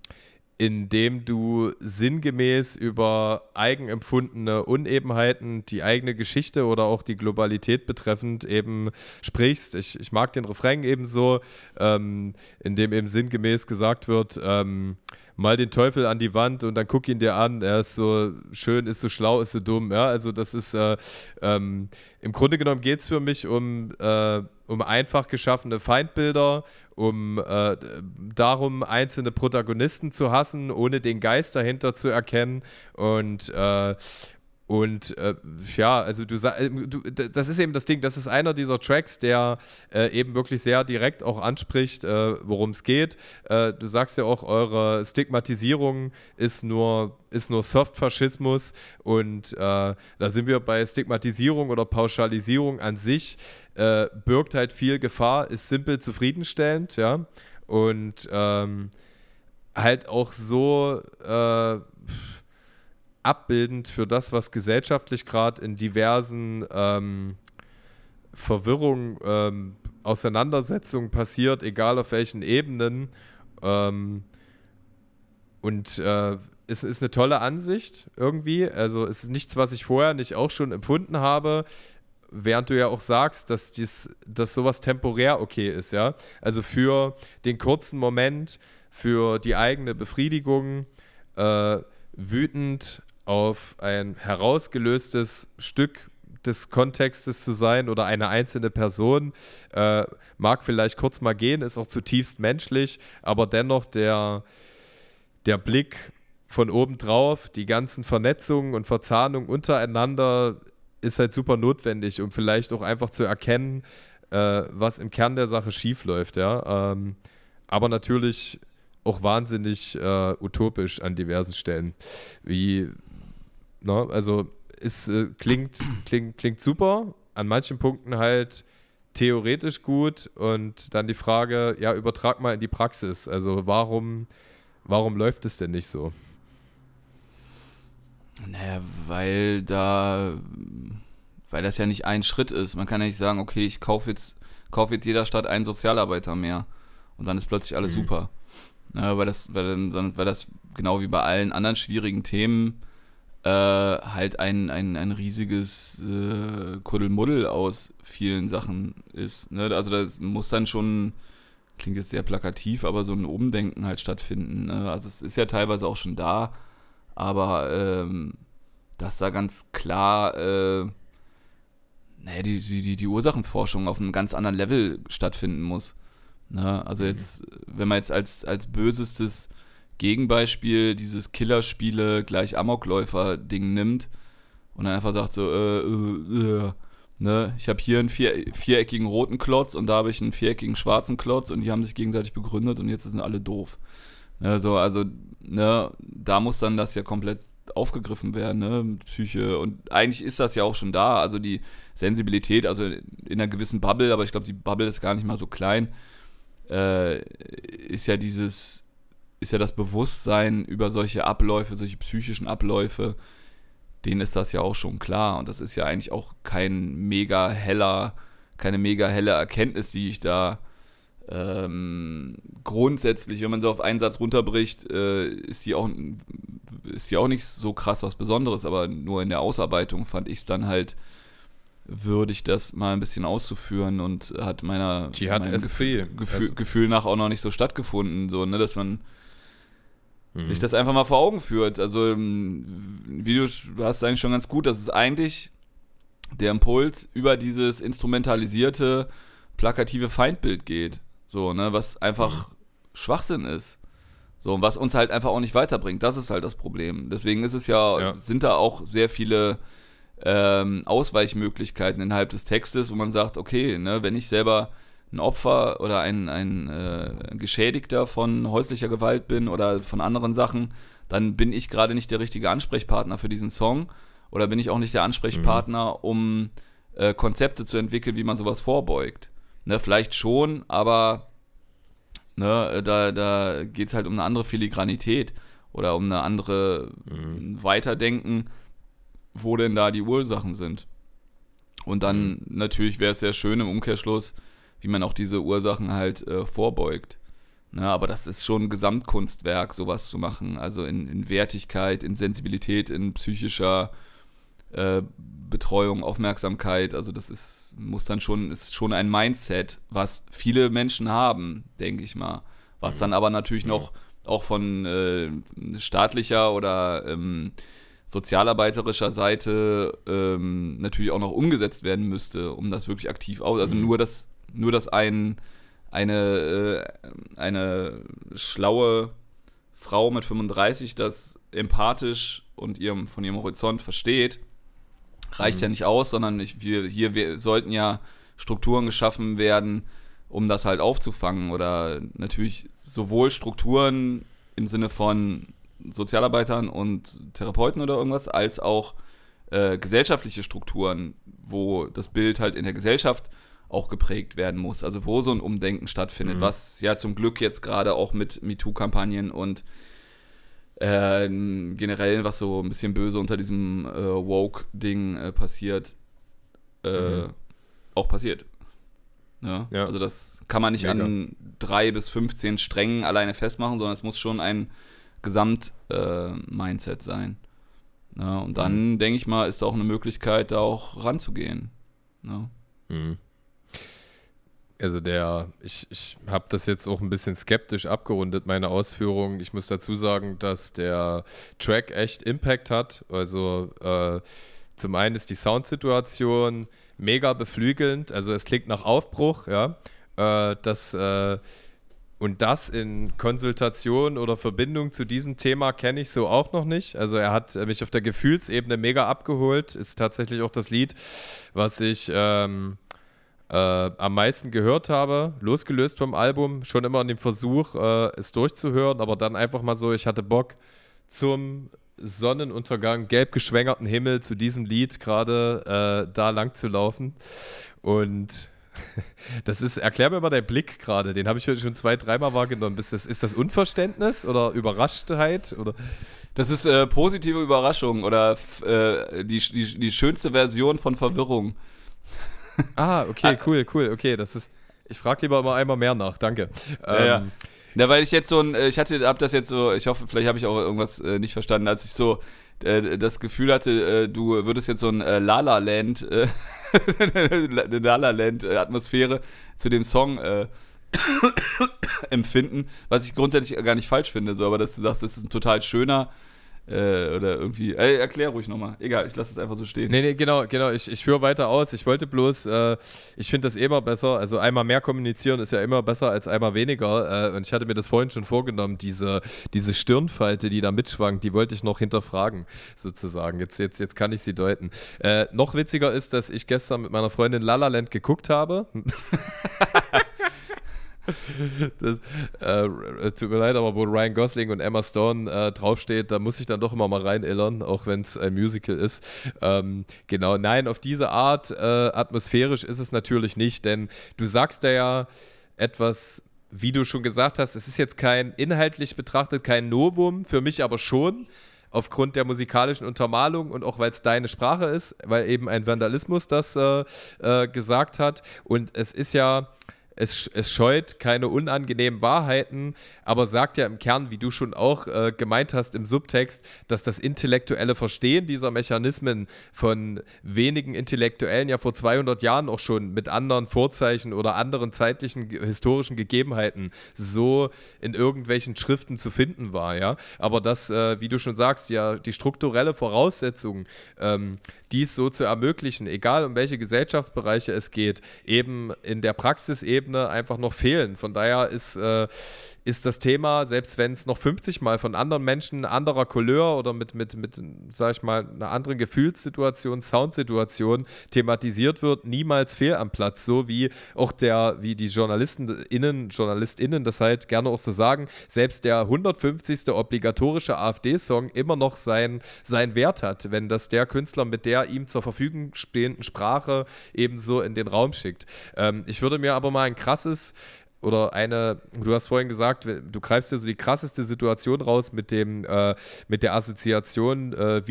indem du sinngemäß über eigenempfundene Unebenheiten, die eigene Geschichte oder auch die Globalität betreffend eben sprichst. Ich, ich mag den Refrain ebenso, ähm, in dem eben sinngemäß gesagt wird, ähm, mal den Teufel an die Wand und dann guck ihn dir an. Er ist so schön, ist so schlau, ist so dumm. Ja, also das ist äh, ähm, im Grunde genommen geht es für mich um, äh, um einfach geschaffene Feindbilder, um äh, darum, einzelne Protagonisten zu hassen, ohne den Geist dahinter zu erkennen. Und, äh, und äh, ja, also du, ähm, du, das ist eben das Ding, das ist einer dieser Tracks, der äh, eben wirklich sehr direkt auch anspricht, äh, worum es geht. Äh, du sagst ja auch, eure Stigmatisierung ist nur, ist nur Softfaschismus und äh, da sind wir bei Stigmatisierung oder Pauschalisierung an sich, äh, birgt halt viel Gefahr, ist simpel zufriedenstellend, ja. Und ähm, halt auch so abbildend für das, was gesellschaftlich gerade in diversen ähm, Verwirrungen, ähm, Auseinandersetzungen passiert, egal auf welchen Ebenen. Ähm, und äh, es ist eine tolle Ansicht irgendwie. Also es ist nichts, was ich vorher nicht auch schon empfunden habe. Während du ja auch sagst, dass, dies, dass sowas temporär okay ist, ja. Also für den kurzen Moment, für die eigene Befriedigung, äh, wütend, auf ein herausgelöstes Stück des Kontextes zu sein oder eine einzelne Person äh, mag vielleicht kurz mal gehen, ist auch zutiefst menschlich, aber dennoch der, der Blick von oben drauf, die ganzen Vernetzungen und Verzahnungen untereinander ist halt super notwendig, um vielleicht auch einfach zu erkennen, äh, was im Kern der Sache schiefläuft. ja. Ähm, aber natürlich auch wahnsinnig äh, utopisch an diversen Stellen. Wie, Ne? Also es äh, klingt, klingt, klingt super, an manchen Punkten halt theoretisch gut und dann die Frage, ja, übertrag mal in die Praxis. Also warum, warum läuft es denn nicht so? Naja, weil da, weil das ja nicht ein Schritt ist. Man kann ja nicht sagen, okay, ich kaufe jetzt, kaufe jetzt jeder Stadt einen Sozialarbeiter mehr und dann ist plötzlich alles mhm. super. Ja, ne, weil, das, weil, weil das genau wie bei allen anderen schwierigen Themen äh, halt ein, ein, ein riesiges äh, Kuddelmuddel aus vielen Sachen ist. Ne? Also das muss dann schon, klingt jetzt sehr plakativ, aber so ein Umdenken halt stattfinden. Ne? Also es ist ja teilweise auch schon da, aber ähm, dass da ganz klar äh, naja, die, die, die Ursachenforschung auf einem ganz anderen Level stattfinden muss. Ne? Also mhm. jetzt, wenn man jetzt als, als bösestes Gegenbeispiel dieses Killerspiele gleich Amokläufer-Ding nimmt und dann einfach sagt so, äh, äh, äh ne, ich habe hier einen vier, viereckigen roten Klotz und da habe ich einen viereckigen schwarzen Klotz und die haben sich gegenseitig begründet und jetzt sind alle doof. Ne, so, also, ne, da muss dann das ja komplett aufgegriffen werden, ne, Psyche. Und eigentlich ist das ja auch schon da, also die Sensibilität, also in einer gewissen Bubble, aber ich glaube, die Bubble ist gar nicht mal so klein, äh, ist ja dieses ist ja das Bewusstsein über solche Abläufe, solche psychischen Abläufe, denen ist das ja auch schon klar. Und das ist ja eigentlich auch kein mega heller, keine mega helle Erkenntnis, die ich da ähm, grundsätzlich, wenn man sie auf einen Satz runterbricht, äh, ist die auch ist die auch nicht so krass was Besonderes, aber nur in der Ausarbeitung fand ich es dann halt würdig, das mal ein bisschen auszuführen und hat meiner Dschihad meinem Gefühl, also. Gefühl nach auch noch nicht so stattgefunden, so ne, dass man sich das einfach mal vor Augen führt. Also im ähm, Video hast du eigentlich schon ganz gut, dass es eigentlich der Impuls über dieses instrumentalisierte, plakative Feindbild geht. So, ne, was einfach mhm. Schwachsinn ist. So, und was uns halt einfach auch nicht weiterbringt. Das ist halt das Problem. Deswegen ist es ja, ja. sind da auch sehr viele ähm, Ausweichmöglichkeiten innerhalb des Textes, wo man sagt, okay, ne, wenn ich selber ein Opfer oder ein, ein äh, Geschädigter von häuslicher Gewalt bin oder von anderen Sachen, dann bin ich gerade nicht der richtige Ansprechpartner für diesen Song oder bin ich auch nicht der Ansprechpartner, mhm. um äh, Konzepte zu entwickeln, wie man sowas vorbeugt. Ne, vielleicht schon, aber ne, da, da geht es halt um eine andere Filigranität oder um eine andere mhm. Weiterdenken, wo denn da die Ursachen sind. Und dann mhm. natürlich wäre es sehr schön im Umkehrschluss, wie man auch diese Ursachen halt äh, vorbeugt. Na, ne, aber das ist schon ein Gesamtkunstwerk, sowas zu machen. Also in, in Wertigkeit, in Sensibilität, in psychischer äh, Betreuung, Aufmerksamkeit. Also das ist, muss dann schon, ist schon ein Mindset, was viele Menschen haben, denke ich mal. Was mhm. dann aber natürlich mhm. noch auch von äh, staatlicher oder ähm, sozialarbeiterischer Seite ähm, natürlich auch noch umgesetzt werden müsste, um das wirklich aktiv aus. Also mhm. nur das nur, dass ein, eine, äh, eine schlaue Frau mit 35 das empathisch und ihrem, von ihrem Horizont versteht, reicht mhm. ja nicht aus, sondern ich, wir, hier wir sollten ja Strukturen geschaffen werden, um das halt aufzufangen. Oder natürlich sowohl Strukturen im Sinne von Sozialarbeitern und Therapeuten oder irgendwas, als auch äh, gesellschaftliche Strukturen, wo das Bild halt in der Gesellschaft auch geprägt werden muss. Also wo so ein Umdenken stattfindet, mhm. was ja zum Glück jetzt gerade auch mit MeToo-Kampagnen und äh, generell, was so ein bisschen böse unter diesem äh, Woke-Ding äh, passiert, äh, mhm. auch passiert. Ja? Ne? ja? Also das kann man nicht Mega. an drei bis 15 Strängen alleine festmachen, sondern es muss schon ein Gesamt-Mindset äh, sein. Ja, ne? und dann, mhm. denke ich mal, ist da auch eine Möglichkeit, da auch ranzugehen. Ja. Ne? Mhm also der, ich, ich habe das jetzt auch ein bisschen skeptisch abgerundet, meine Ausführungen. Ich muss dazu sagen, dass der Track echt Impact hat. Also äh, zum einen ist die Soundsituation mega beflügelnd, also es klingt nach Aufbruch, ja. Äh, das äh, und das in Konsultation oder Verbindung zu diesem Thema kenne ich so auch noch nicht. Also er hat mich auf der Gefühlsebene mega abgeholt. Ist tatsächlich auch das Lied, was ich ähm, äh, am meisten gehört habe, losgelöst vom Album, schon immer in dem Versuch, äh, es durchzuhören, aber dann einfach mal so, ich hatte Bock zum Sonnenuntergang, gelb geschwängerten Himmel zu diesem Lied gerade äh, da lang zu laufen. Und das ist, erklär mir mal deinen Blick gerade, den habe ich heute schon zwei, dreimal wahrgenommen. Ist das, ist das Unverständnis oder Überraschtheit? Oder? Das ist äh, positive Überraschung oder äh, die, die, die schönste Version von Verwirrung. Ah, okay, ah. cool, cool, okay. Das ist. Ich frage lieber mal einmal mehr nach, danke. Ja, ähm, ja. weil ich jetzt so ein, äh, ich hatte, hab das jetzt so, ich hoffe, vielleicht habe ich auch irgendwas äh, nicht verstanden, als ich so äh, das Gefühl hatte, äh, du würdest jetzt so ein äh, Lala Land, äh, Lala Land äh, Atmosphäre zu dem Song äh, empfinden, was ich grundsätzlich gar nicht falsch finde, so, aber dass du sagst, das ist ein total schöner, äh, oder irgendwie. Ey, erklär ruhig nochmal. Egal, ich lasse es einfach so stehen. Nee, nee, genau, genau. Ich, ich führe weiter aus. Ich wollte bloß, äh, ich finde das immer besser. Also einmal mehr kommunizieren ist ja immer besser als einmal weniger. Äh, und ich hatte mir das vorhin schon vorgenommen, diese, diese Stirnfalte, die da mitschwankt, die wollte ich noch hinterfragen, sozusagen. Jetzt, jetzt, jetzt kann ich sie deuten. Äh, noch witziger ist, dass ich gestern mit meiner Freundin Lalaland geguckt habe. Das, äh, äh, tut mir leid, aber wo Ryan Gosling und Emma Stone äh, draufsteht, da muss ich dann doch immer mal rein illern, auch wenn es ein Musical ist. Ähm, genau, nein, auf diese Art äh, atmosphärisch ist es natürlich nicht, denn du sagst da ja etwas, wie du schon gesagt hast, es ist jetzt kein inhaltlich betrachtet kein Novum, für mich aber schon aufgrund der musikalischen Untermalung und auch weil es deine Sprache ist, weil eben ein Vandalismus das äh, äh, gesagt hat. Und es ist ja es, es scheut keine unangenehmen Wahrheiten, aber sagt ja im Kern, wie du schon auch äh, gemeint hast im Subtext, dass das intellektuelle Verstehen dieser Mechanismen von wenigen Intellektuellen ja vor 200 Jahren auch schon mit anderen Vorzeichen oder anderen zeitlichen historischen Gegebenheiten so in irgendwelchen Schriften zu finden war, ja. Aber dass, äh, wie du schon sagst, ja die strukturelle Voraussetzung ähm, dies so zu ermöglichen, egal um welche Gesellschaftsbereiche es geht, eben in der Praxisebene einfach noch fehlen. Von daher ist äh, ist das Thema, selbst wenn es noch 50 Mal von anderen Menschen anderer Couleur oder mit, mit, mit, sag ich mal, einer anderen Gefühlssituation, Soundsituation thematisiert wird, niemals fehl am Platz. So wie auch der, wie die JournalistenInnen, JournalistInnen das halt gerne auch so sagen, selbst der 150. obligatorische AfD-Song immer noch seinen sein Wert hat, wenn das der Künstler mit der ihm zur Verfügung stehenden Sprache ebenso in den Raum schickt. Ähm, ich würde mir aber mal ein krasses oder eine, du hast vorhin gesagt, du greifst dir so die krasseste Situation raus mit dem, äh, mit der Assoziation äh,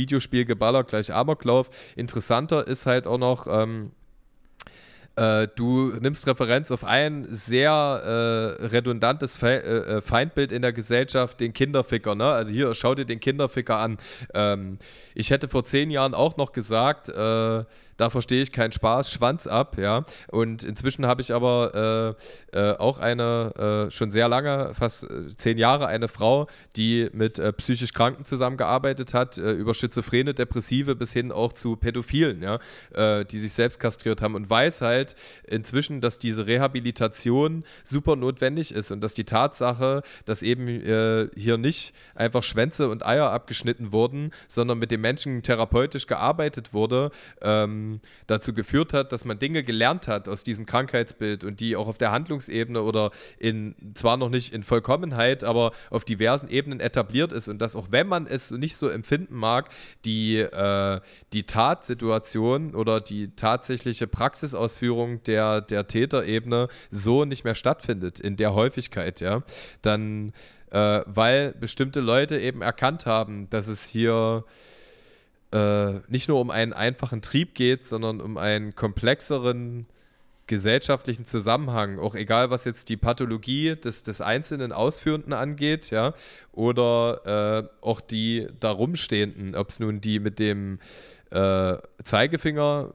geballert gleich Amoklauf. Interessanter ist halt auch noch, ähm, äh, du nimmst Referenz auf ein sehr äh, redundantes Fe äh, Feindbild in der Gesellschaft, den Kinderficker. Ne? Also hier, schau dir den Kinderficker an. Ähm, ich hätte vor zehn Jahren auch noch gesagt, da verstehe ich keinen Spaß, Schwanz ab, ja. Und inzwischen habe ich aber äh, äh, auch eine, äh, schon sehr lange, fast äh, zehn Jahre, eine Frau, die mit äh, psychisch Kranken zusammengearbeitet hat, äh, über Schizophrene, Depressive bis hin auch zu Pädophilen, ja, die sich selbst kastriert haben und weiß halt inzwischen, dass diese Rehabilitation super notwendig ist und dass die Tatsache, dass eben hier nicht einfach Schwänze und Eier abgeschnitten wurden, sondern mit den Menschen therapeutisch gearbeitet wurde, ähm, ähm, dazu geführt hat, dass man Dinge gelernt hat aus diesem Krankheitsbild und die auch auf der Handlungsebene oder in zwar noch nicht in Vollkommenheit, aber auf diversen Ebenen etabliert ist und dass auch wenn man es nicht so empfinden mag, die, äh, die Tatsituation oder die tatsächliche Praxisausführung der, der Täterebene so nicht mehr stattfindet, in der Häufigkeit, ja, dann äh, weil bestimmte Leute eben erkannt haben, dass es hier äh, nicht nur um einen einfachen Trieb geht, sondern um einen komplexeren gesellschaftlichen Zusammenhang, auch egal was jetzt die Pathologie des, des einzelnen Ausführenden angeht, ja, oder äh, auch die darumstehenden, ob es nun die mit dem äh, Zeigefinger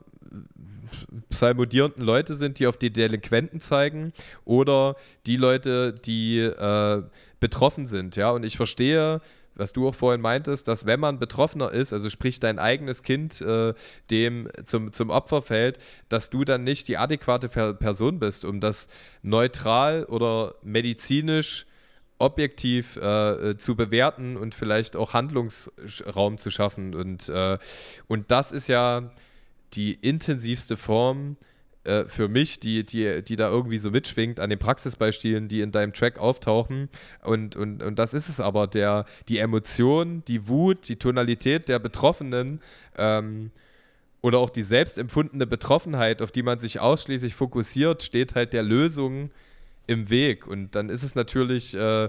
psalmodierenden Leute sind, die auf die Delinquenten zeigen, oder die Leute, die äh, betroffen sind, ja, und ich verstehe, was du auch vorhin meintest, dass wenn man Betroffener ist, also sprich dein eigenes Kind äh, dem zum, zum Opfer fällt, dass du dann nicht die adäquate Person bist, um das neutral oder medizinisch objektiv äh, äh, zu bewerten und vielleicht auch Handlungsraum zu schaffen. Und, äh, und das ist ja die intensivste Form, äh, für mich, die, die, die da irgendwie so mitschwingt an den Praxisbeispielen, die in deinem Track auftauchen. Und, und, und das ist es aber, der, die Emotion, die Wut, die Tonalität der Betroffenen, ähm, oder auch die selbstempfundene Betroffenheit, auf die man sich ausschließlich fokussiert, steht halt der Lösung im Weg. Und dann ist es natürlich äh,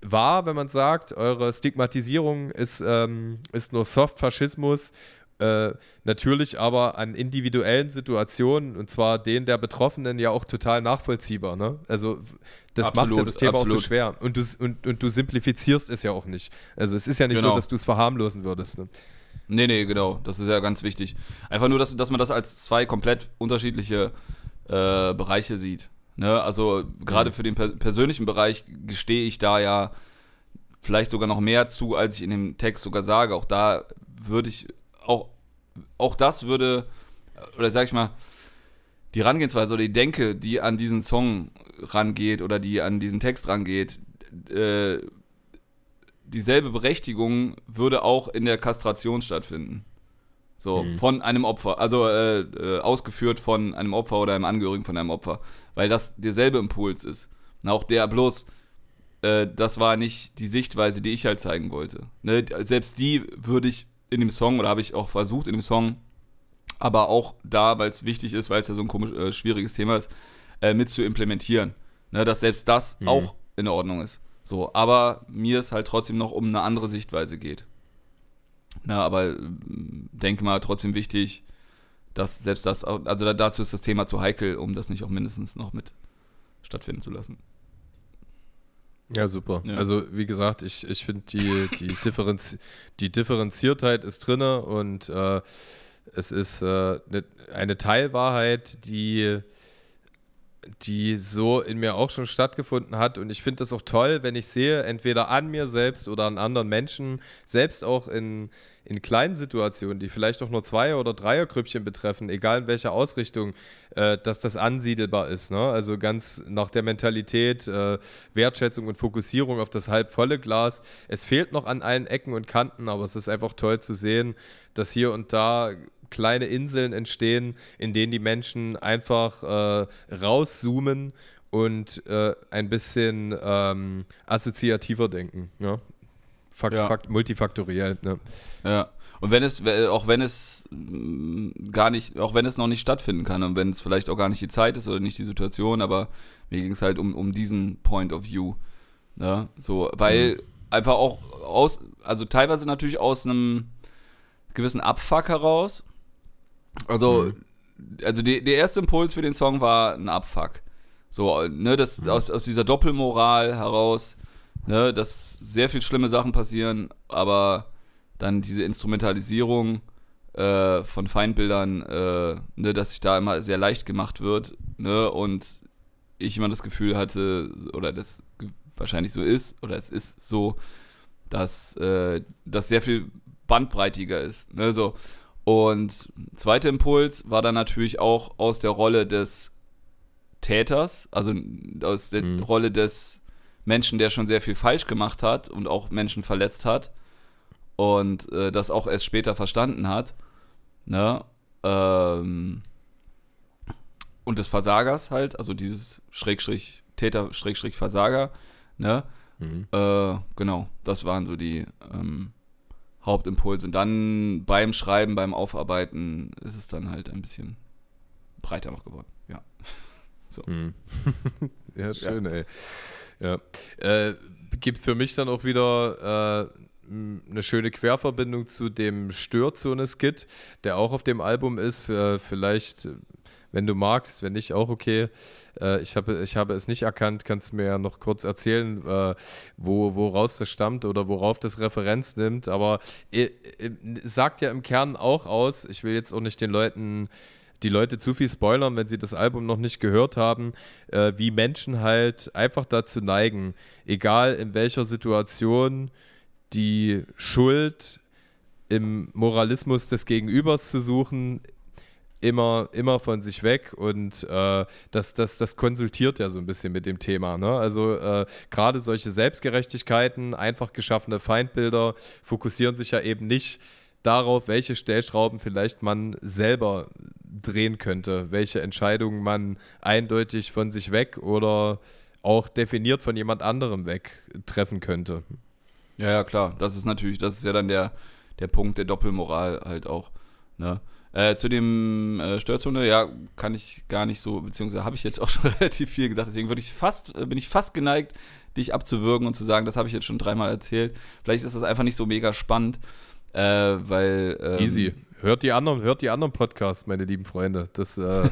wahr, wenn man sagt, eure Stigmatisierung ist, ähm, ist nur Softfaschismus äh, natürlich aber an individuellen Situationen, und zwar den der Betroffenen, ja auch total nachvollziehbar. Ne? Also das absolut, macht ja das Thema absolut. auch so schwer. Und du, und, und du simplifizierst es ja auch nicht. Also es ist ja nicht genau. so, dass du es verharmlosen würdest. Ne? Nee, nee, genau. Das ist ja ganz wichtig. Einfach nur, dass, dass man das als zwei komplett unterschiedliche äh, Bereiche sieht. Ne? Also gerade mhm. für den per persönlichen Bereich gestehe ich da ja vielleicht sogar noch mehr zu, als ich in dem Text sogar sage. Auch da würde ich auch, auch das würde, oder sag ich mal, die Herangehensweise oder die Denke, die an diesen Song rangeht oder die an diesen Text rangeht, äh, dieselbe Berechtigung würde auch in der Kastration stattfinden. So, mhm. von einem Opfer, also äh, äh, ausgeführt von einem Opfer oder einem Angehörigen von einem Opfer, weil das derselbe Impuls ist. Und auch der bloß, äh, das war nicht die Sichtweise, die ich halt zeigen wollte. Ne? Selbst die würde ich in dem Song oder habe ich auch versucht in dem Song, aber auch da, weil es wichtig ist, weil es ja so ein komisch, äh, schwieriges Thema ist, äh, mit zu implementieren. Ne, dass selbst das mhm. auch in Ordnung ist. So, aber mir es halt trotzdem noch um eine andere Sichtweise geht. Na, ne, aber äh, denke mal trotzdem wichtig, dass selbst das, also dazu ist das Thema zu heikel, um das nicht auch mindestens noch mit stattfinden zu lassen. Ja, super. Ja. Also wie gesagt, ich, ich finde die, die, Differenzi die Differenziertheit ist drin und äh, es ist äh, ne, eine Teilwahrheit, die, die so in mir auch schon stattgefunden hat. Und ich finde das auch toll, wenn ich sehe, entweder an mir selbst oder an anderen Menschen, selbst auch in, in kleinen Situationen, die vielleicht auch nur Zweier- oder Dreiergrüppchen betreffen, egal in welcher Ausrichtung, äh, dass das ansiedelbar ist. Ne? Also ganz nach der Mentalität, äh, Wertschätzung und Fokussierung auf das halbvolle Glas. Es fehlt noch an allen Ecken und Kanten, aber es ist einfach toll zu sehen, dass hier und da kleine Inseln entstehen, in denen die Menschen einfach äh, rauszoomen und äh, ein bisschen ähm, assoziativer denken. Ja? Ne? Fakt, ja. Fakt, multifaktoriell. Ne? Ja. Und wenn es, auch wenn es mm, gar nicht, auch wenn es noch nicht stattfinden kann und wenn es vielleicht auch gar nicht die Zeit ist oder nicht die Situation, aber mir ging es halt um, um diesen Point of View. Ne? So, weil mhm. einfach auch aus, also teilweise natürlich aus einem gewissen Abfuck heraus. Also, mhm. also die, der erste Impuls für den Song war ein Abfuck. So, ne, das mhm. aus, aus dieser Doppelmoral heraus ne, dass sehr viel schlimme Sachen passieren, aber dann diese Instrumentalisierung äh, von Feindbildern, äh, ne, dass sich da immer sehr leicht gemacht wird, ne, und ich immer das Gefühl hatte, oder das wahrscheinlich so ist, oder es ist so, dass äh, das sehr viel bandbreitiger ist, ne, so. Und zweiter Impuls war dann natürlich auch aus der Rolle des Täters, also aus der mhm. Rolle des Menschen, der schon sehr viel falsch gemacht hat und auch Menschen verletzt hat und äh, das auch erst später verstanden hat, ne? Ähm, und des Versagers halt, also dieses Schrägstrich Täter, Schrägstrich Versager, ne? Mhm. Äh, genau, das waren so die ähm, Hauptimpulse. Und dann beim Schreiben, beim Aufarbeiten ist es dann halt ein bisschen breiter noch geworden, ja. So. Mhm. ja, schön, ja. ey. Ja. Äh, gibt für mich dann auch wieder äh, eine schöne Querverbindung zu dem Störzone-Skit, der auch auf dem Album ist. Für, äh, vielleicht, wenn du magst, wenn nicht, auch okay. Äh, ich, habe, ich habe es nicht erkannt. Kannst du mir ja noch kurz erzählen, äh, wo, woraus das stammt oder worauf das Referenz nimmt. Aber äh, äh, sagt ja im Kern auch aus, ich will jetzt auch nicht den Leuten die Leute zu viel spoilern, wenn sie das Album noch nicht gehört haben, äh, wie Menschen halt einfach dazu neigen, egal in welcher Situation die Schuld im Moralismus des Gegenübers zu suchen, immer, immer von sich weg und äh, das, das, das konsultiert ja so ein bisschen mit dem Thema. Ne? Also äh, gerade solche Selbstgerechtigkeiten, einfach geschaffene Feindbilder fokussieren sich ja eben nicht darauf, welche Stellschrauben vielleicht man selber drehen könnte, welche Entscheidungen man eindeutig von sich weg oder auch definiert von jemand anderem weg treffen könnte. Ja, ja, klar. Das ist natürlich, das ist ja dann der, der Punkt der Doppelmoral halt auch. Ne? Äh, zu dem äh, Störzone, ja, kann ich gar nicht so, beziehungsweise habe ich jetzt auch schon relativ viel gesagt, deswegen würde ich fast, äh, bin ich fast geneigt, dich abzuwürgen und zu sagen, das habe ich jetzt schon dreimal erzählt. Vielleicht ist das einfach nicht so mega spannend. Äh, weil. Ähm, Easy. Hört die anderen, hört die anderen Podcasts, meine lieben Freunde. Das, äh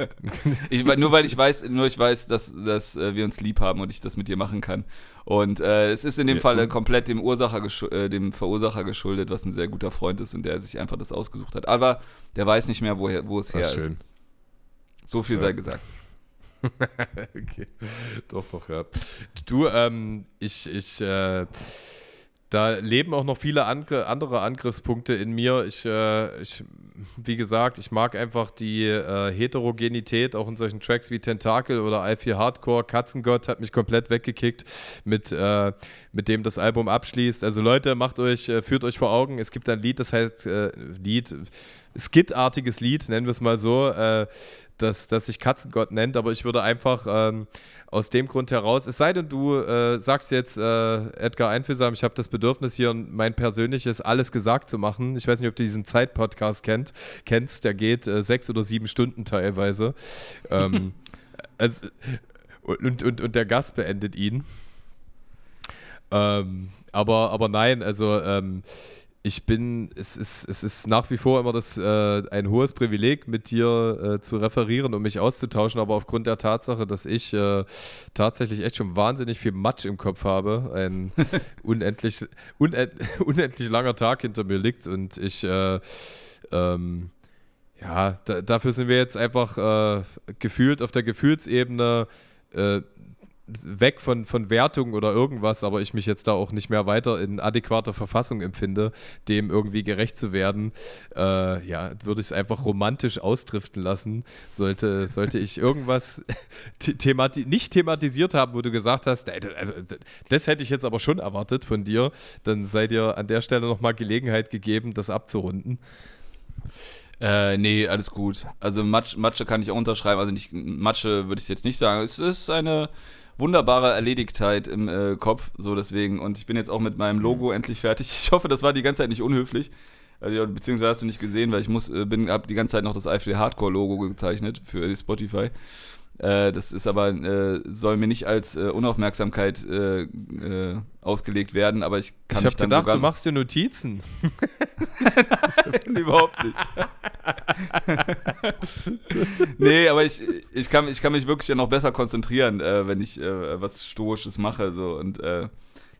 ich, nur weil ich weiß, nur ich weiß, dass, dass äh, wir uns lieb haben und ich das mit dir machen kann. Und äh, es ist in dem ja. Fall äh, komplett dem Ursacher, äh, dem Verursacher geschuldet, was ein sehr guter Freund ist und der sich einfach das ausgesucht hat. Aber der weiß nicht mehr, woher, wo es her schön. ist. So viel ja. sei gesagt. okay, doch, doch, ja. Du, ähm, ich, ich, äh da leben auch noch viele Angr andere Angriffspunkte in mir. Ich, äh, ich, wie gesagt, ich mag einfach die äh, Heterogenität auch in solchen Tracks wie Tentakel oder I4 Hardcore. Katzengott hat mich komplett weggekickt mit, äh, mit dem das Album abschließt. Also Leute, macht euch, äh, führt euch vor Augen. Es gibt ein Lied, das heißt äh, Lied, Skit-artiges Lied, nennen wir es mal so, äh, das, sich Katzengott nennt. Aber ich würde einfach ähm, aus dem Grund heraus, es sei denn, du äh, sagst jetzt äh, Edgar Einfühlsam, ich habe das Bedürfnis hier mein persönliches alles gesagt zu machen. Ich weiß nicht, ob du diesen Zeitpodcast kennt, kennst, der geht äh, sechs oder sieben Stunden teilweise. ähm, also, und, und, und der Gast beendet ihn. Ähm, aber, aber nein, also ähm, ich bin, es ist, es ist nach wie vor immer das, äh, ein hohes Privileg, mit dir äh, zu referieren und mich auszutauschen, aber aufgrund der Tatsache, dass ich äh, tatsächlich echt schon wahnsinnig viel Matsch im Kopf habe, ein unendlich, unend, unendlich langer Tag hinter mir liegt und ich, äh, ähm, ja, da, dafür sind wir jetzt einfach äh, gefühlt auf der Gefühlsebene äh, weg von, von Wertung oder irgendwas, aber ich mich jetzt da auch nicht mehr weiter in adäquater Verfassung empfinde, dem irgendwie gerecht zu werden, äh, ja, würde ich es einfach romantisch ausdriften lassen. Sollte, sollte ich irgendwas themati nicht thematisiert haben, wo du gesagt hast, also, das hätte ich jetzt aber schon erwartet von dir, dann sei dir an der Stelle nochmal Gelegenheit gegeben, das abzurunden. Äh, nee, alles gut. Also Matsch, Matsche kann ich auch unterschreiben. Also nicht Matsche würde ich jetzt nicht sagen. Es ist eine wunderbare Erledigtheit im äh, Kopf. So deswegen. Und ich bin jetzt auch mit meinem mhm. Logo endlich fertig. Ich hoffe, das war die ganze Zeit nicht unhöflich. Also, beziehungsweise hast du nicht gesehen, weil ich muss, äh, bin, habe die ganze Zeit noch das IFD Hardcore Logo gezeichnet für Spotify. Äh, das ist aber, äh, soll mir nicht als äh, Unaufmerksamkeit äh, äh, ausgelegt werden, aber ich kann Ich habe gedacht, sogar du machst dir Notizen. Nein, überhaupt nicht. nee, aber ich, ich, kann, ich kann mich wirklich ja noch besser konzentrieren, wenn ich was Stoisches mache. So. Und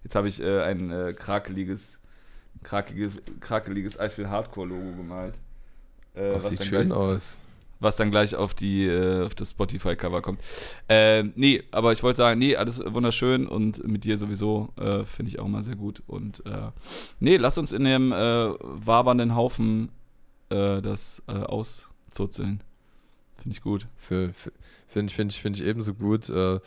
jetzt habe ich ein krakeliges, krakeliges, krakeliges Eiffel Hardcore-Logo gemalt. das oh, sieht schön aus was dann gleich auf die äh, auf das Spotify Cover kommt. Äh, nee, aber ich wollte sagen, nee, alles wunderschön und mit dir sowieso äh, finde ich auch mal sehr gut und äh, nee, lass uns in dem äh, wabernden Haufen äh, das auszuzeln. Finde ich gut. Finde find, ich, find ich ebenso gut. Äh,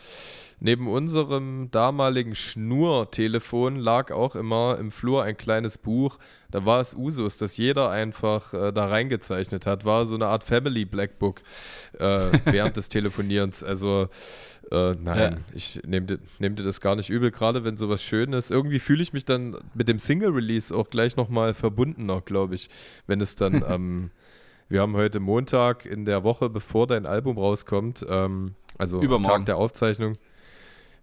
neben unserem damaligen Schnurtelefon lag auch immer im Flur ein kleines Buch. Da war es Usus, dass jeder einfach äh, da reingezeichnet hat. War so eine Art Family Black Book äh, während des Telefonierens. Also äh, nein, ja. ich nehme nehm dir das gar nicht übel, gerade wenn sowas schön ist. Irgendwie fühle ich mich dann mit dem Single-Release auch gleich nochmal verbundener, glaube ich, wenn es dann am ähm, wir haben heute Montag in der Woche, bevor dein Album rauskommt, ähm, also Übermorgen. Tag der Aufzeichnung.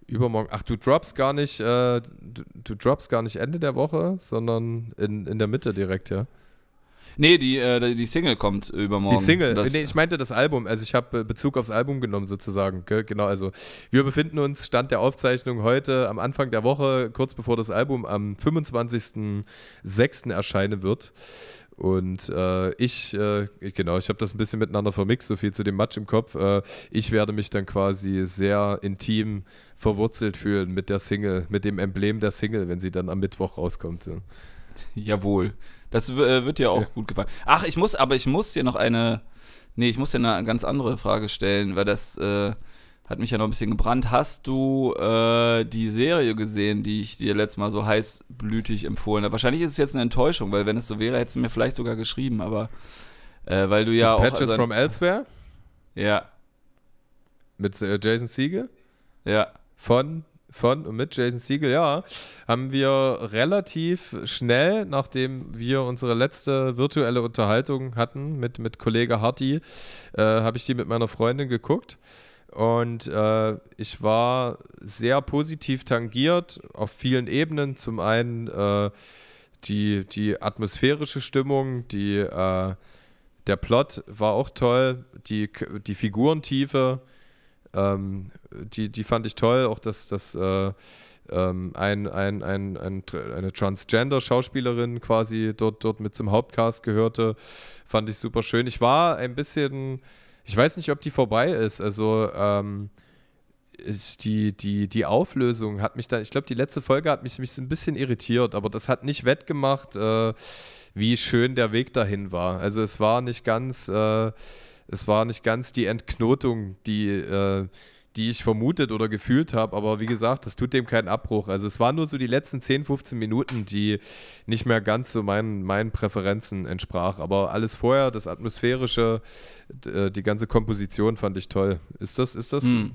Übermorgen. Ach, du droppst gar nicht, äh, du, du droppst gar nicht Ende der Woche, sondern in, in der Mitte direkt, ja. Nee, die, äh, die Single kommt übermorgen. Die Single, das nee, ich meinte das Album. Also ich habe äh, Bezug aufs Album genommen sozusagen. Genau, also wir befinden uns, Stand der Aufzeichnung heute am Anfang der Woche, kurz bevor das Album am 25.06. erscheinen wird. Und äh, ich, äh, genau, ich habe das ein bisschen miteinander vermixt, so viel zu dem Match im Kopf. Äh, ich werde mich dann quasi sehr intim verwurzelt fühlen mit der Single, mit dem Emblem der Single, wenn sie dann am Mittwoch rauskommt. Ja. Jawohl. Das äh, wird dir auch ja. gut gefallen. Ach, ich muss, aber ich muss dir noch eine, nee, ich muss dir eine ganz andere Frage stellen, weil das, äh, hat mich ja noch ein bisschen gebrannt. Hast du äh, die Serie gesehen, die ich dir letztes Mal so heißblütig empfohlen habe? Wahrscheinlich ist es jetzt eine Enttäuschung, weil wenn es so wäre, hättest du mir vielleicht sogar geschrieben, aber äh, weil du ja Dispatches auch... Dispatches also from Elsewhere? Ja. Mit äh, Jason Siegel? Ja. Von, von und mit Jason Siegel, ja. Haben wir relativ schnell, nachdem wir unsere letzte virtuelle Unterhaltung hatten mit, mit Kollege Harty, äh, habe ich die mit meiner Freundin geguckt. Und äh, ich war sehr positiv tangiert auf vielen Ebenen. Zum einen äh, die, die atmosphärische Stimmung, die, äh, der Plot war auch toll, die, die Figurentiefe, ähm, die, die fand ich toll. Auch dass das, äh, ähm, ein, ein, ein, ein, eine Transgender-Schauspielerin quasi dort, dort mit zum Hauptcast gehörte, fand ich super schön. Ich war ein bisschen ich weiß nicht, ob die vorbei ist. Also, ähm, ich, die, die, die Auflösung hat mich da, ich glaube, die letzte Folge hat mich, mich ein bisschen irritiert, aber das hat nicht wettgemacht, äh, wie schön der Weg dahin war. Also es war nicht ganz, äh, es war nicht ganz die Entknotung, die, äh, die ich vermutet oder gefühlt habe. Aber wie gesagt, das tut dem keinen Abbruch. Also es waren nur so die letzten 10, 15 Minuten, die nicht mehr ganz so meinen, meinen Präferenzen entsprach. Aber alles vorher, das Atmosphärische, äh, die ganze Komposition fand ich toll. Ist das, ist das? Hm.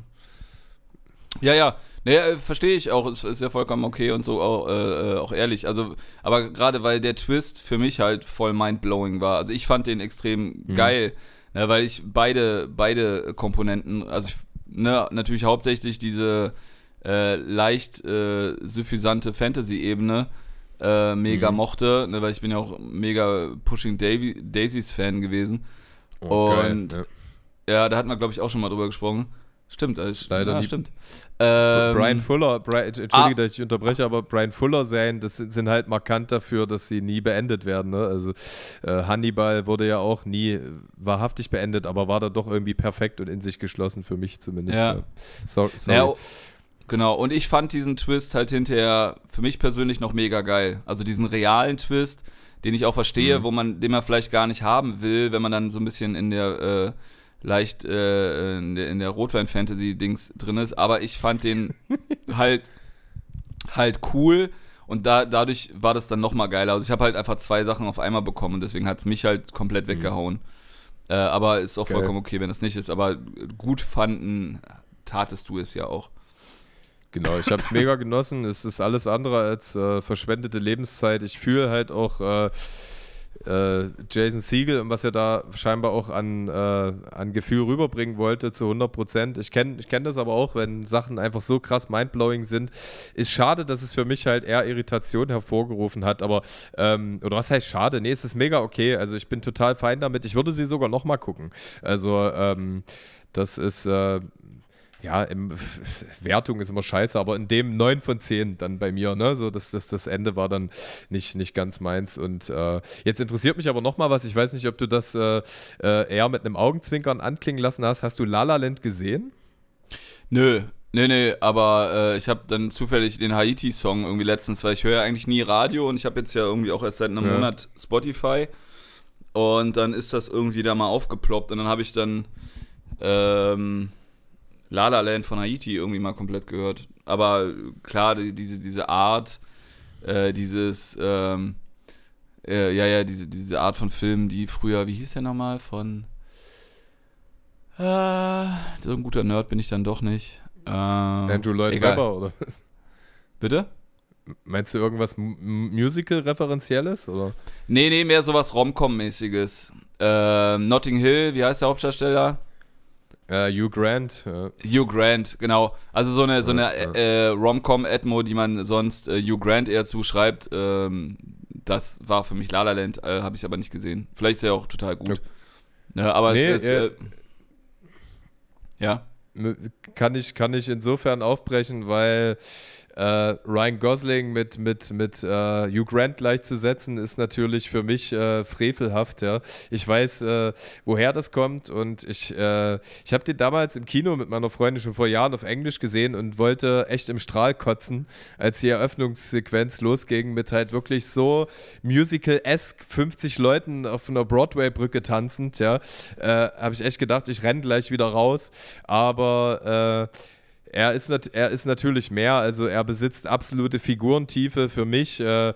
Ja, ja, naja, äh, verstehe ich auch, Es ist, ja vollkommen okay und so auch, äh, äh, auch ehrlich. Also, aber gerade weil der Twist für mich halt voll mindblowing war. Also ich fand den extrem mhm. geil, ne, weil ich beide, beide Komponenten, also ich ne, natürlich hauptsächlich diese äh, leicht äh, suffisante Fantasy-Ebene äh, mega mhm. mochte, ne, weil ich bin ja auch mega Pushing Daisies-Fan gewesen. Oh, und geil, ne? ja, da hatten wir, glaube ich, auch schon mal drüber gesprochen. Stimmt, also leider ja, stimmt. Ähm, Brian Fuller, Brian, ah. entschuldige, ah, dass ich unterbreche, aber Brian Fuller sein, das sind, sind halt markant dafür, dass sie nie beendet werden. Ne? Also äh, Hannibal wurde ja auch nie äh, wahrhaftig beendet, aber war da doch irgendwie perfekt und in sich geschlossen für mich zumindest. Ja. ja. So, sorry. Ja, oh, genau, und ich fand diesen Twist halt hinterher für mich persönlich noch mega geil. Also diesen realen Twist, den ich auch verstehe, mhm. wo man den man vielleicht gar nicht haben will, wenn man dann so ein bisschen in der äh, leicht äh, in der, der Rotwein-Fantasy-Dings drin ist, aber ich fand den halt, halt cool und da, dadurch war das dann nochmal geiler. Also ich habe halt einfach zwei Sachen auf einmal bekommen und deswegen hat es mich halt komplett mhm. weggehauen. Mhm. Äh, aber ist auch Geil. vollkommen okay, wenn es nicht ist. Aber gut fanden tatest du es ja auch. Genau, ich habe es mega genossen. Es ist alles andere als äh, verschwendete Lebenszeit. Ich fühle halt auch äh, äh, Jason Siegel und was er da scheinbar auch an, äh, an Gefühl rüberbringen wollte zu 100 Prozent. Ich kenne ich kenn das aber auch, wenn Sachen einfach so krass mindblowing sind. Ist schade, dass es für mich halt eher Irritation hervorgerufen hat, aber, ähm, oder was heißt schade? Nee, es ist mega okay. Also ich bin total fein damit. Ich würde sie sogar nochmal gucken. Also, ähm, das ist, äh, ja, im, Wertung ist immer scheiße, aber in dem 9 von 10 dann bei mir, ne? So, das, das, das Ende war dann nicht, nicht ganz meins. Und äh, jetzt interessiert mich aber nochmal was, ich weiß nicht, ob du das äh, äh, eher mit einem Augenzwinkern anklingen lassen hast. Hast du La Land gesehen? Nö, Nee, nee, aber äh, ich habe dann zufällig den Haiti-Song irgendwie letztens, weil ich höre ja eigentlich nie Radio und ich habe jetzt ja irgendwie auch erst seit einem ja. Monat Spotify. Und dann ist das irgendwie da mal aufgeploppt und dann habe ich dann ähm, La La Land von Haiti irgendwie mal komplett gehört. Aber klar, die, diese, diese Art, äh, dieses, ähm, äh, ja, ja, diese, diese Art von Filmen, die früher, wie hieß der nochmal, von, äh, so ein guter Nerd bin ich dann doch nicht. Ähm, Andrew Lloyd egal. Webber, oder was? Bitte? Meinst du irgendwas Musical-referenzielles? oder? Nee, nee, mehr sowas com mäßiges Ähm, Notting Hill, wie heißt der Hauptdarsteller? Äh, Hugh Grant. Ja. Hugh Grant, genau. Also so eine, so eine ja, ja. äh, äh Rom-Com-Atmo, die man sonst äh, Hugh Grant eher zuschreibt. Ähm, das war für mich La La Land, äh, habe ich aber nicht gesehen. Vielleicht ist er auch total gut. Ja, aber nee, es ist. Äh, äh, ja. Ne, kann ich, kann ich insofern aufbrechen, weil äh, Ryan Gosling mit, mit, mit äh, Hugh Grant gleichzusetzen, ist natürlich für mich äh, frevelhaft. Ja. Ich weiß, äh, woher das kommt und ich, äh, ich habe den damals im Kino mit meiner Freundin schon vor Jahren auf Englisch gesehen und wollte echt im Strahl kotzen, als die Eröffnungssequenz losging mit halt wirklich so Musical-esque 50 Leuten auf einer Broadway-Brücke tanzend. Ja. Äh, habe ich echt gedacht, ich renne gleich wieder raus. Aber er ist, er ist natürlich mehr, also er besitzt absolute Figurentiefe für mich. Äh,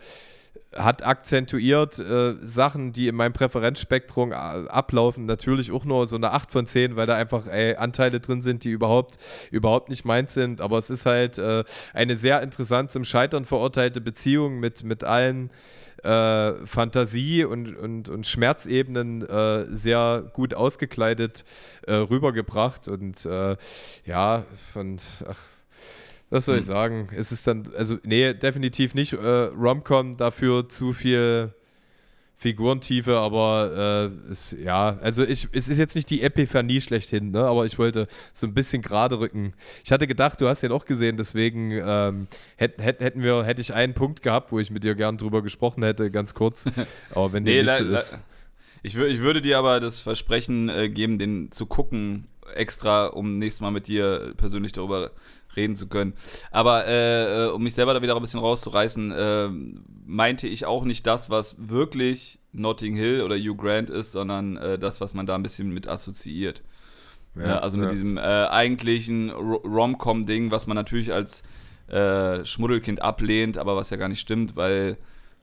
hat akzentuiert äh, Sachen, die in meinem Präferenzspektrum äh, ablaufen, natürlich auch nur so eine 8 von 10, weil da einfach ey, Anteile drin sind, die überhaupt, überhaupt nicht meins sind. Aber es ist halt äh, eine sehr interessant zum Scheitern verurteilte Beziehung mit, mit allen äh, Fantasie und, und, und Schmerzebenen äh, sehr gut ausgekleidet äh, rübergebracht. Und äh, ja, von, ach, was soll ich hm. sagen? Es ist dann, also, nee, definitiv nicht äh, Romcom, dafür zu viel Figurentiefe, aber äh, ist, ja, also ich, es ist jetzt nicht die Epiphanie schlechthin, ne? aber ich wollte so ein bisschen gerade rücken. Ich hatte gedacht, du hast den auch gesehen, deswegen ähm, hätt, hätt, hätten wir, hätte ich einen Punkt gehabt, wo ich mit dir gern drüber gesprochen hätte, ganz kurz. Aber wenn nee, der ist. Ich, ich würde dir aber das Versprechen äh, geben, den zu gucken, extra, um nächstes Mal mit dir persönlich darüber zu reden zu können. Aber äh, äh, um mich selber da wieder ein bisschen rauszureißen, äh, meinte ich auch nicht das, was wirklich Notting Hill oder Hugh Grant ist, sondern äh, das, was man da ein bisschen mit assoziiert. Ne, ja, also mit ja. diesem äh, eigentlichen Rom-Com-Ding, was man natürlich als äh, Schmuddelkind ablehnt, aber was ja gar nicht stimmt, weil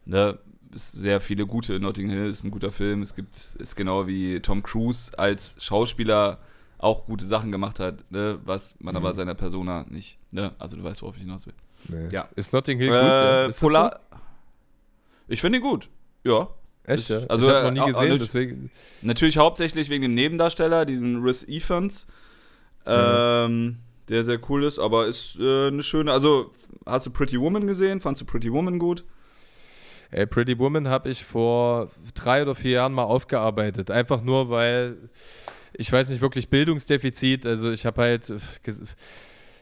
ne, es sehr viele gute Notting Hill ist ein guter Film. Es gibt es genau wie Tom Cruise als Schauspieler auch gute Sachen gemacht hat, ne? was man mhm. aber seiner Persona nicht. Ne? Also du weißt, worauf ich hinaus will. Nee. Ja. Ist Notting Hill gut? Äh, ist Polar. So? Ich finde ihn gut. Ja. Echt? Ja? Also, also, ich habe noch nie äh, gesehen, äh, deswegen. Natürlich hauptsächlich wegen dem Nebendarsteller, diesen Riz Ephans, mhm. ähm, der sehr cool ist, aber ist äh, eine schöne. Also, hast du Pretty Woman gesehen? Fandst du Pretty Woman gut? Ey, Pretty Woman habe ich vor drei oder vier Jahren mal aufgearbeitet. Einfach nur, weil ich weiß nicht, wirklich Bildungsdefizit. Also ich habe halt, äh,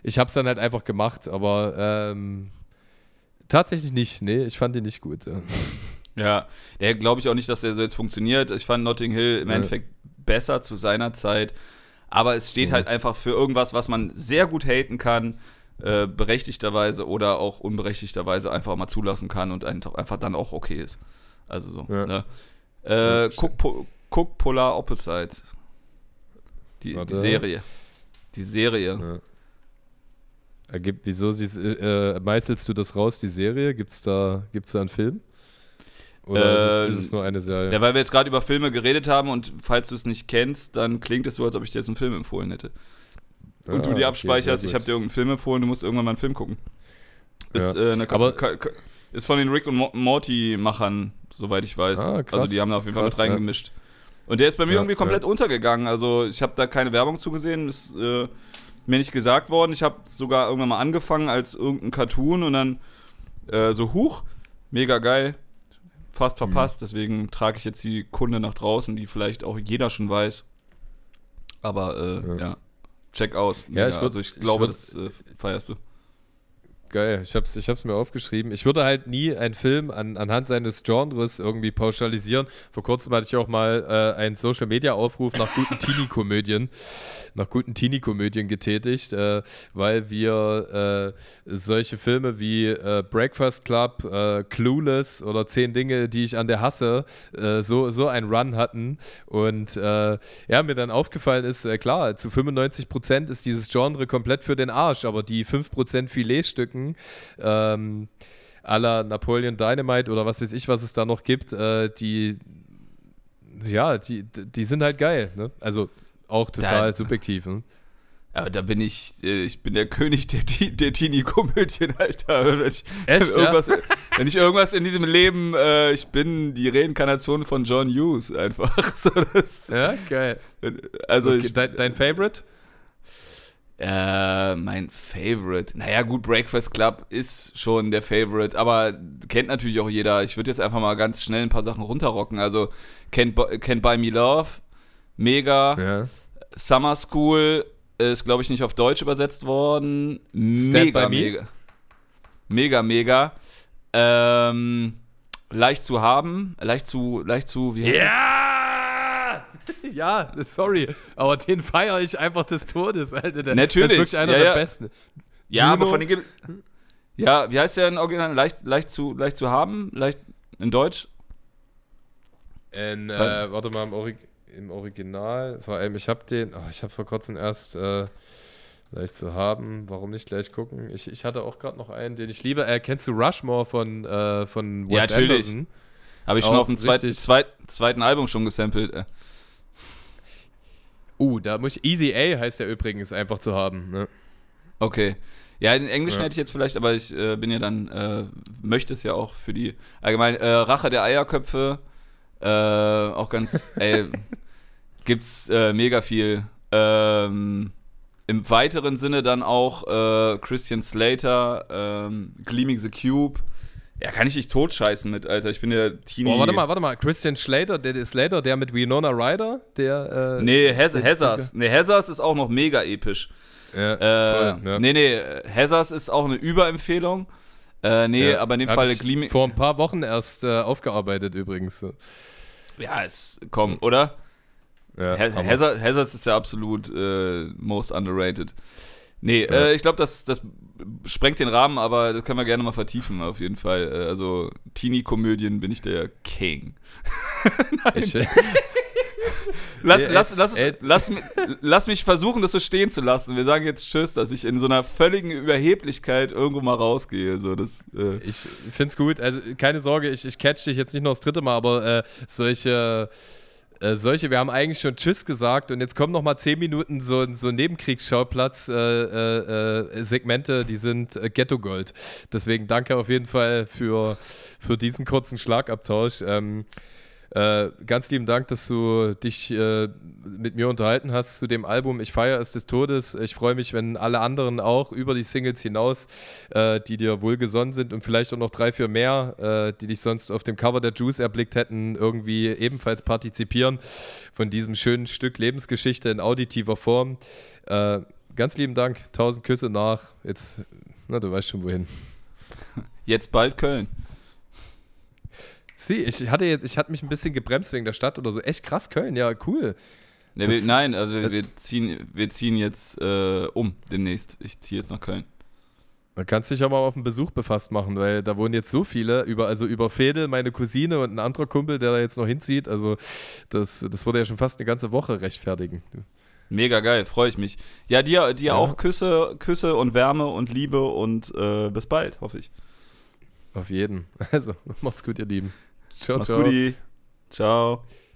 ich habe es dann halt einfach gemacht, aber ähm, tatsächlich nicht. Nee, ich fand ihn nicht gut. Ja, ja glaube ich auch nicht, dass er so jetzt funktioniert. Ich fand Notting Hill im ja. Endeffekt besser zu seiner Zeit. Aber es steht ja. halt einfach für irgendwas, was man sehr gut haten kann, äh, berechtigterweise oder auch unberechtigterweise einfach mal zulassen kann und einfach dann auch okay ist. Also so. Ne? Äh, guck, po, guck Polar Opposites. Die, die Serie. Die Serie. Ja. Ergibt, wieso sie, äh, äh, meißelst du das raus, die Serie? Gibt's da, gibt's da einen Film? Oder ähm, ist, es, ist, es, ähm, nur eine Serie? Ja, weil wir jetzt gerade über Filme geredet haben und falls du es nicht kennst, dann klingt es so, als ob ich dir jetzt einen Film empfohlen hätte. Und ah, du die abspeicherst, okay, ich habe dir irgendeinen Film empfohlen, du musst irgendwann mal einen Film gucken. Ist, ja. äh, eine Aber ist von den Rick und Morty-Machern, soweit ich weiß. Ah, krass, also die haben da auf jeden krass, Fall mit reingemischt. Ja. Und der ist bei mir ja, irgendwie komplett ja. untergegangen. Also ich habe da keine Werbung zugesehen, ist äh, mir nicht gesagt worden. Ich habe sogar irgendwann mal angefangen als irgendein Cartoon und dann äh, so huch, mega geil, fast mhm. verpasst. Mhm. Deswegen trage ich jetzt die Kunde nach draußen, die vielleicht auch jeder schon weiß. Aber äh, ja. ja. check aus. Ja, ich, würd, also ich glaube, würd, das äh, feierst du. Geil, ich hab's, ich mir aufgeschrieben. Ich würde halt nie einen Film an, anhand seines Genres irgendwie pauschalisieren. Vor kurzem hatte ich auch mal äh, einen Social-Media-Aufruf nach guten Teenie-Komödien, nach guten Teenie-Komödien getätigt, äh, weil wir äh, solche Filme wie äh, Breakfast Club, äh, Clueless oder Zehn Dinge, die ich an der hasse, äh, so, so einen Run hatten. Und ja, mir dann aufgefallen ist, klar, zu 95% ist dieses Genre komplett für den Arsch, aber die 5% Filetstücken Ecken. Ähm, à la Napoleon Dynamite oder was weiß ich, was es da noch gibt, äh, die, ja, die, die sind halt geil. Ne? Also auch total da, subjektiv. Ne? Aber da bin ich, äh, ich bin der König der, der Teenie-Komödien, Alter. Wenn ich, Echt, irgendwas, ja? wenn ich irgendwas in diesem Leben, äh, ich bin die Reinkarnation von John Hughes einfach. So, das, ja, geil. Also okay, ich, dein, dein Favorite? Äh, mein Favorite. Naja, gut, Breakfast Club ist schon der Favorite, aber kennt natürlich auch jeder. Ich würde jetzt einfach mal ganz schnell ein paar Sachen runterrocken. Also, Can't, Can't Buy Me Love, Mega, ja. Summer School ist, glaube ich, nicht auf Deutsch übersetzt worden. Mega, mega. Mega, mega. Ähm, leicht zu haben, leicht zu, leicht zu, wie heißt yeah! es? ja, sorry, aber den feiere ich einfach des Todes, Alter. Der, Natürlich. Das ist wirklich einer ja, der besten. Ja, Juno. aber von den. Ge ja, wie heißt der in Original? Leicht, leicht, zu, leicht zu haben? Leicht in Deutsch? In, äh, warte mal, im, Ori im, Original, vor allem, ich habe den, oh, ich habe vor kurzem erst äh, leicht zu haben, warum nicht gleich gucken? Ich, ich hatte auch gerade noch einen, den ich liebe. Äh, kennst du Rushmore von, äh, von Wes Ja, natürlich. Habe ich schon auf dem zweit, zweit, zweiten Album schon gesampelt. Äh. Uh, da muss ich. Easy A heißt der übrigens einfach zu haben. Ne? Okay. Ja, in Englischen ja. hätte ich jetzt vielleicht, aber ich äh, bin ja dann, äh, möchte es ja auch für die allgemein äh, Rache der Eierköpfe. Äh, auch ganz, ey, gibt's äh, mega viel. Ähm, Im weiteren Sinne dann auch äh, Christian Slater, ähm, Gleaming the Cube. Ja, kann ich dich totscheißen mit, Alter. Ich bin ja Teenie. Boah, warte mal, warte mal. Christian Slater, der, ist Slater, der mit Winona Ryder, der. Äh, nee, Hez Hazars. Nee, Hazars ist auch noch mega episch. Ja, äh, voll, ja. Nee, nee, Hazars ist auch eine Überempfehlung. Äh, nee, ja, aber in dem Fall Gleaming. Vor ein paar Wochen erst äh, aufgearbeitet übrigens. Ja, es, komm, oder? Ja, Hazard, Hazards ist ja absolut äh, most underrated. Nee, ja. äh, ich glaube, das, das sprengt den Rahmen, aber das können wir gerne mal vertiefen, auf jeden Fall. Äh, also, Teenie-Komödien bin ich der King. Nein. Ich, lass, äh, lass, lass, äh, lass, lass, mich versuchen, das so stehen zu lassen. Wir sagen jetzt Tschüss, dass ich in so einer völligen Überheblichkeit irgendwo mal rausgehe. So, das, äh. Ich find's gut. Also keine Sorge, ich, ich catch dich jetzt nicht noch das dritte Mal, aber äh, solche äh, solche, wir haben eigentlich schon Tschüss gesagt und jetzt kommen noch mal zehn Minuten so, so Nebenkriegsschauplatz-Segmente, äh, äh, äh die sind äh, Ghetto Gold. Deswegen danke auf jeden Fall für, für diesen kurzen Schlagabtausch. Ähm, äh, ganz lieben Dank, dass du dich äh, mit mir unterhalten hast zu dem Album Ich feiere es des Todes. Ich freue mich, wenn alle anderen auch über die Singles hinaus, äh, die dir wohlgesonnen sind und vielleicht auch noch drei, vier mehr, äh, die dich sonst auf dem Cover der Juice erblickt hätten, irgendwie ebenfalls partizipieren von diesem schönen Stück Lebensgeschichte in auditiver Form. Äh, ganz lieben Dank, tausend Küsse nach. Jetzt, na, du weißt schon wohin. Jetzt bald Köln. Sie, ich hatte jetzt, ich hatte mich ein bisschen gebremst wegen der Stadt oder so. Echt krass, Köln, ja, cool. Ja, das, wir, nein, also wir, äh, wir, ziehen, wir ziehen jetzt äh, um demnächst. Ich ziehe jetzt nach Köln. Da kannst du dich auch mal auf einen Besuch befasst machen, weil da wohnen jetzt so viele, über, also über Fedel, meine Cousine und ein anderer Kumpel, der da jetzt noch hinzieht. Also das, das würde ja schon fast eine ganze Woche rechtfertigen. Mega geil, freue ich mich. Ja, dir, dir ja. auch Küsse, Küsse und Wärme und Liebe und äh, bis bald, hoffe ich. Auf jeden. Also, macht's gut, ihr Lieben. Ciao, Mach's ciao. Guti. Ciao.